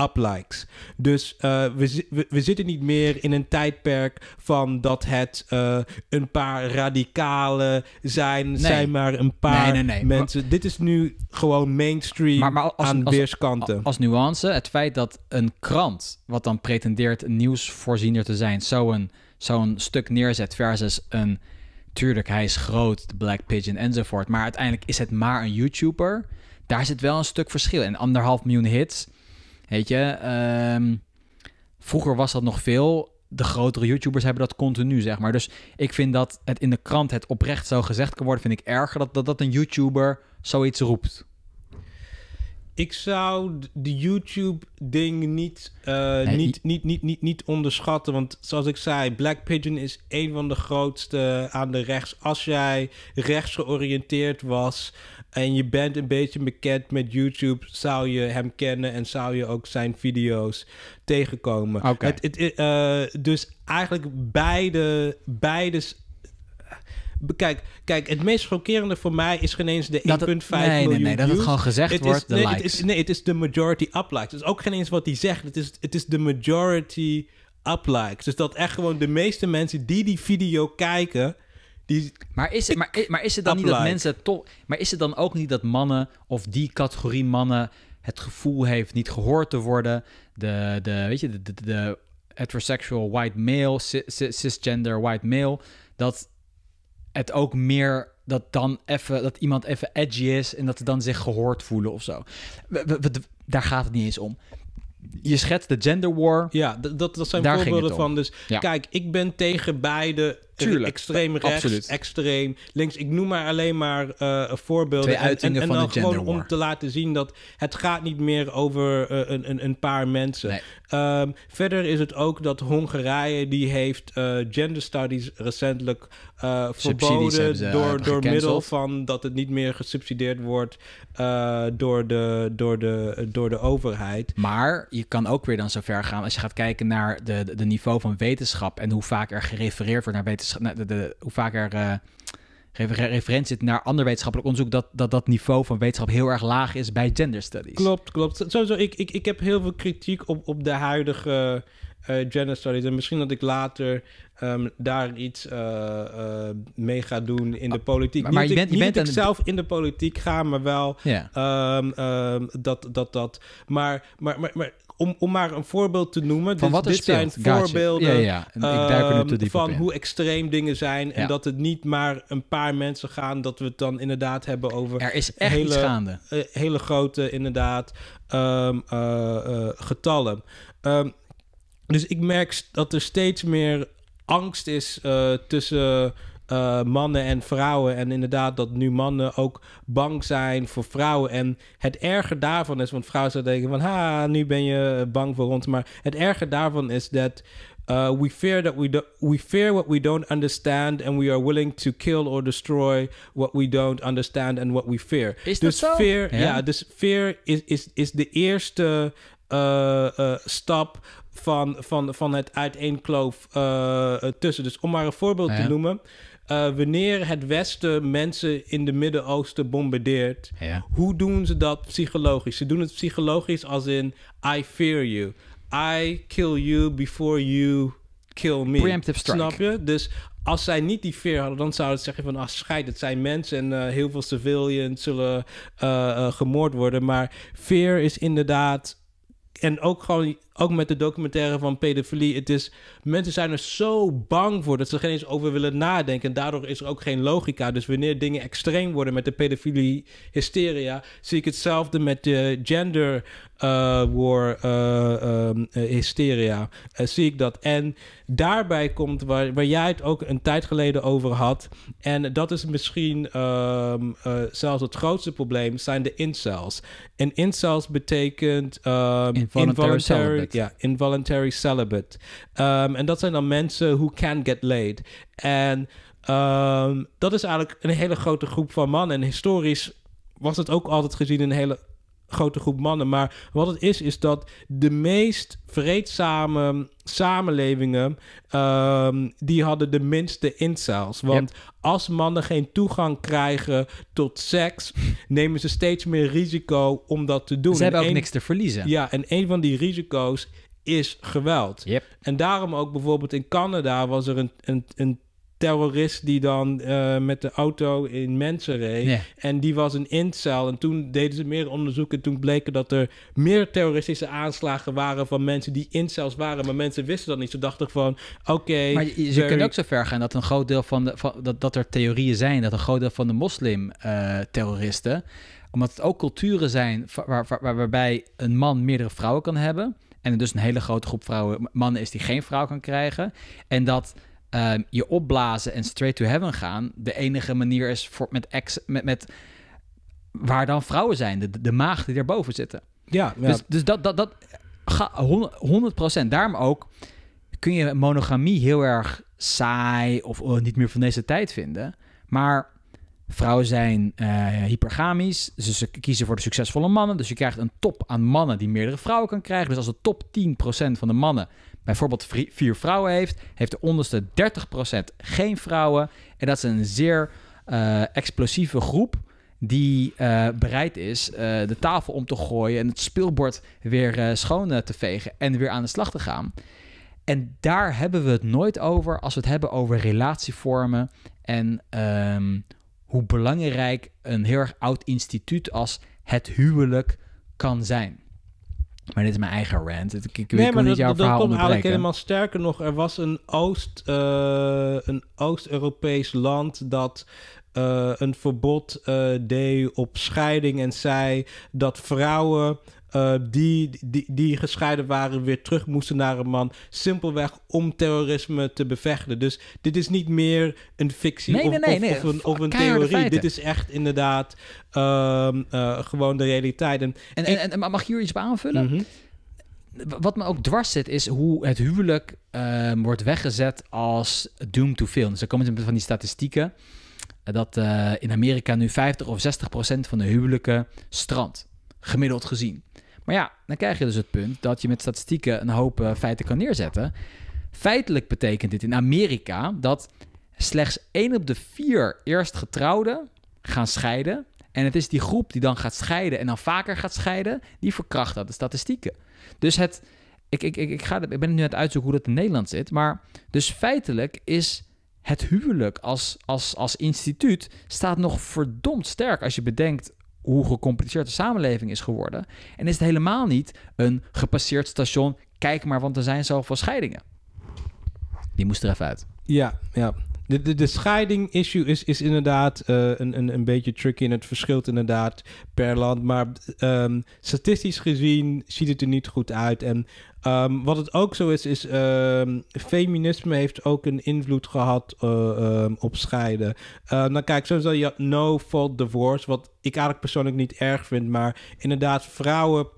uplikes. Dus eh, we, we, we, zitten niet meer in een tijdperk van dat het eh, een paar radicalen zijn, zijn maar een paar nee, mensen. Dit is nu gewoon mainstream maar, als, aan als, weerskanten. Als, als, nuance, het feit dat een krant, wat dan pretendeert een nieuwsvoorziener te zijn, zo'n zo'n stuk neerzet versus een... Tuurlijk, hij is groot, de Black Pigeon enzovoort. Maar uiteindelijk is het maar een YouTuber. Daar zit wel een stuk verschil. En anderhalf miljoen hits Weet je, ehm, vroeger was dat nog veel. De grotere YouTubers hebben dat continu, zeg maar. Dus ik vind dat het in de krant het oprecht zo gezegd kan worden, vind ik erger dat, dat, dat een YouTuber zoiets roept. Ik zou de YouTube-ding niet, eh, niet, niet, niet, niet, niet onderschatten. Want zoals ik zei, Black Pigeon is een van de grootste eh, aan de rechts. Als jij rechtsgeoriënteerd was, en je bent een beetje bekend met YouTube, zou je hem kennen en zou je ook zijn video's tegenkomen. Okay. Het, het, eh, dus eigenlijk beide, beide Kijk, kijk, het meest schokkerende voor mij is geen eens de 1,5 nee, miljoen Nee, nee, dat het gewoon gezegd wordt, is, de nee, Het is, nee, het is de majority uplikes. Het is ook geen eens wat hij zegt. Het is, het is de majority uplikes. Dus dat echt gewoon de meeste mensen die die video kijken maar, is het, maar, is, het dan niet dat mensen toch. Maar is het dan ook niet dat mannen of die categorie mannen het gevoel heeft niet gehoord te worden? De, de weet je, de, de, heterosexual white male, cisgender white male. Dat het ook meer dat dan even dat iemand even edgy is en dat ze dan zich gehoord voelen of zo. daar gaat het niet eens om. Je schetst de gender war. Ja, dat, dat zijn daar voorbeelden van. Dus kijk, ik ben tegen beide Extreem rechts, extreem links. Ik noem maar alleen maar uh, voorbeelden. Twee uitingen en, en, dan van dan gewoon om te laten zien dat het gaat niet meer over eh, een, een, een, paar mensen. Ehm, verder is het ook dat Hongarije, die heeft eh, gender studies recentelijk verboden door, door middel van dat het niet meer gesubsidieerd wordt door, de, door, de, door de overheid. Maar je kan ook weer dan zover gaan als je gaat kijken naar de, de niveau van wetenschap en hoe vaak er gerefereerd wordt naar wetenschap de, de, hoe vaker uh, eh, referentie zit naar ander wetenschappelijk onderzoek, dat, dat dat niveau van wetenschap heel erg laag is bij gender studies. Klopt, klopt. Sowieso, ik, ik, ik heb heel veel kritiek op, op de huidige gender studies. En misschien dat ik later ehm, daar iets eh, eh, mee ga doen in de ah, politiek. Maar, niet ik, niet dat ik zelf in de politiek ga, maar wel ehm, ehm, dat, dat, dat. maar, maar, maar, maar om, om maar een voorbeeld te noemen. Van dus wat dit zijn voorbeelden van hoe extreem dingen zijn. En dat het niet maar een paar mensen gaan. Dat we het dan inderdaad hebben over. hele, eh, hele grote, inderdaad, getallen. Dus ik merk dat er steeds meer angst is eh, tussen eh, mannen en vrouwen. En inderdaad, dat nu mannen ook bang zijn voor vrouwen. En het erger daarvan is, want vrouwen zouden denken van ha, nu ben je eh, bang voor ons. Maar het erger daarvan is dat. we fear that we do we fear what we don't understand, and we are willing to kill or destroy what we don't understand and what we fear. Is dus dat zo? Fear, ja. ja. dus fear is, is, is de eerste eh, eh, stap van, van, van het uiteenkloof eh, tussen. Dus om maar een voorbeeld te noemen. wanneer het Westen mensen in de Midden-Oosten bombardeert, hoe doen ze dat psychologisch? Ze doen het psychologisch als in I fear you. I kill you before you kill me. Snap je? Dus als zij niet die fear hadden, dan zouden ze zeggen van... ah, scheid, het zijn mensen en heel veel civilians zullen gemoord worden. Maar fear is inderdaad en ook gewoon ook met de documentaire van pedofilie. Het is, mensen zijn er zo bang voor dat ze er geen eens over willen nadenken. En daardoor is er ook geen logica. Dus wanneer dingen extreem worden met de pedofilie hysteria, zie ik hetzelfde met de gender uh, war eh, ehm, eh, hysteria. zie ik dat. En daarbij komt waar, waar jij het ook een tijd geleden over had. En dat is misschien ehm, zelfs het grootste probleem, zijn de incels. En incels betekent um, involuntary ja. Involuntary celibate. Ehm, en dat zijn dan mensen who can get laid. En ehm, dat is eigenlijk een hele grote groep van mannen. En historisch was het ook altijd gezien een hele grote groep mannen. Maar wat het is, is dat de meest vreedzame samenlevingen, ehm, die hadden de minste incels. Want als mannen geen toegang krijgen tot seks, nemen ze steeds meer risico om dat te doen. Ze hebben ook niks te verliezen. Ja, en een van die risico's is geweld. Yep. En daarom ook bijvoorbeeld in Canada was er een, een, een terrorist die dan eh, met de auto in mensen reed. En die was een incel. En toen deden ze meer onderzoek en toen bleken dat er meer terroristische aanslagen waren van mensen die incels waren. Maar mensen wisten dat niet. Ze dachten van, oké... maar je, kunt ook zo ver gaan dat een groot deel van de... dat, dat er theorieën zijn dat een groot deel van de moslim-terroristen... Eh, omdat het ook culturen zijn waar, waar, waarbij een man meerdere vrouwen kan hebben... En dus een hele grote groep vrouwen, mannen is die geen vrouw kan krijgen. En dat Ehm, je opblazen en straight to heaven gaan, de enige manier is voor, met, ex, met, met waar dan vrouwen zijn, de, de maagden die daarboven zitten. Ja, Dus, dus dat, dat, dat ga, 100%. Daarom ook kun je monogamie heel erg saai of eh, niet meer van deze tijd vinden. Maar vrouwen zijn uh, hypergamisch, ze kiezen voor de succesvolle mannen. Dus je krijgt een top aan mannen die meerdere vrouwen kan krijgen. Dus als de top 10% van de mannen bijvoorbeeld vier vrouwen heeft, heeft de onderste 30% geen vrouwen. En dat is een zeer eh, explosieve groep die eh, bereid is eh, de tafel om te gooien en het speelbord weer schoon te vegen en weer aan de slag te gaan. En daar hebben we het nooit over als we het hebben over relatievormen en ehm, hoe belangrijk een heel erg oud instituut als het huwelijk kan zijn. Maar dit is mijn eigen rant. Ik, nee, maar dat, komt jouw dat, eigenlijk helemaal sterker nog. Er was een, Oost, uh, een Oost-Europees land dat eh, een verbod eh, deed op scheiding en zei dat vrouwen eh, die, die, die gescheiden waren, weer terug moesten naar een man. Simpelweg om terrorisme te bevechten. Dus dit is niet meer een fictie of, of, een, of een theorie. Dit is echt inderdaad ehm, eh, gewoon de realiteit. En, en, en, mag ik hier iets bij aanvullen? Mhm. Wat me ook dwars zit, is hoe het huwelijk ehm, wordt weggezet als doom to fail. Dus dan komen ze van die statistieken dat eh, in Amerika nu 50 of 60 procent van de huwelijken strandt, gemiddeld gezien. Maar ja, dan krijg je dus het punt dat je met statistieken een hoop eh, feiten kan neerzetten. Feitelijk betekent dit in Amerika dat slechts één op de vier eerst getrouwden gaan scheiden. En het is die groep die dan gaat scheiden en dan vaker gaat scheiden, die verkracht dat de statistieken. Dus het, ik, ik, ik, ik, ga, ik ben nu aan het uitzoeken hoe dat in Nederland zit. Maar dus feitelijk is het huwelijk als, als, als instituut staat nog verdomd sterk als je bedenkt hoe gecompliceerd de samenleving is geworden. En is het helemaal niet een gepasseerd station. Kijk maar, want er zijn zoveel scheidingen. Die moest er even uit. Ja, ja de, de, de scheiding issue is, is inderdaad eh, een, een, een beetje tricky. En het verschilt inderdaad per land. Maar ehm, statistisch gezien ziet het er niet goed uit. En ehm, wat het ook zo is, is um, feminisme heeft ook een invloed gehad eh, op scheiden. Uh, nou kijk, zo zal je no fault divorce. Wat ik eigenlijk persoonlijk niet erg vind. Maar inderdaad, vrouwen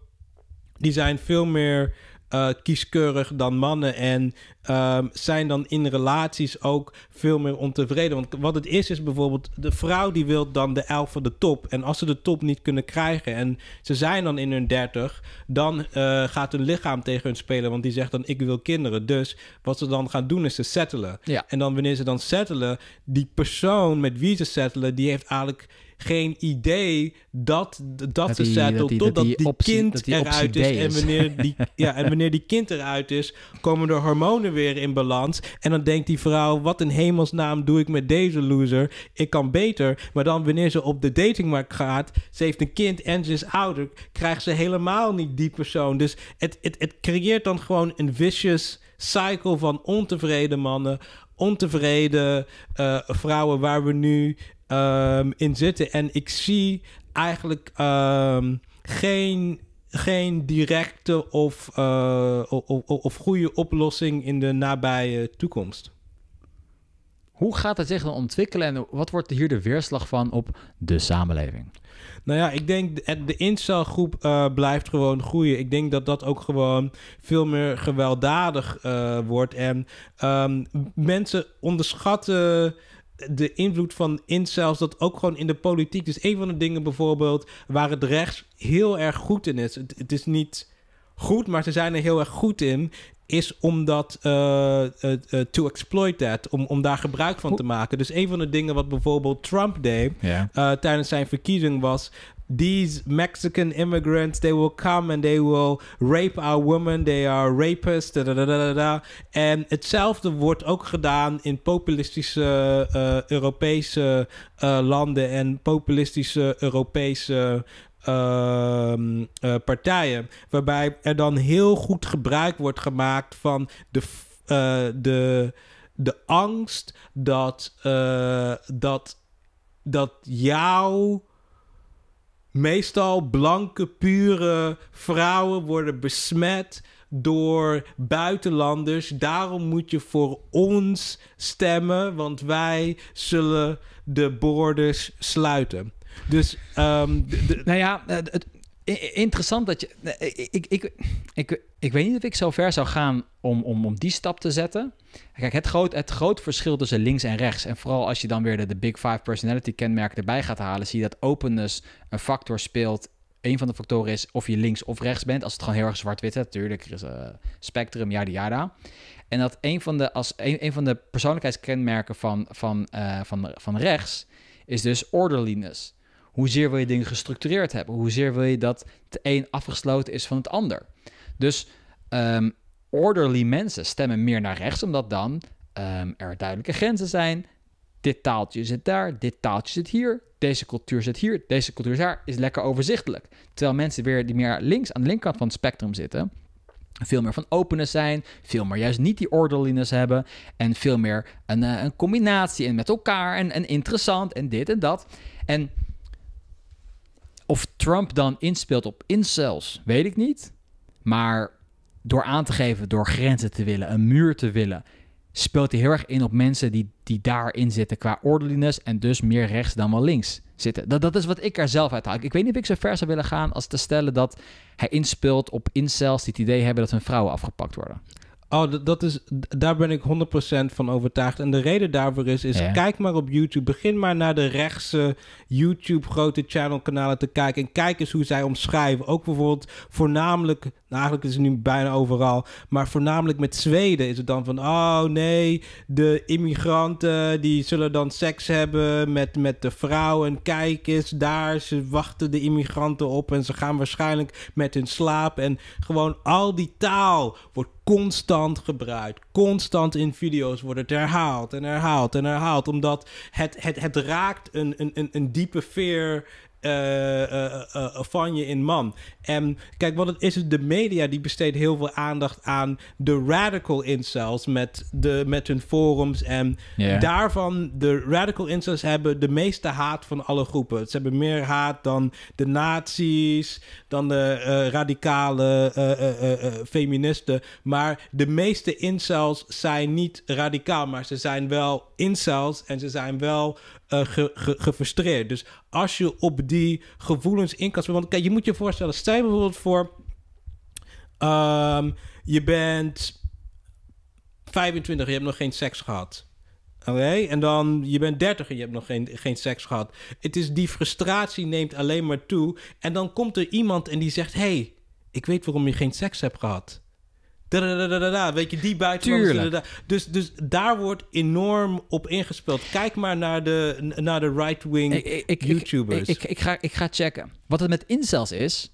die zijn veel meer eh, kieskeurig dan mannen. En ehm, zijn dan in relaties ook veel meer ontevreden. Want wat het is, is bijvoorbeeld de vrouw die wil dan de elf van de top. En als ze de top niet kunnen krijgen en ze zijn dan in hun dertig, dan eh, gaat hun lichaam tegen hun spelen. Want die zegt dan: Ik wil kinderen. Dus wat ze dan gaan doen is ze settelen. Ja. En dan wanneer ze dan settelen, die persoon met wie ze settelen, die heeft eigenlijk geen idee dat, dat ze zetten totdat die, die kind eruit is. En, wanneer die, ja, en wanneer die kind eruit is, komen de hormonen weer in balans. En dan denkt die vrouw, wat in hemelsnaam doe ik met deze loser? Ik kan beter. Maar dan wanneer ze op de datingmarkt gaat, ze heeft een kind en ze is ouder, krijgt ze helemaal niet die persoon. Dus het, het, het creëert dan gewoon een vicious cycle van ontevreden mannen, ontevreden eh, vrouwen waar we nu Ehm, in zitten. En ik zie eigenlijk ehm, geen, geen directe of, eh, of, of, goede oplossing in de nabije toekomst. Hoe gaat het zich dan ontwikkelen en wat wordt hier de weerslag van op de samenleving? Nou ja, ik denk de, de instelgroep eh, blijft gewoon groeien. Ik denk dat dat ook gewoon veel meer gewelddadig eh, wordt. En ehm, mensen onderschatten de invloed van zelfs dat ook gewoon in de politiek. Dus een van de dingen bijvoorbeeld waar het rechts heel erg goed in is. Het, het is niet goed, maar ze zijn er heel erg goed in. Is om dat uh, eh, eh, eh, to exploit that, om, om daar gebruik van te maken. Dus een van de dingen wat bijvoorbeeld Trump deed tijdens zijn verkiezing was these Mexican immigrants, they will come and they will rape our women, they are rapists, da, da, da, da, En hetzelfde wordt ook gedaan in populistische eh, Europese eh, landen en populistische Europese ehm, eh, partijen. Waarbij er dan heel goed gebruik wordt gemaakt van de, de, de angst dat, dat, dat jouw Meestal blanke, pure vrouwen worden besmet door buitenlanders. Daarom moet je voor ons stemmen, want wij zullen de borders sluiten. Dus, ehm, nou ja, eh, het, interessant dat je. Ik, ik, ik, ik, weet niet of ik zo ver zou gaan om, om, om die stap te zetten. Kijk, het groot, het groot verschil tussen links en rechts. En vooral als je dan weer de, de Big Five personality kenmerken erbij gaat halen, zie je dat openness een factor speelt. Een van de factoren is of je links of rechts bent. Als het gewoon heel erg zwart-wit is, natuurlijk. Er is een eh, spectrum, ja, jada. En dat een van de, als een, een van de persoonlijkheidskenmerken van, van, eh, van, van rechts is dus orderliness. Hoezeer wil je dingen gestructureerd hebben? Hoezeer wil je dat het een afgesloten is van het ander? Dus ehm, orderly mensen stemmen meer naar rechts, omdat dan ehm, er duidelijke grenzen zijn. Dit taaltje zit daar, dit taaltje zit hier, deze cultuur zit hier, deze cultuur daar, is lekker overzichtelijk. Terwijl mensen weer die meer links aan de linkerkant van het spectrum zitten, veel meer van openness zijn, veel meer juist niet die orderliness hebben en veel meer een, eh, een combinatie en met elkaar en, en interessant en dit en dat. En of Trump dan inspeelt op incels, weet ik niet. Maar door aan te geven, door grenzen te willen, een muur te willen, speelt hij heel erg in op mensen die, die daarin zitten qua orderliness en dus meer rechts dan wel links zitten. Dat, dat is wat ik er zelf uit haal. Ik weet niet of ik zo ver zou willen gaan als te stellen dat hij inspeelt op incels die het idee hebben dat hun vrouwen afgepakt worden. Oh, dat is, daar ben ik 100% van overtuigd. En de reden daarvoor is, is kijk maar op YouTube. Begin maar naar de rechtse YouTube grote channelkanalen te kijken. En kijk eens hoe zij omschrijven. Ook bijvoorbeeld voornamelijk, nou, eigenlijk is het nu bijna overal, maar voornamelijk met Zweden is het dan van, oh nee, de immigranten die zullen dan seks hebben met, met de vrouwen kijk eens, daar ze wachten de immigranten op en ze gaan waarschijnlijk met hun slaap. En gewoon al die taal wordt constant gebruikt. Constant in video's wordt het herhaald en herhaald en herhaald. Omdat het, het, het raakt een, een, een, een diepe veer eh, eh, eh, van je in man. En kijk, wat het is, de media die besteedt heel veel aandacht aan de radical incels met, de, met hun forums. En daarvan, de radical incels hebben de meeste haat van alle groepen. Ze hebben meer haat dan de nazi's, dan de radicale feministen. Maar de meeste incels zijn niet radicaal, maar ze zijn wel incels en ze zijn wel eh, gefrustreerd. Dus als je op die gevoelens in kan Want kijk, je moet je voorstellen, stel je bijvoorbeeld voor... Ehm, je bent 25, je hebt nog geen seks gehad. Oké, en dan je bent 30 en je hebt nog geen, geen seks gehad. Het is die frustratie neemt alleen maar toe. En dan komt er iemand en die zegt: hey, ik weet waarom je geen seks hebt gehad da weet je, die buitenlanders. Dus, dus daar wordt enorm op ingespeeld. Kijk maar naar de, naar de right-wing YouTubers. Ik, ik, ga, ik ga checken. Wat het met incels is...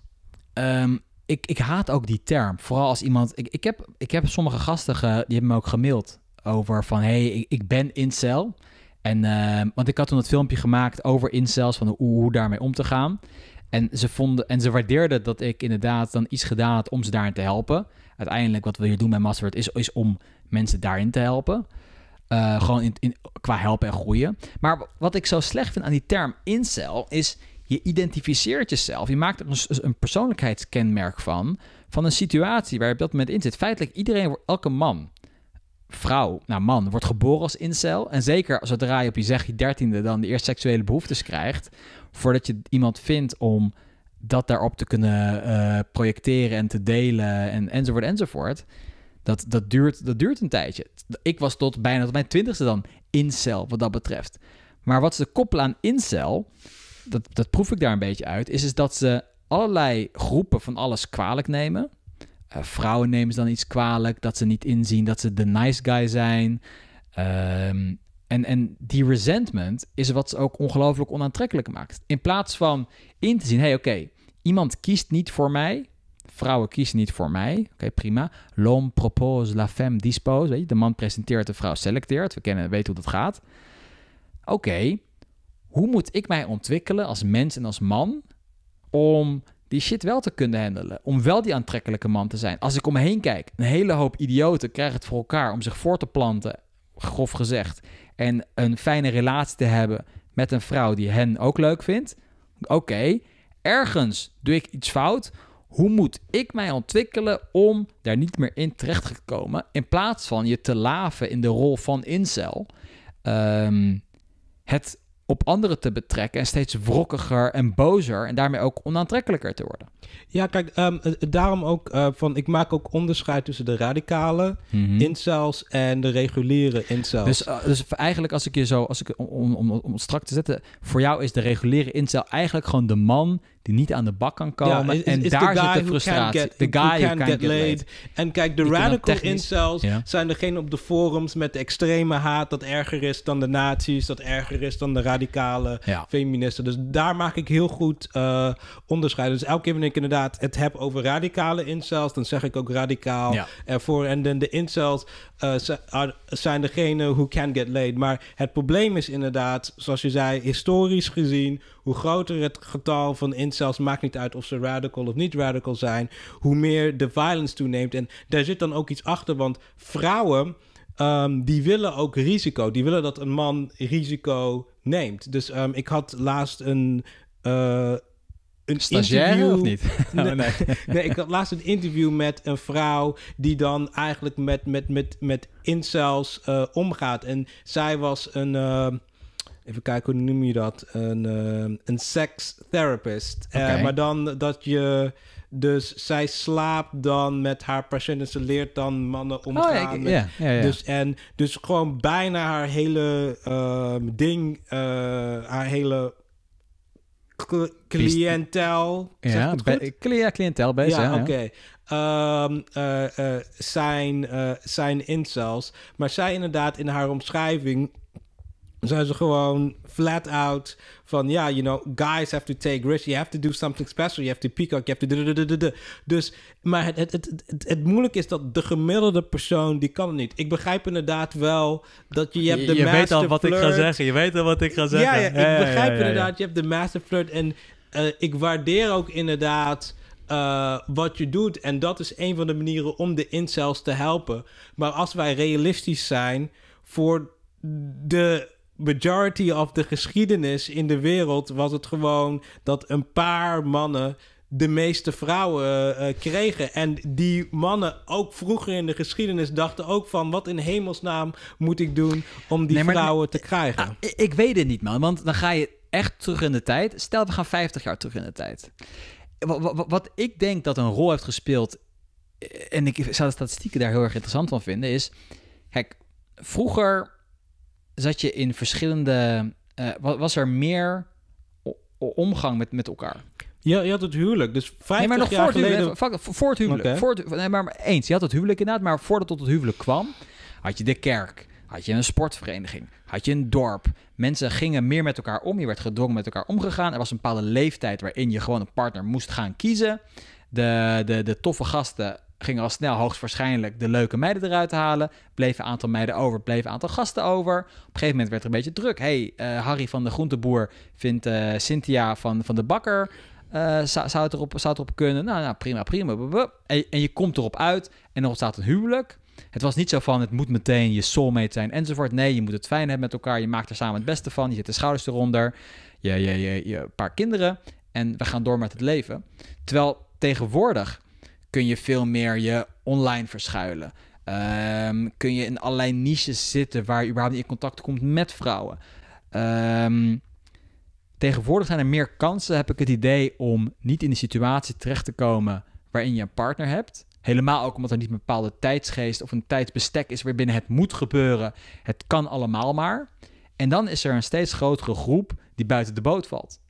Ehm, ik, ik haat ook die term. Vooral als iemand... Ik, ik, heb, ik heb sommige gasten, die hebben me ook gemaild over van... hé, hey, ik, ik ben incel. En, ehm, want ik had toen dat filmpje gemaakt over incels, van hoe, hoe daarmee om te gaan. En ze, vonden, en ze waardeerden dat ik inderdaad dan iets gedaan had om ze daarin te helpen uiteindelijk wat we hier doen met Masterword is, is om mensen daarin te helpen. Eh, gewoon in, in, qua helpen en groeien. Maar wat ik zo slecht vind aan die term incel is je identificeert jezelf. Je maakt er een, een persoonlijkheidskenmerk van. Van een situatie waar je op dat moment in zit. Feitelijk iedereen, elke man, vrouw, nou man, wordt geboren als incel. En zeker zodra je op je zeg je dertiende dan de eerste seksuele behoeftes krijgt. Voordat je iemand vindt om dat daarop te kunnen eh, projecteren en te delen en, enzovoort enzovoort. Dat, dat, duurt, dat duurt een tijdje. Ik was tot bijna tot mijn twintigste dan incel wat dat betreft. Maar wat ze koppelen aan incel, dat, dat proef ik daar een beetje uit, is, is dat ze allerlei groepen van alles kwalijk nemen. Eh, vrouwen nemen ze dan iets kwalijk, dat ze niet inzien dat ze de nice guy zijn. Ehm, en, en die resentment is wat ze ook ongelooflijk onaantrekkelijk maakt. In plaats van in te zien, hé hey, oké, iemand kiest niet voor mij, vrouwen kiezen niet voor mij. Oké, prima. L'homme propose, la femme dispose. Weet je? De man presenteert, de vrouw selecteert. We kennen, weten hoe dat gaat. Oké, hoe moet ik mij ontwikkelen als mens en als man om die shit wel te kunnen handelen? Om wel die aantrekkelijke man te zijn. Als ik om me heen kijk, een hele hoop idioten krijgen het voor elkaar om zich voor te planten, grof gezegd en een fijne relatie te hebben met een vrouw die hen ook leuk vindt. Oké, ergens doe ik iets fout. Hoe moet ik mij ontwikkelen om daar niet meer in terecht te komen? In plaats van je te laven in de rol van incel. Ehm, het op anderen te betrekken en steeds wrokkiger en bozer en daarmee ook onaantrekkelijker te worden. Ja, kijk, ehm, eh, eh, daarom ook eh, van ik maak ook onderscheid tussen de radicale mm incels en de reguliere incels. Dus, dus eigenlijk als ik je zo, als ik om, om, om strak te zetten, voor jou is de reguliere incel eigenlijk gewoon de man die niet aan de bak kan komen. en daar zit de frustratie. De guy who can't get, laid. En kijk, de radical incels yeah. zijn degene op de forums met de extreme haat... dat erger is dan de nazi's, dat erger is dan de radicale feministen. Dus daar maak ik heel goed eh, onderscheid. Dus elke keer wanneer ik inderdaad het heb over radicale incels... dan zeg ik ook radicaal ervoor. En dan de incels uh, zijn degene who can get laid. Maar het probleem is inderdaad, zoals je zei, historisch gezien hoe groter het getal van incels, maakt niet uit of ze radical of niet radical zijn, hoe meer de violence toeneemt. En daar zit dan ook iets achter, want vrouwen. Ehm, die willen ook risico. Die willen dat een man risico neemt. Dus ehm, ik had laatst een, uh, een interview... of niet? Oh, nee, nee. nee, ik had laatst een interview met een vrouw die dan eigenlijk met, met, met, met incels eh, omgaat. En zij was een... Ehm, even kijken, hoe noem je dat? Een, uh, een eh, maar dan dat je... Dus zij slaapt dan met haar patiënten. Ze leert dan mannen oh, omgaan. Dus, en, dus gewoon bijna haar hele ehm, ding, eh, haar hele cliëntel. Ja, clia cliëntel bezig. Ja, oké. Ehm, zijn, zijn incels. Maar zij inderdaad in haar omschrijving zijn ze gewoon flat out van ja, you know, guys have to take risks. You have to do something special. You have to peacock. You have to. Dus, maar het, het, het, het, het is dat de gemiddelde persoon die kan het niet. Ik begrijp inderdaad wel dat je, je hebt de je master weet al wat ik ga zeggen. Je weet al wat ik ga zeggen. Ja, ja ik begrijp inderdaad. Je hebt de master flirt en eh, ik waardeer ook inderdaad. Eh, wat je doet. En dat is een van de manieren om de incels te helpen. Maar als wij realistisch zijn voor de majority of de geschiedenis in de wereld was het gewoon dat een paar mannen de meeste vrouwen eh, eh, kregen. En die mannen ook vroeger in de geschiedenis dachten ook van... wat in hemelsnaam moet ik doen om die vrouwen te krijgen? Ah, ik weet het niet, man. Want dan ga je echt terug in de tijd. Stel, we gaan 50 jaar terug in de tijd. Wat, wat ik denk dat een rol heeft gespeeld... Eh, en ik zou de statistieken daar heel erg interessant van vinden, is... Kijk, vroeger dat je in verschillende. Uh, was er meer omgang met, met elkaar? Ja, je had het huwelijk. Dus 50 maar nog jaar voor het huwelijk. Voor het huwelijk. Okay. Voor het, nee, maar eens. Je had het huwelijk inderdaad, maar voordat tot het huwelijk kwam, had je de kerk. Had je een sportvereniging? Had je een dorp? Mensen gingen meer met elkaar om. Je werd gedwongen met elkaar omgegaan. Er was een bepaalde leeftijd waarin je gewoon een partner moest gaan kiezen. De, de, de toffe gasten gingen al snel hoogstwaarschijnlijk de leuke meiden eruit halen. bleven een aantal meiden over, bleef een aantal gasten over. Op een gegeven moment werd er een beetje druk. hey, eh, Harry van de groenteboer vindt uh, Cynthia van, van de bakker. Eh, zou, zou, het erop, zou het erop kunnen? Nou, nou prima, prima. En, en, je komt erop uit en er ontstaat een huwelijk. Het was niet zo van het moet meteen je soulmate zijn enzovoort. Nee, je moet het fijn hebben met elkaar. Je maakt er samen het beste van. Je zet de schouders eronder. Je, je, je, je, je paar kinderen. En we gaan door met het leven. Terwijl tegenwoordig kun je veel meer je online verschuilen. Ehm, kun je in allerlei niches zitten waar je überhaupt niet in contact komt met vrouwen. Ehm, tegenwoordig zijn er meer kansen, heb ik het idee, om niet in de situatie terecht te komen waarin je een partner hebt. Helemaal ook omdat er niet een bepaalde tijdsgeest of een tijdsbestek is waarbinnen het moet gebeuren. Het kan allemaal maar. En dan is er een steeds grotere groep die buiten de boot valt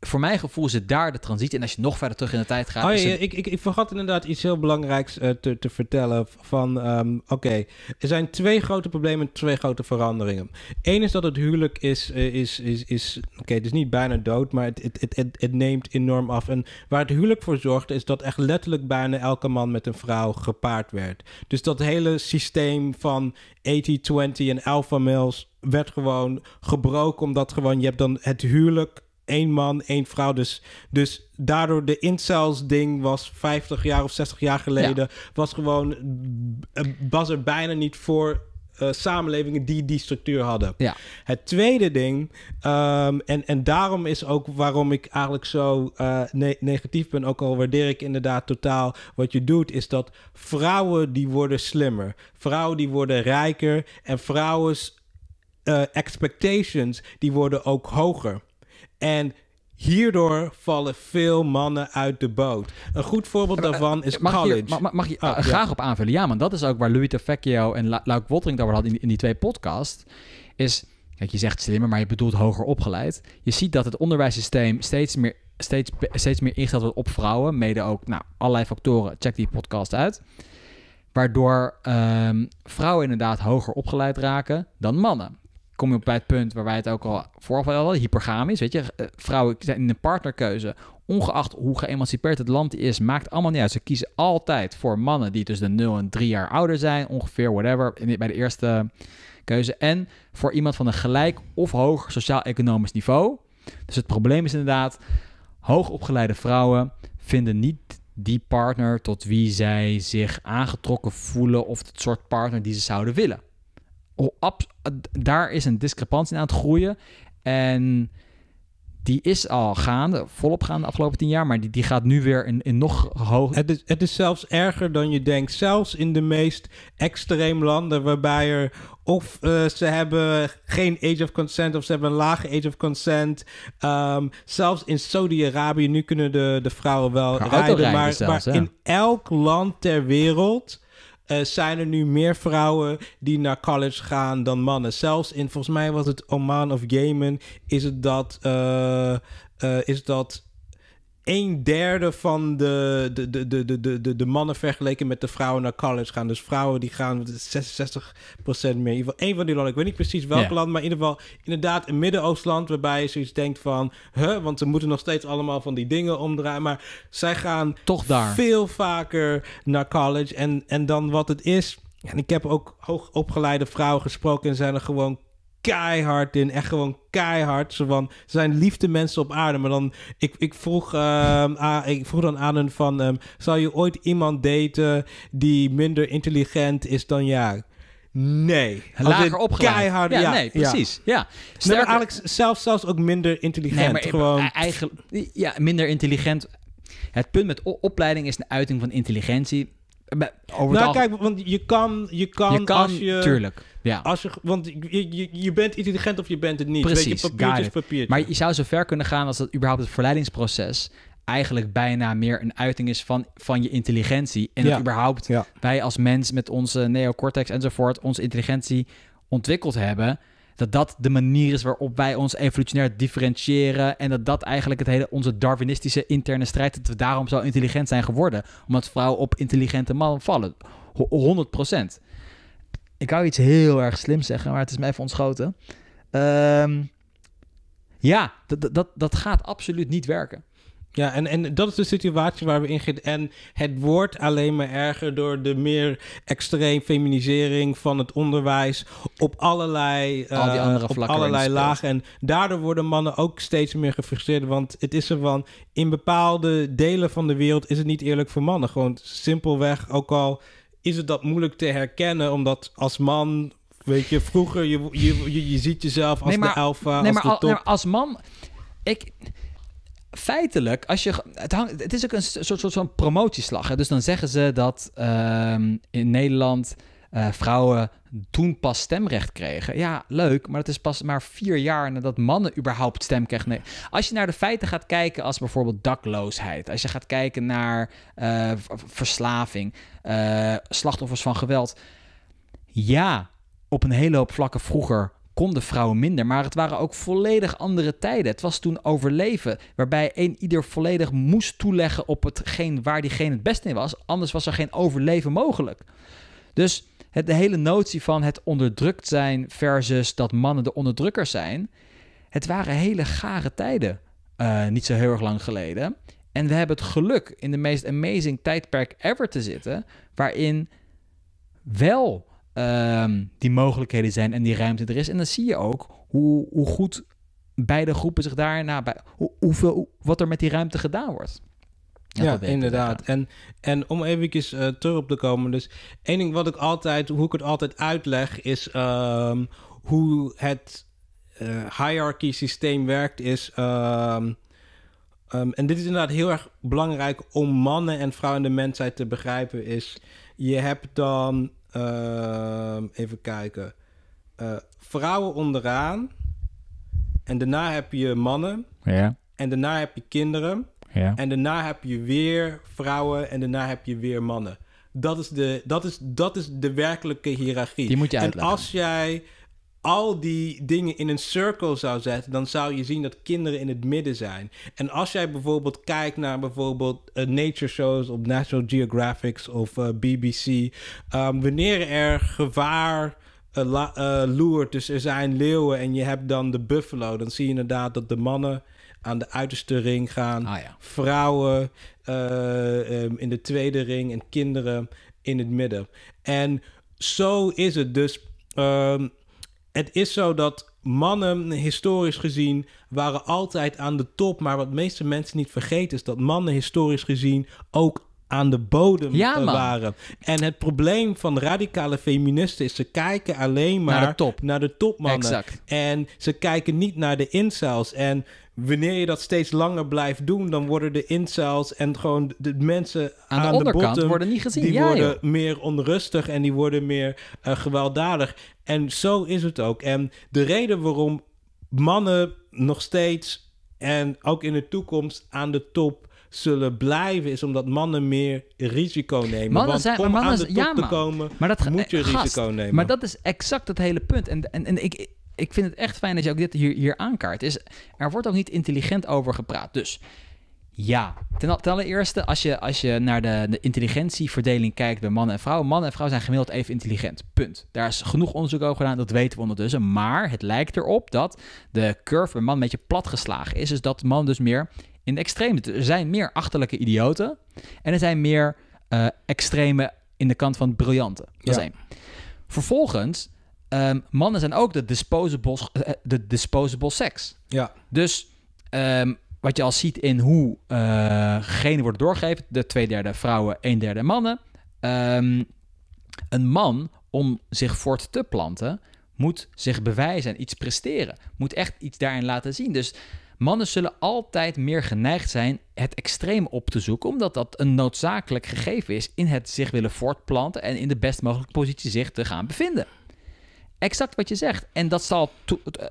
voor mijn gevoel het daar de transitie. En als je nog verder terug in de tijd gaat. Oh, ja, ik, ik, ik, vergat inderdaad iets heel belangrijks eh, te, te, vertellen. Van ehm, oké, er zijn twee grote problemen, twee grote veranderingen. Eén is dat het huwelijk is. Eh, is, is, is oké, het is niet bijna dood, maar het, het, het, het, neemt enorm af. En waar het huwelijk voor zorgde, is dat echt letterlijk bijna elke man met een vrouw gepaard werd. Dus dat hele systeem van 80-20 en alpha males werd gewoon gebroken, omdat gewoon je hebt dan het huwelijk één man, één vrouw. Dus, dus daardoor de incels ding was 50 jaar of 60 jaar geleden. Was gewoon, eh, was er bijna niet voor eh, samenlevingen die die structuur hadden. Ja. Het tweede ding, ehm, en, en daarom is ook waarom ik eigenlijk zo eh, negatief ben, ook al waardeer ik inderdaad totaal wat je doet, is dat vrouwen die worden slimmer, vrouwen die worden rijker en vrouwens expectations die worden ook hoger. En hierdoor vallen veel mannen uit de boot. Een goed voorbeeld eh, daarvan is college. mag, mag je ah, eh, graag op aanvullen? Ja, want dat is ook waar Louis Tafecchio en La Luik Wottering daarover hadden in, in die twee podcasts. Is, kijk, je zegt slimmer, maar je bedoelt hoger opgeleid. Je ziet dat het onderwijssysteem steeds meer, steeds, steeds meer ingesteld wordt op vrouwen. Mede ook, nou, allerlei factoren. Check die podcast uit. Waardoor ehm, vrouwen inderdaad hoger opgeleid raken dan mannen kom je op bij het punt waar wij het ook al vooraf hadden, hypergamisch, weet je. Eh, vrouwen zijn in een partnerkeuze, ongeacht hoe geëmancipeerd het land is, maakt allemaal niet uit. Ze kiezen altijd voor mannen die tussen de 0 en 3 jaar ouder zijn, ongeveer, whatever, bij de eerste keuze. En voor iemand van een gelijk of hoger sociaal-economisch niveau. Dus het probleem is inderdaad, hoogopgeleide vrouwen vinden niet die partner tot wie zij zich aangetrokken voelen of het soort partner die ze zouden willen daar is een discrepantie aan het groeien. En die is al gaande, volop gaande de afgelopen tien jaar, maar die, die gaat nu weer in, in nog hoger. Het is, het is zelfs erger dan je denkt. Zelfs in de meest extreem landen, waarbij er of eh, ze hebben geen age of consent of ze hebben een lage age of consent. Ehm, zelfs in Saudi-Arabië, nu kunnen de, de vrouwen wel rijden, maar, maar in elk land ter wereld eh, zijn er nu meer vrouwen die naar college gaan dan mannen. Zelfs in, volgens mij was het Oman of Jemen, is het dat, eh, eh, is dat een derde van de, de, de, de, de, de, mannen vergeleken met de vrouwen naar college gaan. Dus vrouwen die gaan 66% meer. In ieder geval één van die landen. Ik weet niet precies welk land, maar in ieder geval inderdaad een Midden-Oostland... waarbij je zoiets denkt van... Huh, want ze moeten nog steeds allemaal van die dingen omdraaien. Maar zij gaan Toch daar. veel vaker naar college. En, en dan wat het is... En ik heb ook hoogopgeleide vrouwen gesproken en zijn er gewoon keihard in. Echt gewoon keihard. ze van, zijn liefde mensen op aarde. Maar dan, ik, ik, vroeg, ehm, a, ik vroeg dan aan hun van... Um, zou je ooit iemand daten die minder intelligent is dan jij? Nee. Lager opgeleid. Keihard, ja, nee, precies. Ja. ja. Sterker, zelfs, zelfs ook minder intelligent. Nee, maar gewoon... E- eigenlijk, ja, minder intelligent. Het punt met opleiding is een uiting van intelligentie over nou, kijk, want je kan, je kan, je als je... Tuurlijk, ja. Als want je, je, je bent intelligent of je bent het niet. Precies, je, papier Maar je zou zo ver kunnen gaan als dat überhaupt het verleidingsproces eigenlijk bijna meer een uiting is van, van je intelligentie. En dat überhaupt wij als mens met onze neocortex enzovoort onze intelligentie ontwikkeld hebben dat dat de manier is waarop wij ons evolutionair differentiëren. En dat dat eigenlijk het hele onze Darwinistische interne strijd, dat we daarom zo intelligent zijn geworden. Omdat vrouwen op intelligente mannen vallen. 100%. Ik wou iets heel erg slim zeggen, maar het is me even ontschoten. Ehm, ja, dat, dat, dat gaat absoluut niet werken. Ja, en, en dat is de situatie waar we in En het wordt alleen maar erger door de meer extreem feminisering van het onderwijs op allerlei, eh, op allerlei lagen. En daardoor worden mannen ook steeds meer gefrustreerd. Want het is er van, in bepaalde delen van de wereld is het niet eerlijk voor mannen. Gewoon simpelweg, ook al is het dat moeilijk te herkennen, omdat als man, weet je, vroeger, je, je, je, je ziet jezelf als de alfa, nee, als maar, de top. maar als man, ik feitelijk, als je, het, hangt, het is ook een soort, soort van promotieslag. Hè? Dus dan zeggen ze dat ehm, in Nederland eh, vrouwen toen pas stemrecht kregen. Ja, leuk, maar dat is pas maar vier jaar nadat mannen überhaupt stem kregen. Als je naar de feiten gaat kijken, als bijvoorbeeld dakloosheid, als je gaat kijken naar eh, verslaving, eh, slachtoffers van geweld. Ja, op een hele hoop vlakken vroeger konden vrouwen minder, maar het waren ook volledig andere tijden. Het was toen overleven, waarbij een ieder volledig moest toeleggen op hetgeen waar diegene het best in was. Anders was er geen overleven mogelijk. Dus het, de hele notie van het onderdrukt zijn versus dat mannen de onderdrukkers zijn. Het waren hele gare tijden, eh, niet zo heel erg lang geleden. En we hebben het geluk in de meest amazing tijdperk ever te zitten, waarin wel Ehm, die mogelijkheden zijn en die ruimte er is. En dan zie je ook hoe, hoe goed beide groepen zich daarna bij, hoe, hoeveel, wat er met die ruimte gedaan wordt. ja, inderdaad. En, en om even eh, terug op te komen. Dus één ding wat ik altijd, hoe ik het altijd uitleg, is ehm, hoe het uh, systeem werkt, is. Ehm, en dit is inderdaad heel erg belangrijk om mannen en vrouwen in de mensheid te begrijpen. Is je hebt dan Ehm, even kijken. Eh, vrouwen onderaan. En daarna heb je mannen. Ja. En daarna heb je kinderen. Ja. En daarna heb je weer vrouwen. En daarna heb je weer mannen. Dat is de, dat is, dat is de werkelijke hiërarchie. Die moet je uitleggen. En als jij al die dingen in een cirkel zou zetten, dan zou je zien dat kinderen in het midden zijn. En als jij bijvoorbeeld kijkt naar bijvoorbeeld eh, nature shows op National Geographic of eh, BBC, ehm, wanneer er gevaar eh, loert, dus er zijn leeuwen en je hebt dan de buffalo, dan zie je inderdaad dat de mannen aan de uiterste ring gaan, ah, vrouwen ehm, in de tweede ring en kinderen in het midden. En zo is het dus. Ehm, het is zo dat mannen, historisch gezien, waren altijd aan de top. Maar wat meeste mensen niet vergeten is dat mannen, historisch gezien, ook aan de bodem eh, waren. En het probleem van radicale feministen is ze kijken alleen maar naar de, top. naar de topmannen. En ze kijken niet naar de incels. En wanneer je dat steeds langer blijft doen, dan worden de incels en gewoon de mensen aan, de, onderkant bottom, worden niet gezien. Die worden meer onrustig en die worden meer eh, gewelddadig. En zo is het ook. En de reden waarom mannen nog steeds en ook in de toekomst aan de top zullen blijven, is omdat mannen meer risico nemen. Want om aan de top te komen, maar dat, moet je eh, risico nemen. Maar dat is exact het hele punt. en, en ik, ik vind het echt fijn dat je ook dit hier, hier aankaart. er wordt ook niet intelligent over gepraat. Dus ja, ten, ten allereerste, als je, als je naar de, intelligentieverdeling kijkt bij mannen en vrouwen. Mannen en vrouwen zijn gemiddeld even intelligent. Punt. Daar is genoeg onderzoek over gedaan, dat weten we ondertussen. Maar het lijkt erop dat de curve bij man een beetje platgeslagen is. Dus dat man dus meer in de extreme. Er zijn meer achterlijke idioten en er zijn meer eh, extreme in de kant van brillanten. Dat ja. Vervolgens Ehm, mannen zijn ook de disposable, eh, eh, de disposable seks. Ja. Dus ehm, wat je al ziet in hoe uh, genen worden doorgegeven, de twee derde vrouwen, een derde mannen. Ehm, een man, om zich voort te planten, moet zich bewijzen en iets presteren. Moet echt iets daarin laten zien. Dus mannen zullen altijd meer geneigd zijn het extreem op te zoeken, omdat dat een noodzakelijk gegeven is in het zich willen voortplanten en in de best mogelijke positie zich te gaan bevinden. Exact wat je zegt. En dat zal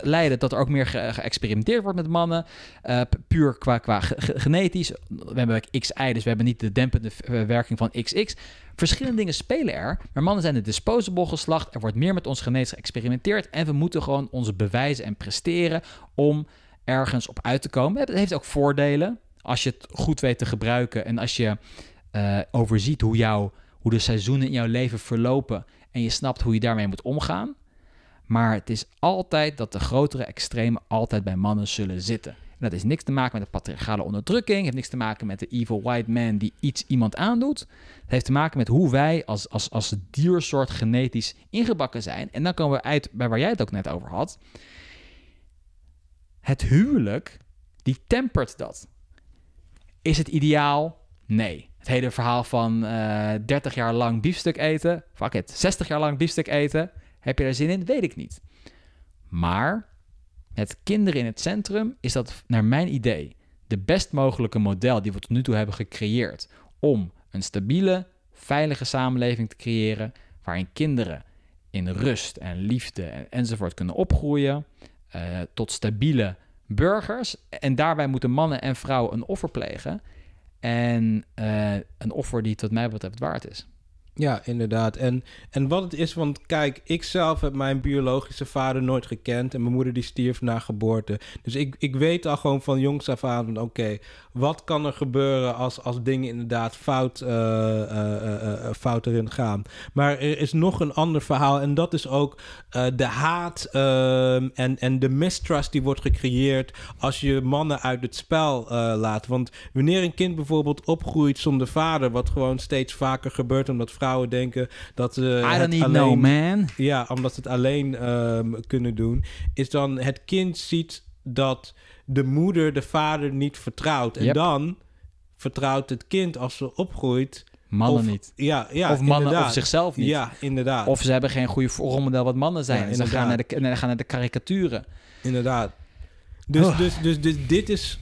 leiden dat er ook meer ge geëxperimenteerd wordt met mannen. Eh, puur qua, qua genetisch. We hebben XI, dus we hebben niet de dempende eh, werking van XX. Verschillende dingen spelen er. Maar mannen zijn het disposable geslacht. Er wordt meer met ons genetisch geëxperimenteerd. En we moeten gewoon onze bewijzen en presteren om ergens op uit te komen. Het heeft ook voordelen als je het goed weet te gebruiken. En als je eh, overziet hoe, jou, hoe de seizoenen in jouw leven verlopen. En je snapt hoe je daarmee moet omgaan maar het is altijd dat de grotere extremen altijd bij mannen zullen zitten. En dat heeft niks te maken met de patriarchale onderdrukking. heeft niks te maken met de evil white man die iets iemand aandoet. Het heeft te maken met hoe wij als, als, als diersoort genetisch ingebakken zijn. En dan komen we uit bij waar jij het ook net over had. Het huwelijk, die tempert dat. Is het ideaal? Nee. Het hele verhaal van uh, eh, 30 jaar lang biefstuk eten. Fuck it. 60 jaar lang biefstuk eten heb je daar zin in? Weet ik niet. Maar het kinderen in het centrum is dat naar mijn idee de best mogelijke model die we tot nu toe hebben gecreëerd om een stabiele, veilige samenleving te creëren waarin kinderen in rust en liefde enzovoort kunnen opgroeien uh, tot stabiele burgers. En daarbij moeten mannen en vrouwen een offer plegen. En eh, een offer die tot mij betreft waard is. Ja, inderdaad. En, en wat het is, want kijk, ik zelf heb mijn biologische vader nooit gekend. En mijn moeder die stierf na geboorte. Dus ik, ik weet al gewoon van jongs af aan, oké, wat kan er gebeuren als, als dingen inderdaad fout, eh, eh, eh, fout erin gaan. Maar er is nog een ander verhaal. En dat is ook de haat ehm, en, en de mistrust die wordt gecreëerd als je mannen uit het spel laat. Want wanneer een kind bijvoorbeeld opgroeit zonder vader, wat gewoon steeds vaker gebeurt omdat vrouwen denken dat ze. Eh, I don't need man. Ja, omdat ze het alleen ehm, kunnen doen. Is dan het kind ziet dat de moeder de vader niet vertrouwt. En dan vertrouwt het kind als ze opgroeit. Mannen of, niet. Ja, ja, of mannen of zichzelf niet. Ja, inderdaad. Of ze hebben geen goede rolmodel wat mannen zijn. en dan gaan naar, de, naar, gaan naar de karikaturen. Inderdaad. Dus, oh. dus, dus, dus, dit is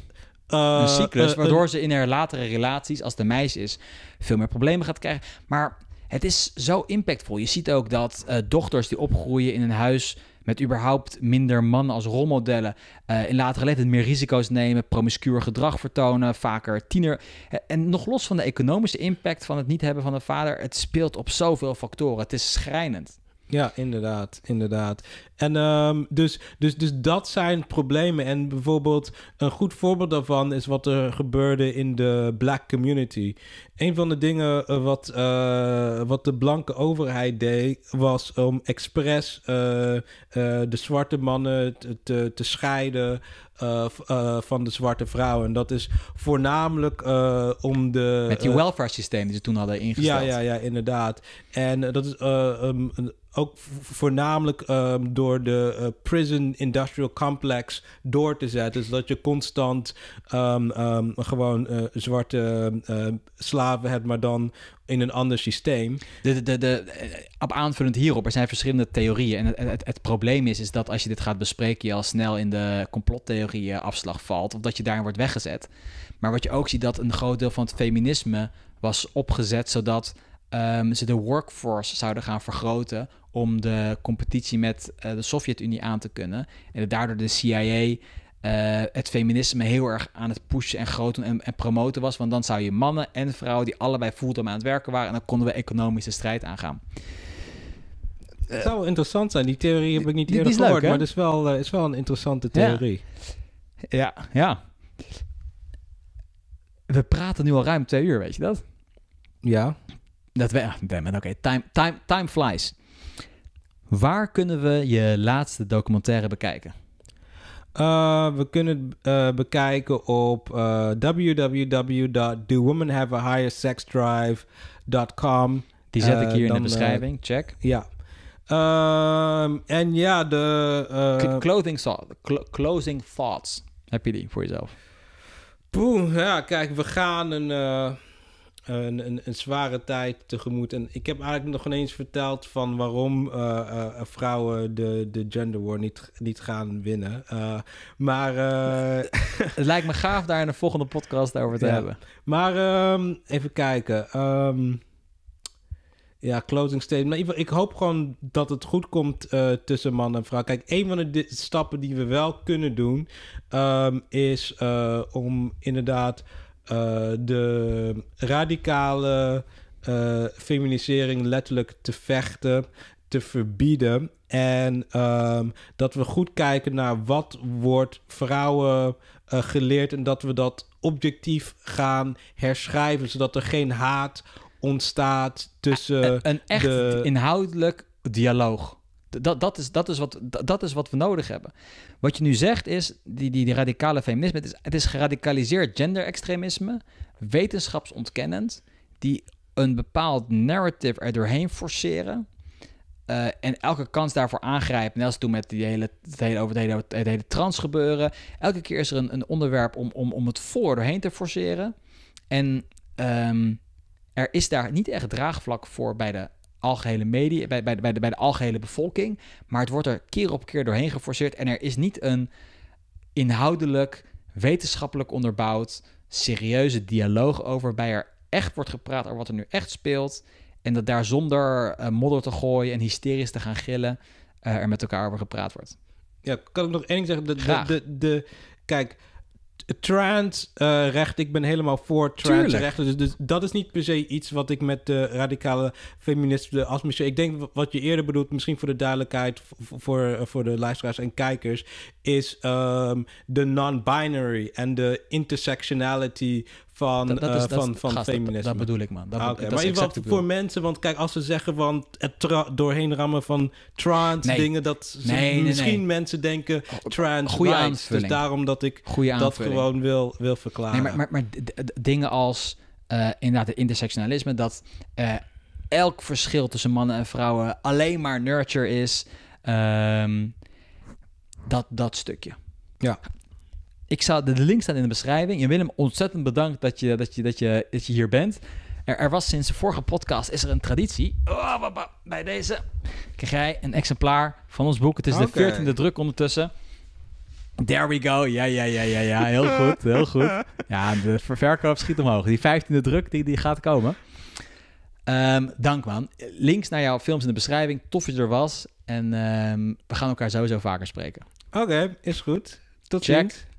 uh, een cyclus, eh, waardoor ze in haar latere relaties, als de meisje is, veel meer problemen gaat krijgen. Maar het is zo impactvol. Je ziet ook dat eh, dochters die opgroeien in een huis met überhaupt minder mannen als rolmodellen, eh, in latere leeftijd meer risico's nemen, promiscuur gedrag vertonen, vaker tiener. Eh, en nog los van de economische impact van het niet hebben van een vader, het speelt op zoveel factoren. Het is schrijnend. Ja, inderdaad, inderdaad. En ehm, dus, dus, dus dat zijn problemen. En bijvoorbeeld een goed voorbeeld daarvan is wat er gebeurde in de black community. Een van de dingen eh, wat, eh, wat de blanke overheid deed, was om expres eh, de zwarte mannen te, te, scheiden van de zwarte vrouwen. En dat is voornamelijk om de. Met die welfare systeem die ze toen hadden ingesteld. Ja, ja, ja, inderdaad. En dat is um, ook voornamelijk ehm, door de eh, prison industrial complex door te zetten. dat je constant ehm, ehm, gewoon eh, zwarte eh, slaven hebt, maar dan in een ander systeem. De, de, de, op aanvullend hierop, er zijn verschillende theorieën. En het, het, het, probleem is, is dat als je dit gaat bespreken, je al snel in de complottheorieën afslag valt. Of dat je daarin wordt weggezet. Maar wat je ook ziet, dat een groot deel van het feminisme was opgezet zodat um, ze de workforce zouden gaan vergroten om de competitie met eh, de Sovjet-Unie aan te kunnen. En daardoor de CIA eh, het feminisme heel erg aan het pushen en groten en, en, promoten was. Want dan zou je mannen en vrouwen die allebei fulltime aan het werken waren... en dan konden we economische strijd aangaan. Het zou interessant zijn. Die theorie heb ik niet eerder gehoord, maar het is wel, eh, is wel een interessante theorie. Ja. ja, ja. We praten nu al ruim twee uur, weet je dat? Ja. Dat we, eh, oké. Time, time, time flies. Waar kunnen we je laatste documentaire bekijken? Eh, we kunnen het eh, bekijken op uh, www.dowomenhaveahighersexdrive.com. Die zet ik hier in de beschrijving. Check. Ja. Ehm, en ja, de... clothing closing thoughts. Heb je die voor jezelf? Poeh. ja, kijk, we gaan een een, een, een, zware tijd tegemoet. En ik heb eigenlijk nog ineens verteld van waarom eh, eh, eh, vrouwen de, de gender war niet, niet gaan winnen. maar... Het lijkt me gaaf daar in een volgende podcast over te hebben. Maar ehm, even kijken. Ehm, ja, closing statement. Maar ik hoop gewoon dat het goed komt tussen man en vrouw. Kijk, een van de stappen die we wel kunnen doen, ehm, is om inderdaad eh, de radicale eh, feminisering letterlijk te vechten, te verbieden. En ehm, dat we goed kijken naar wat wordt vrouwen eh, geleerd en dat we dat objectief gaan herschrijven, zodat er geen haat ontstaat tussen. Een, een echt de... inhoudelijk dialoog. Dat, dat, is, dat, is wat, dat is wat we nodig hebben. Wat je nu zegt is, die, die, radicale feminisme, het is, het is geradicaliseerd genderextremisme, wetenschapsontkennend, die een bepaald narrative er doorheen forceren. Eh, en elke kans daarvoor aangrijpen. Net als toen met die hele, het, hele, over het, hele, hele trans gebeuren. Elke keer is er een, een onderwerp om, om, om het voor doorheen te forceren. En ehm, er is daar niet echt draagvlak voor bij de algehele media, bij, bij, bij, de, bij de algehele bevolking. Maar het wordt er keer op keer doorheen geforceerd. En er is niet een inhoudelijk, wetenschappelijk onderbouwd, serieuze dialoog over. bij er echt wordt gepraat over wat er nu echt speelt. En dat daar zonder eh, modder te gooien en hysterisch te gaan gillen eh, er met elkaar over gepraat wordt. Ja, kan ik nog één ding zeggen? De, de, de, de, kijk, trans eh, recht, ik ben helemaal voor trans dus, dus, dat is niet per se iets wat ik met de radicale feministen als Ik denk wat je eerder bedoelt, misschien voor de duidelijkheid voor, eh, voor de luisteraars en kijkers, is ehm, de non-binary en de intersectionality eh, van, van, van feminisme. Dat, bedoel ik, man. Dat, ah, maar je ieder geval voor mensen, want kijk, als ze zeggen van het doorheen rammen van trans dingen, dat misschien mensen denken trans Goeie rights. Dus aanvulling. Dus daarom dat ik dat gewoon wil, wil verklaren. maar, maar, maar dingen als eh, inderdaad het intersectionalisme, dat eh, elk verschil tussen mannen en vrouwen alleen maar nurture is, ehm, dat, dat stukje. Ja ik zou de, link staan in de beschrijving. En Willem, ontzettend bedankt dat je, dat je, dat je, dat je hier bent. Er, er, was sinds de vorige podcast is er een traditie. Oh, bij deze krijg jij een exemplaar van ons boek. Het is de 14e druk ondertussen. There we go. Ja, ja, ja, ja, ja. Heel goed, heel goed. Ja, de verkoop schiet omhoog. Die 15e druk, die, die gaat komen. Ehm, dank man. Links naar jouw films in de beschrijving. Tof dat je er was. En ehm, we gaan elkaar sowieso vaker spreken. Oké, is goed. Tot ziens.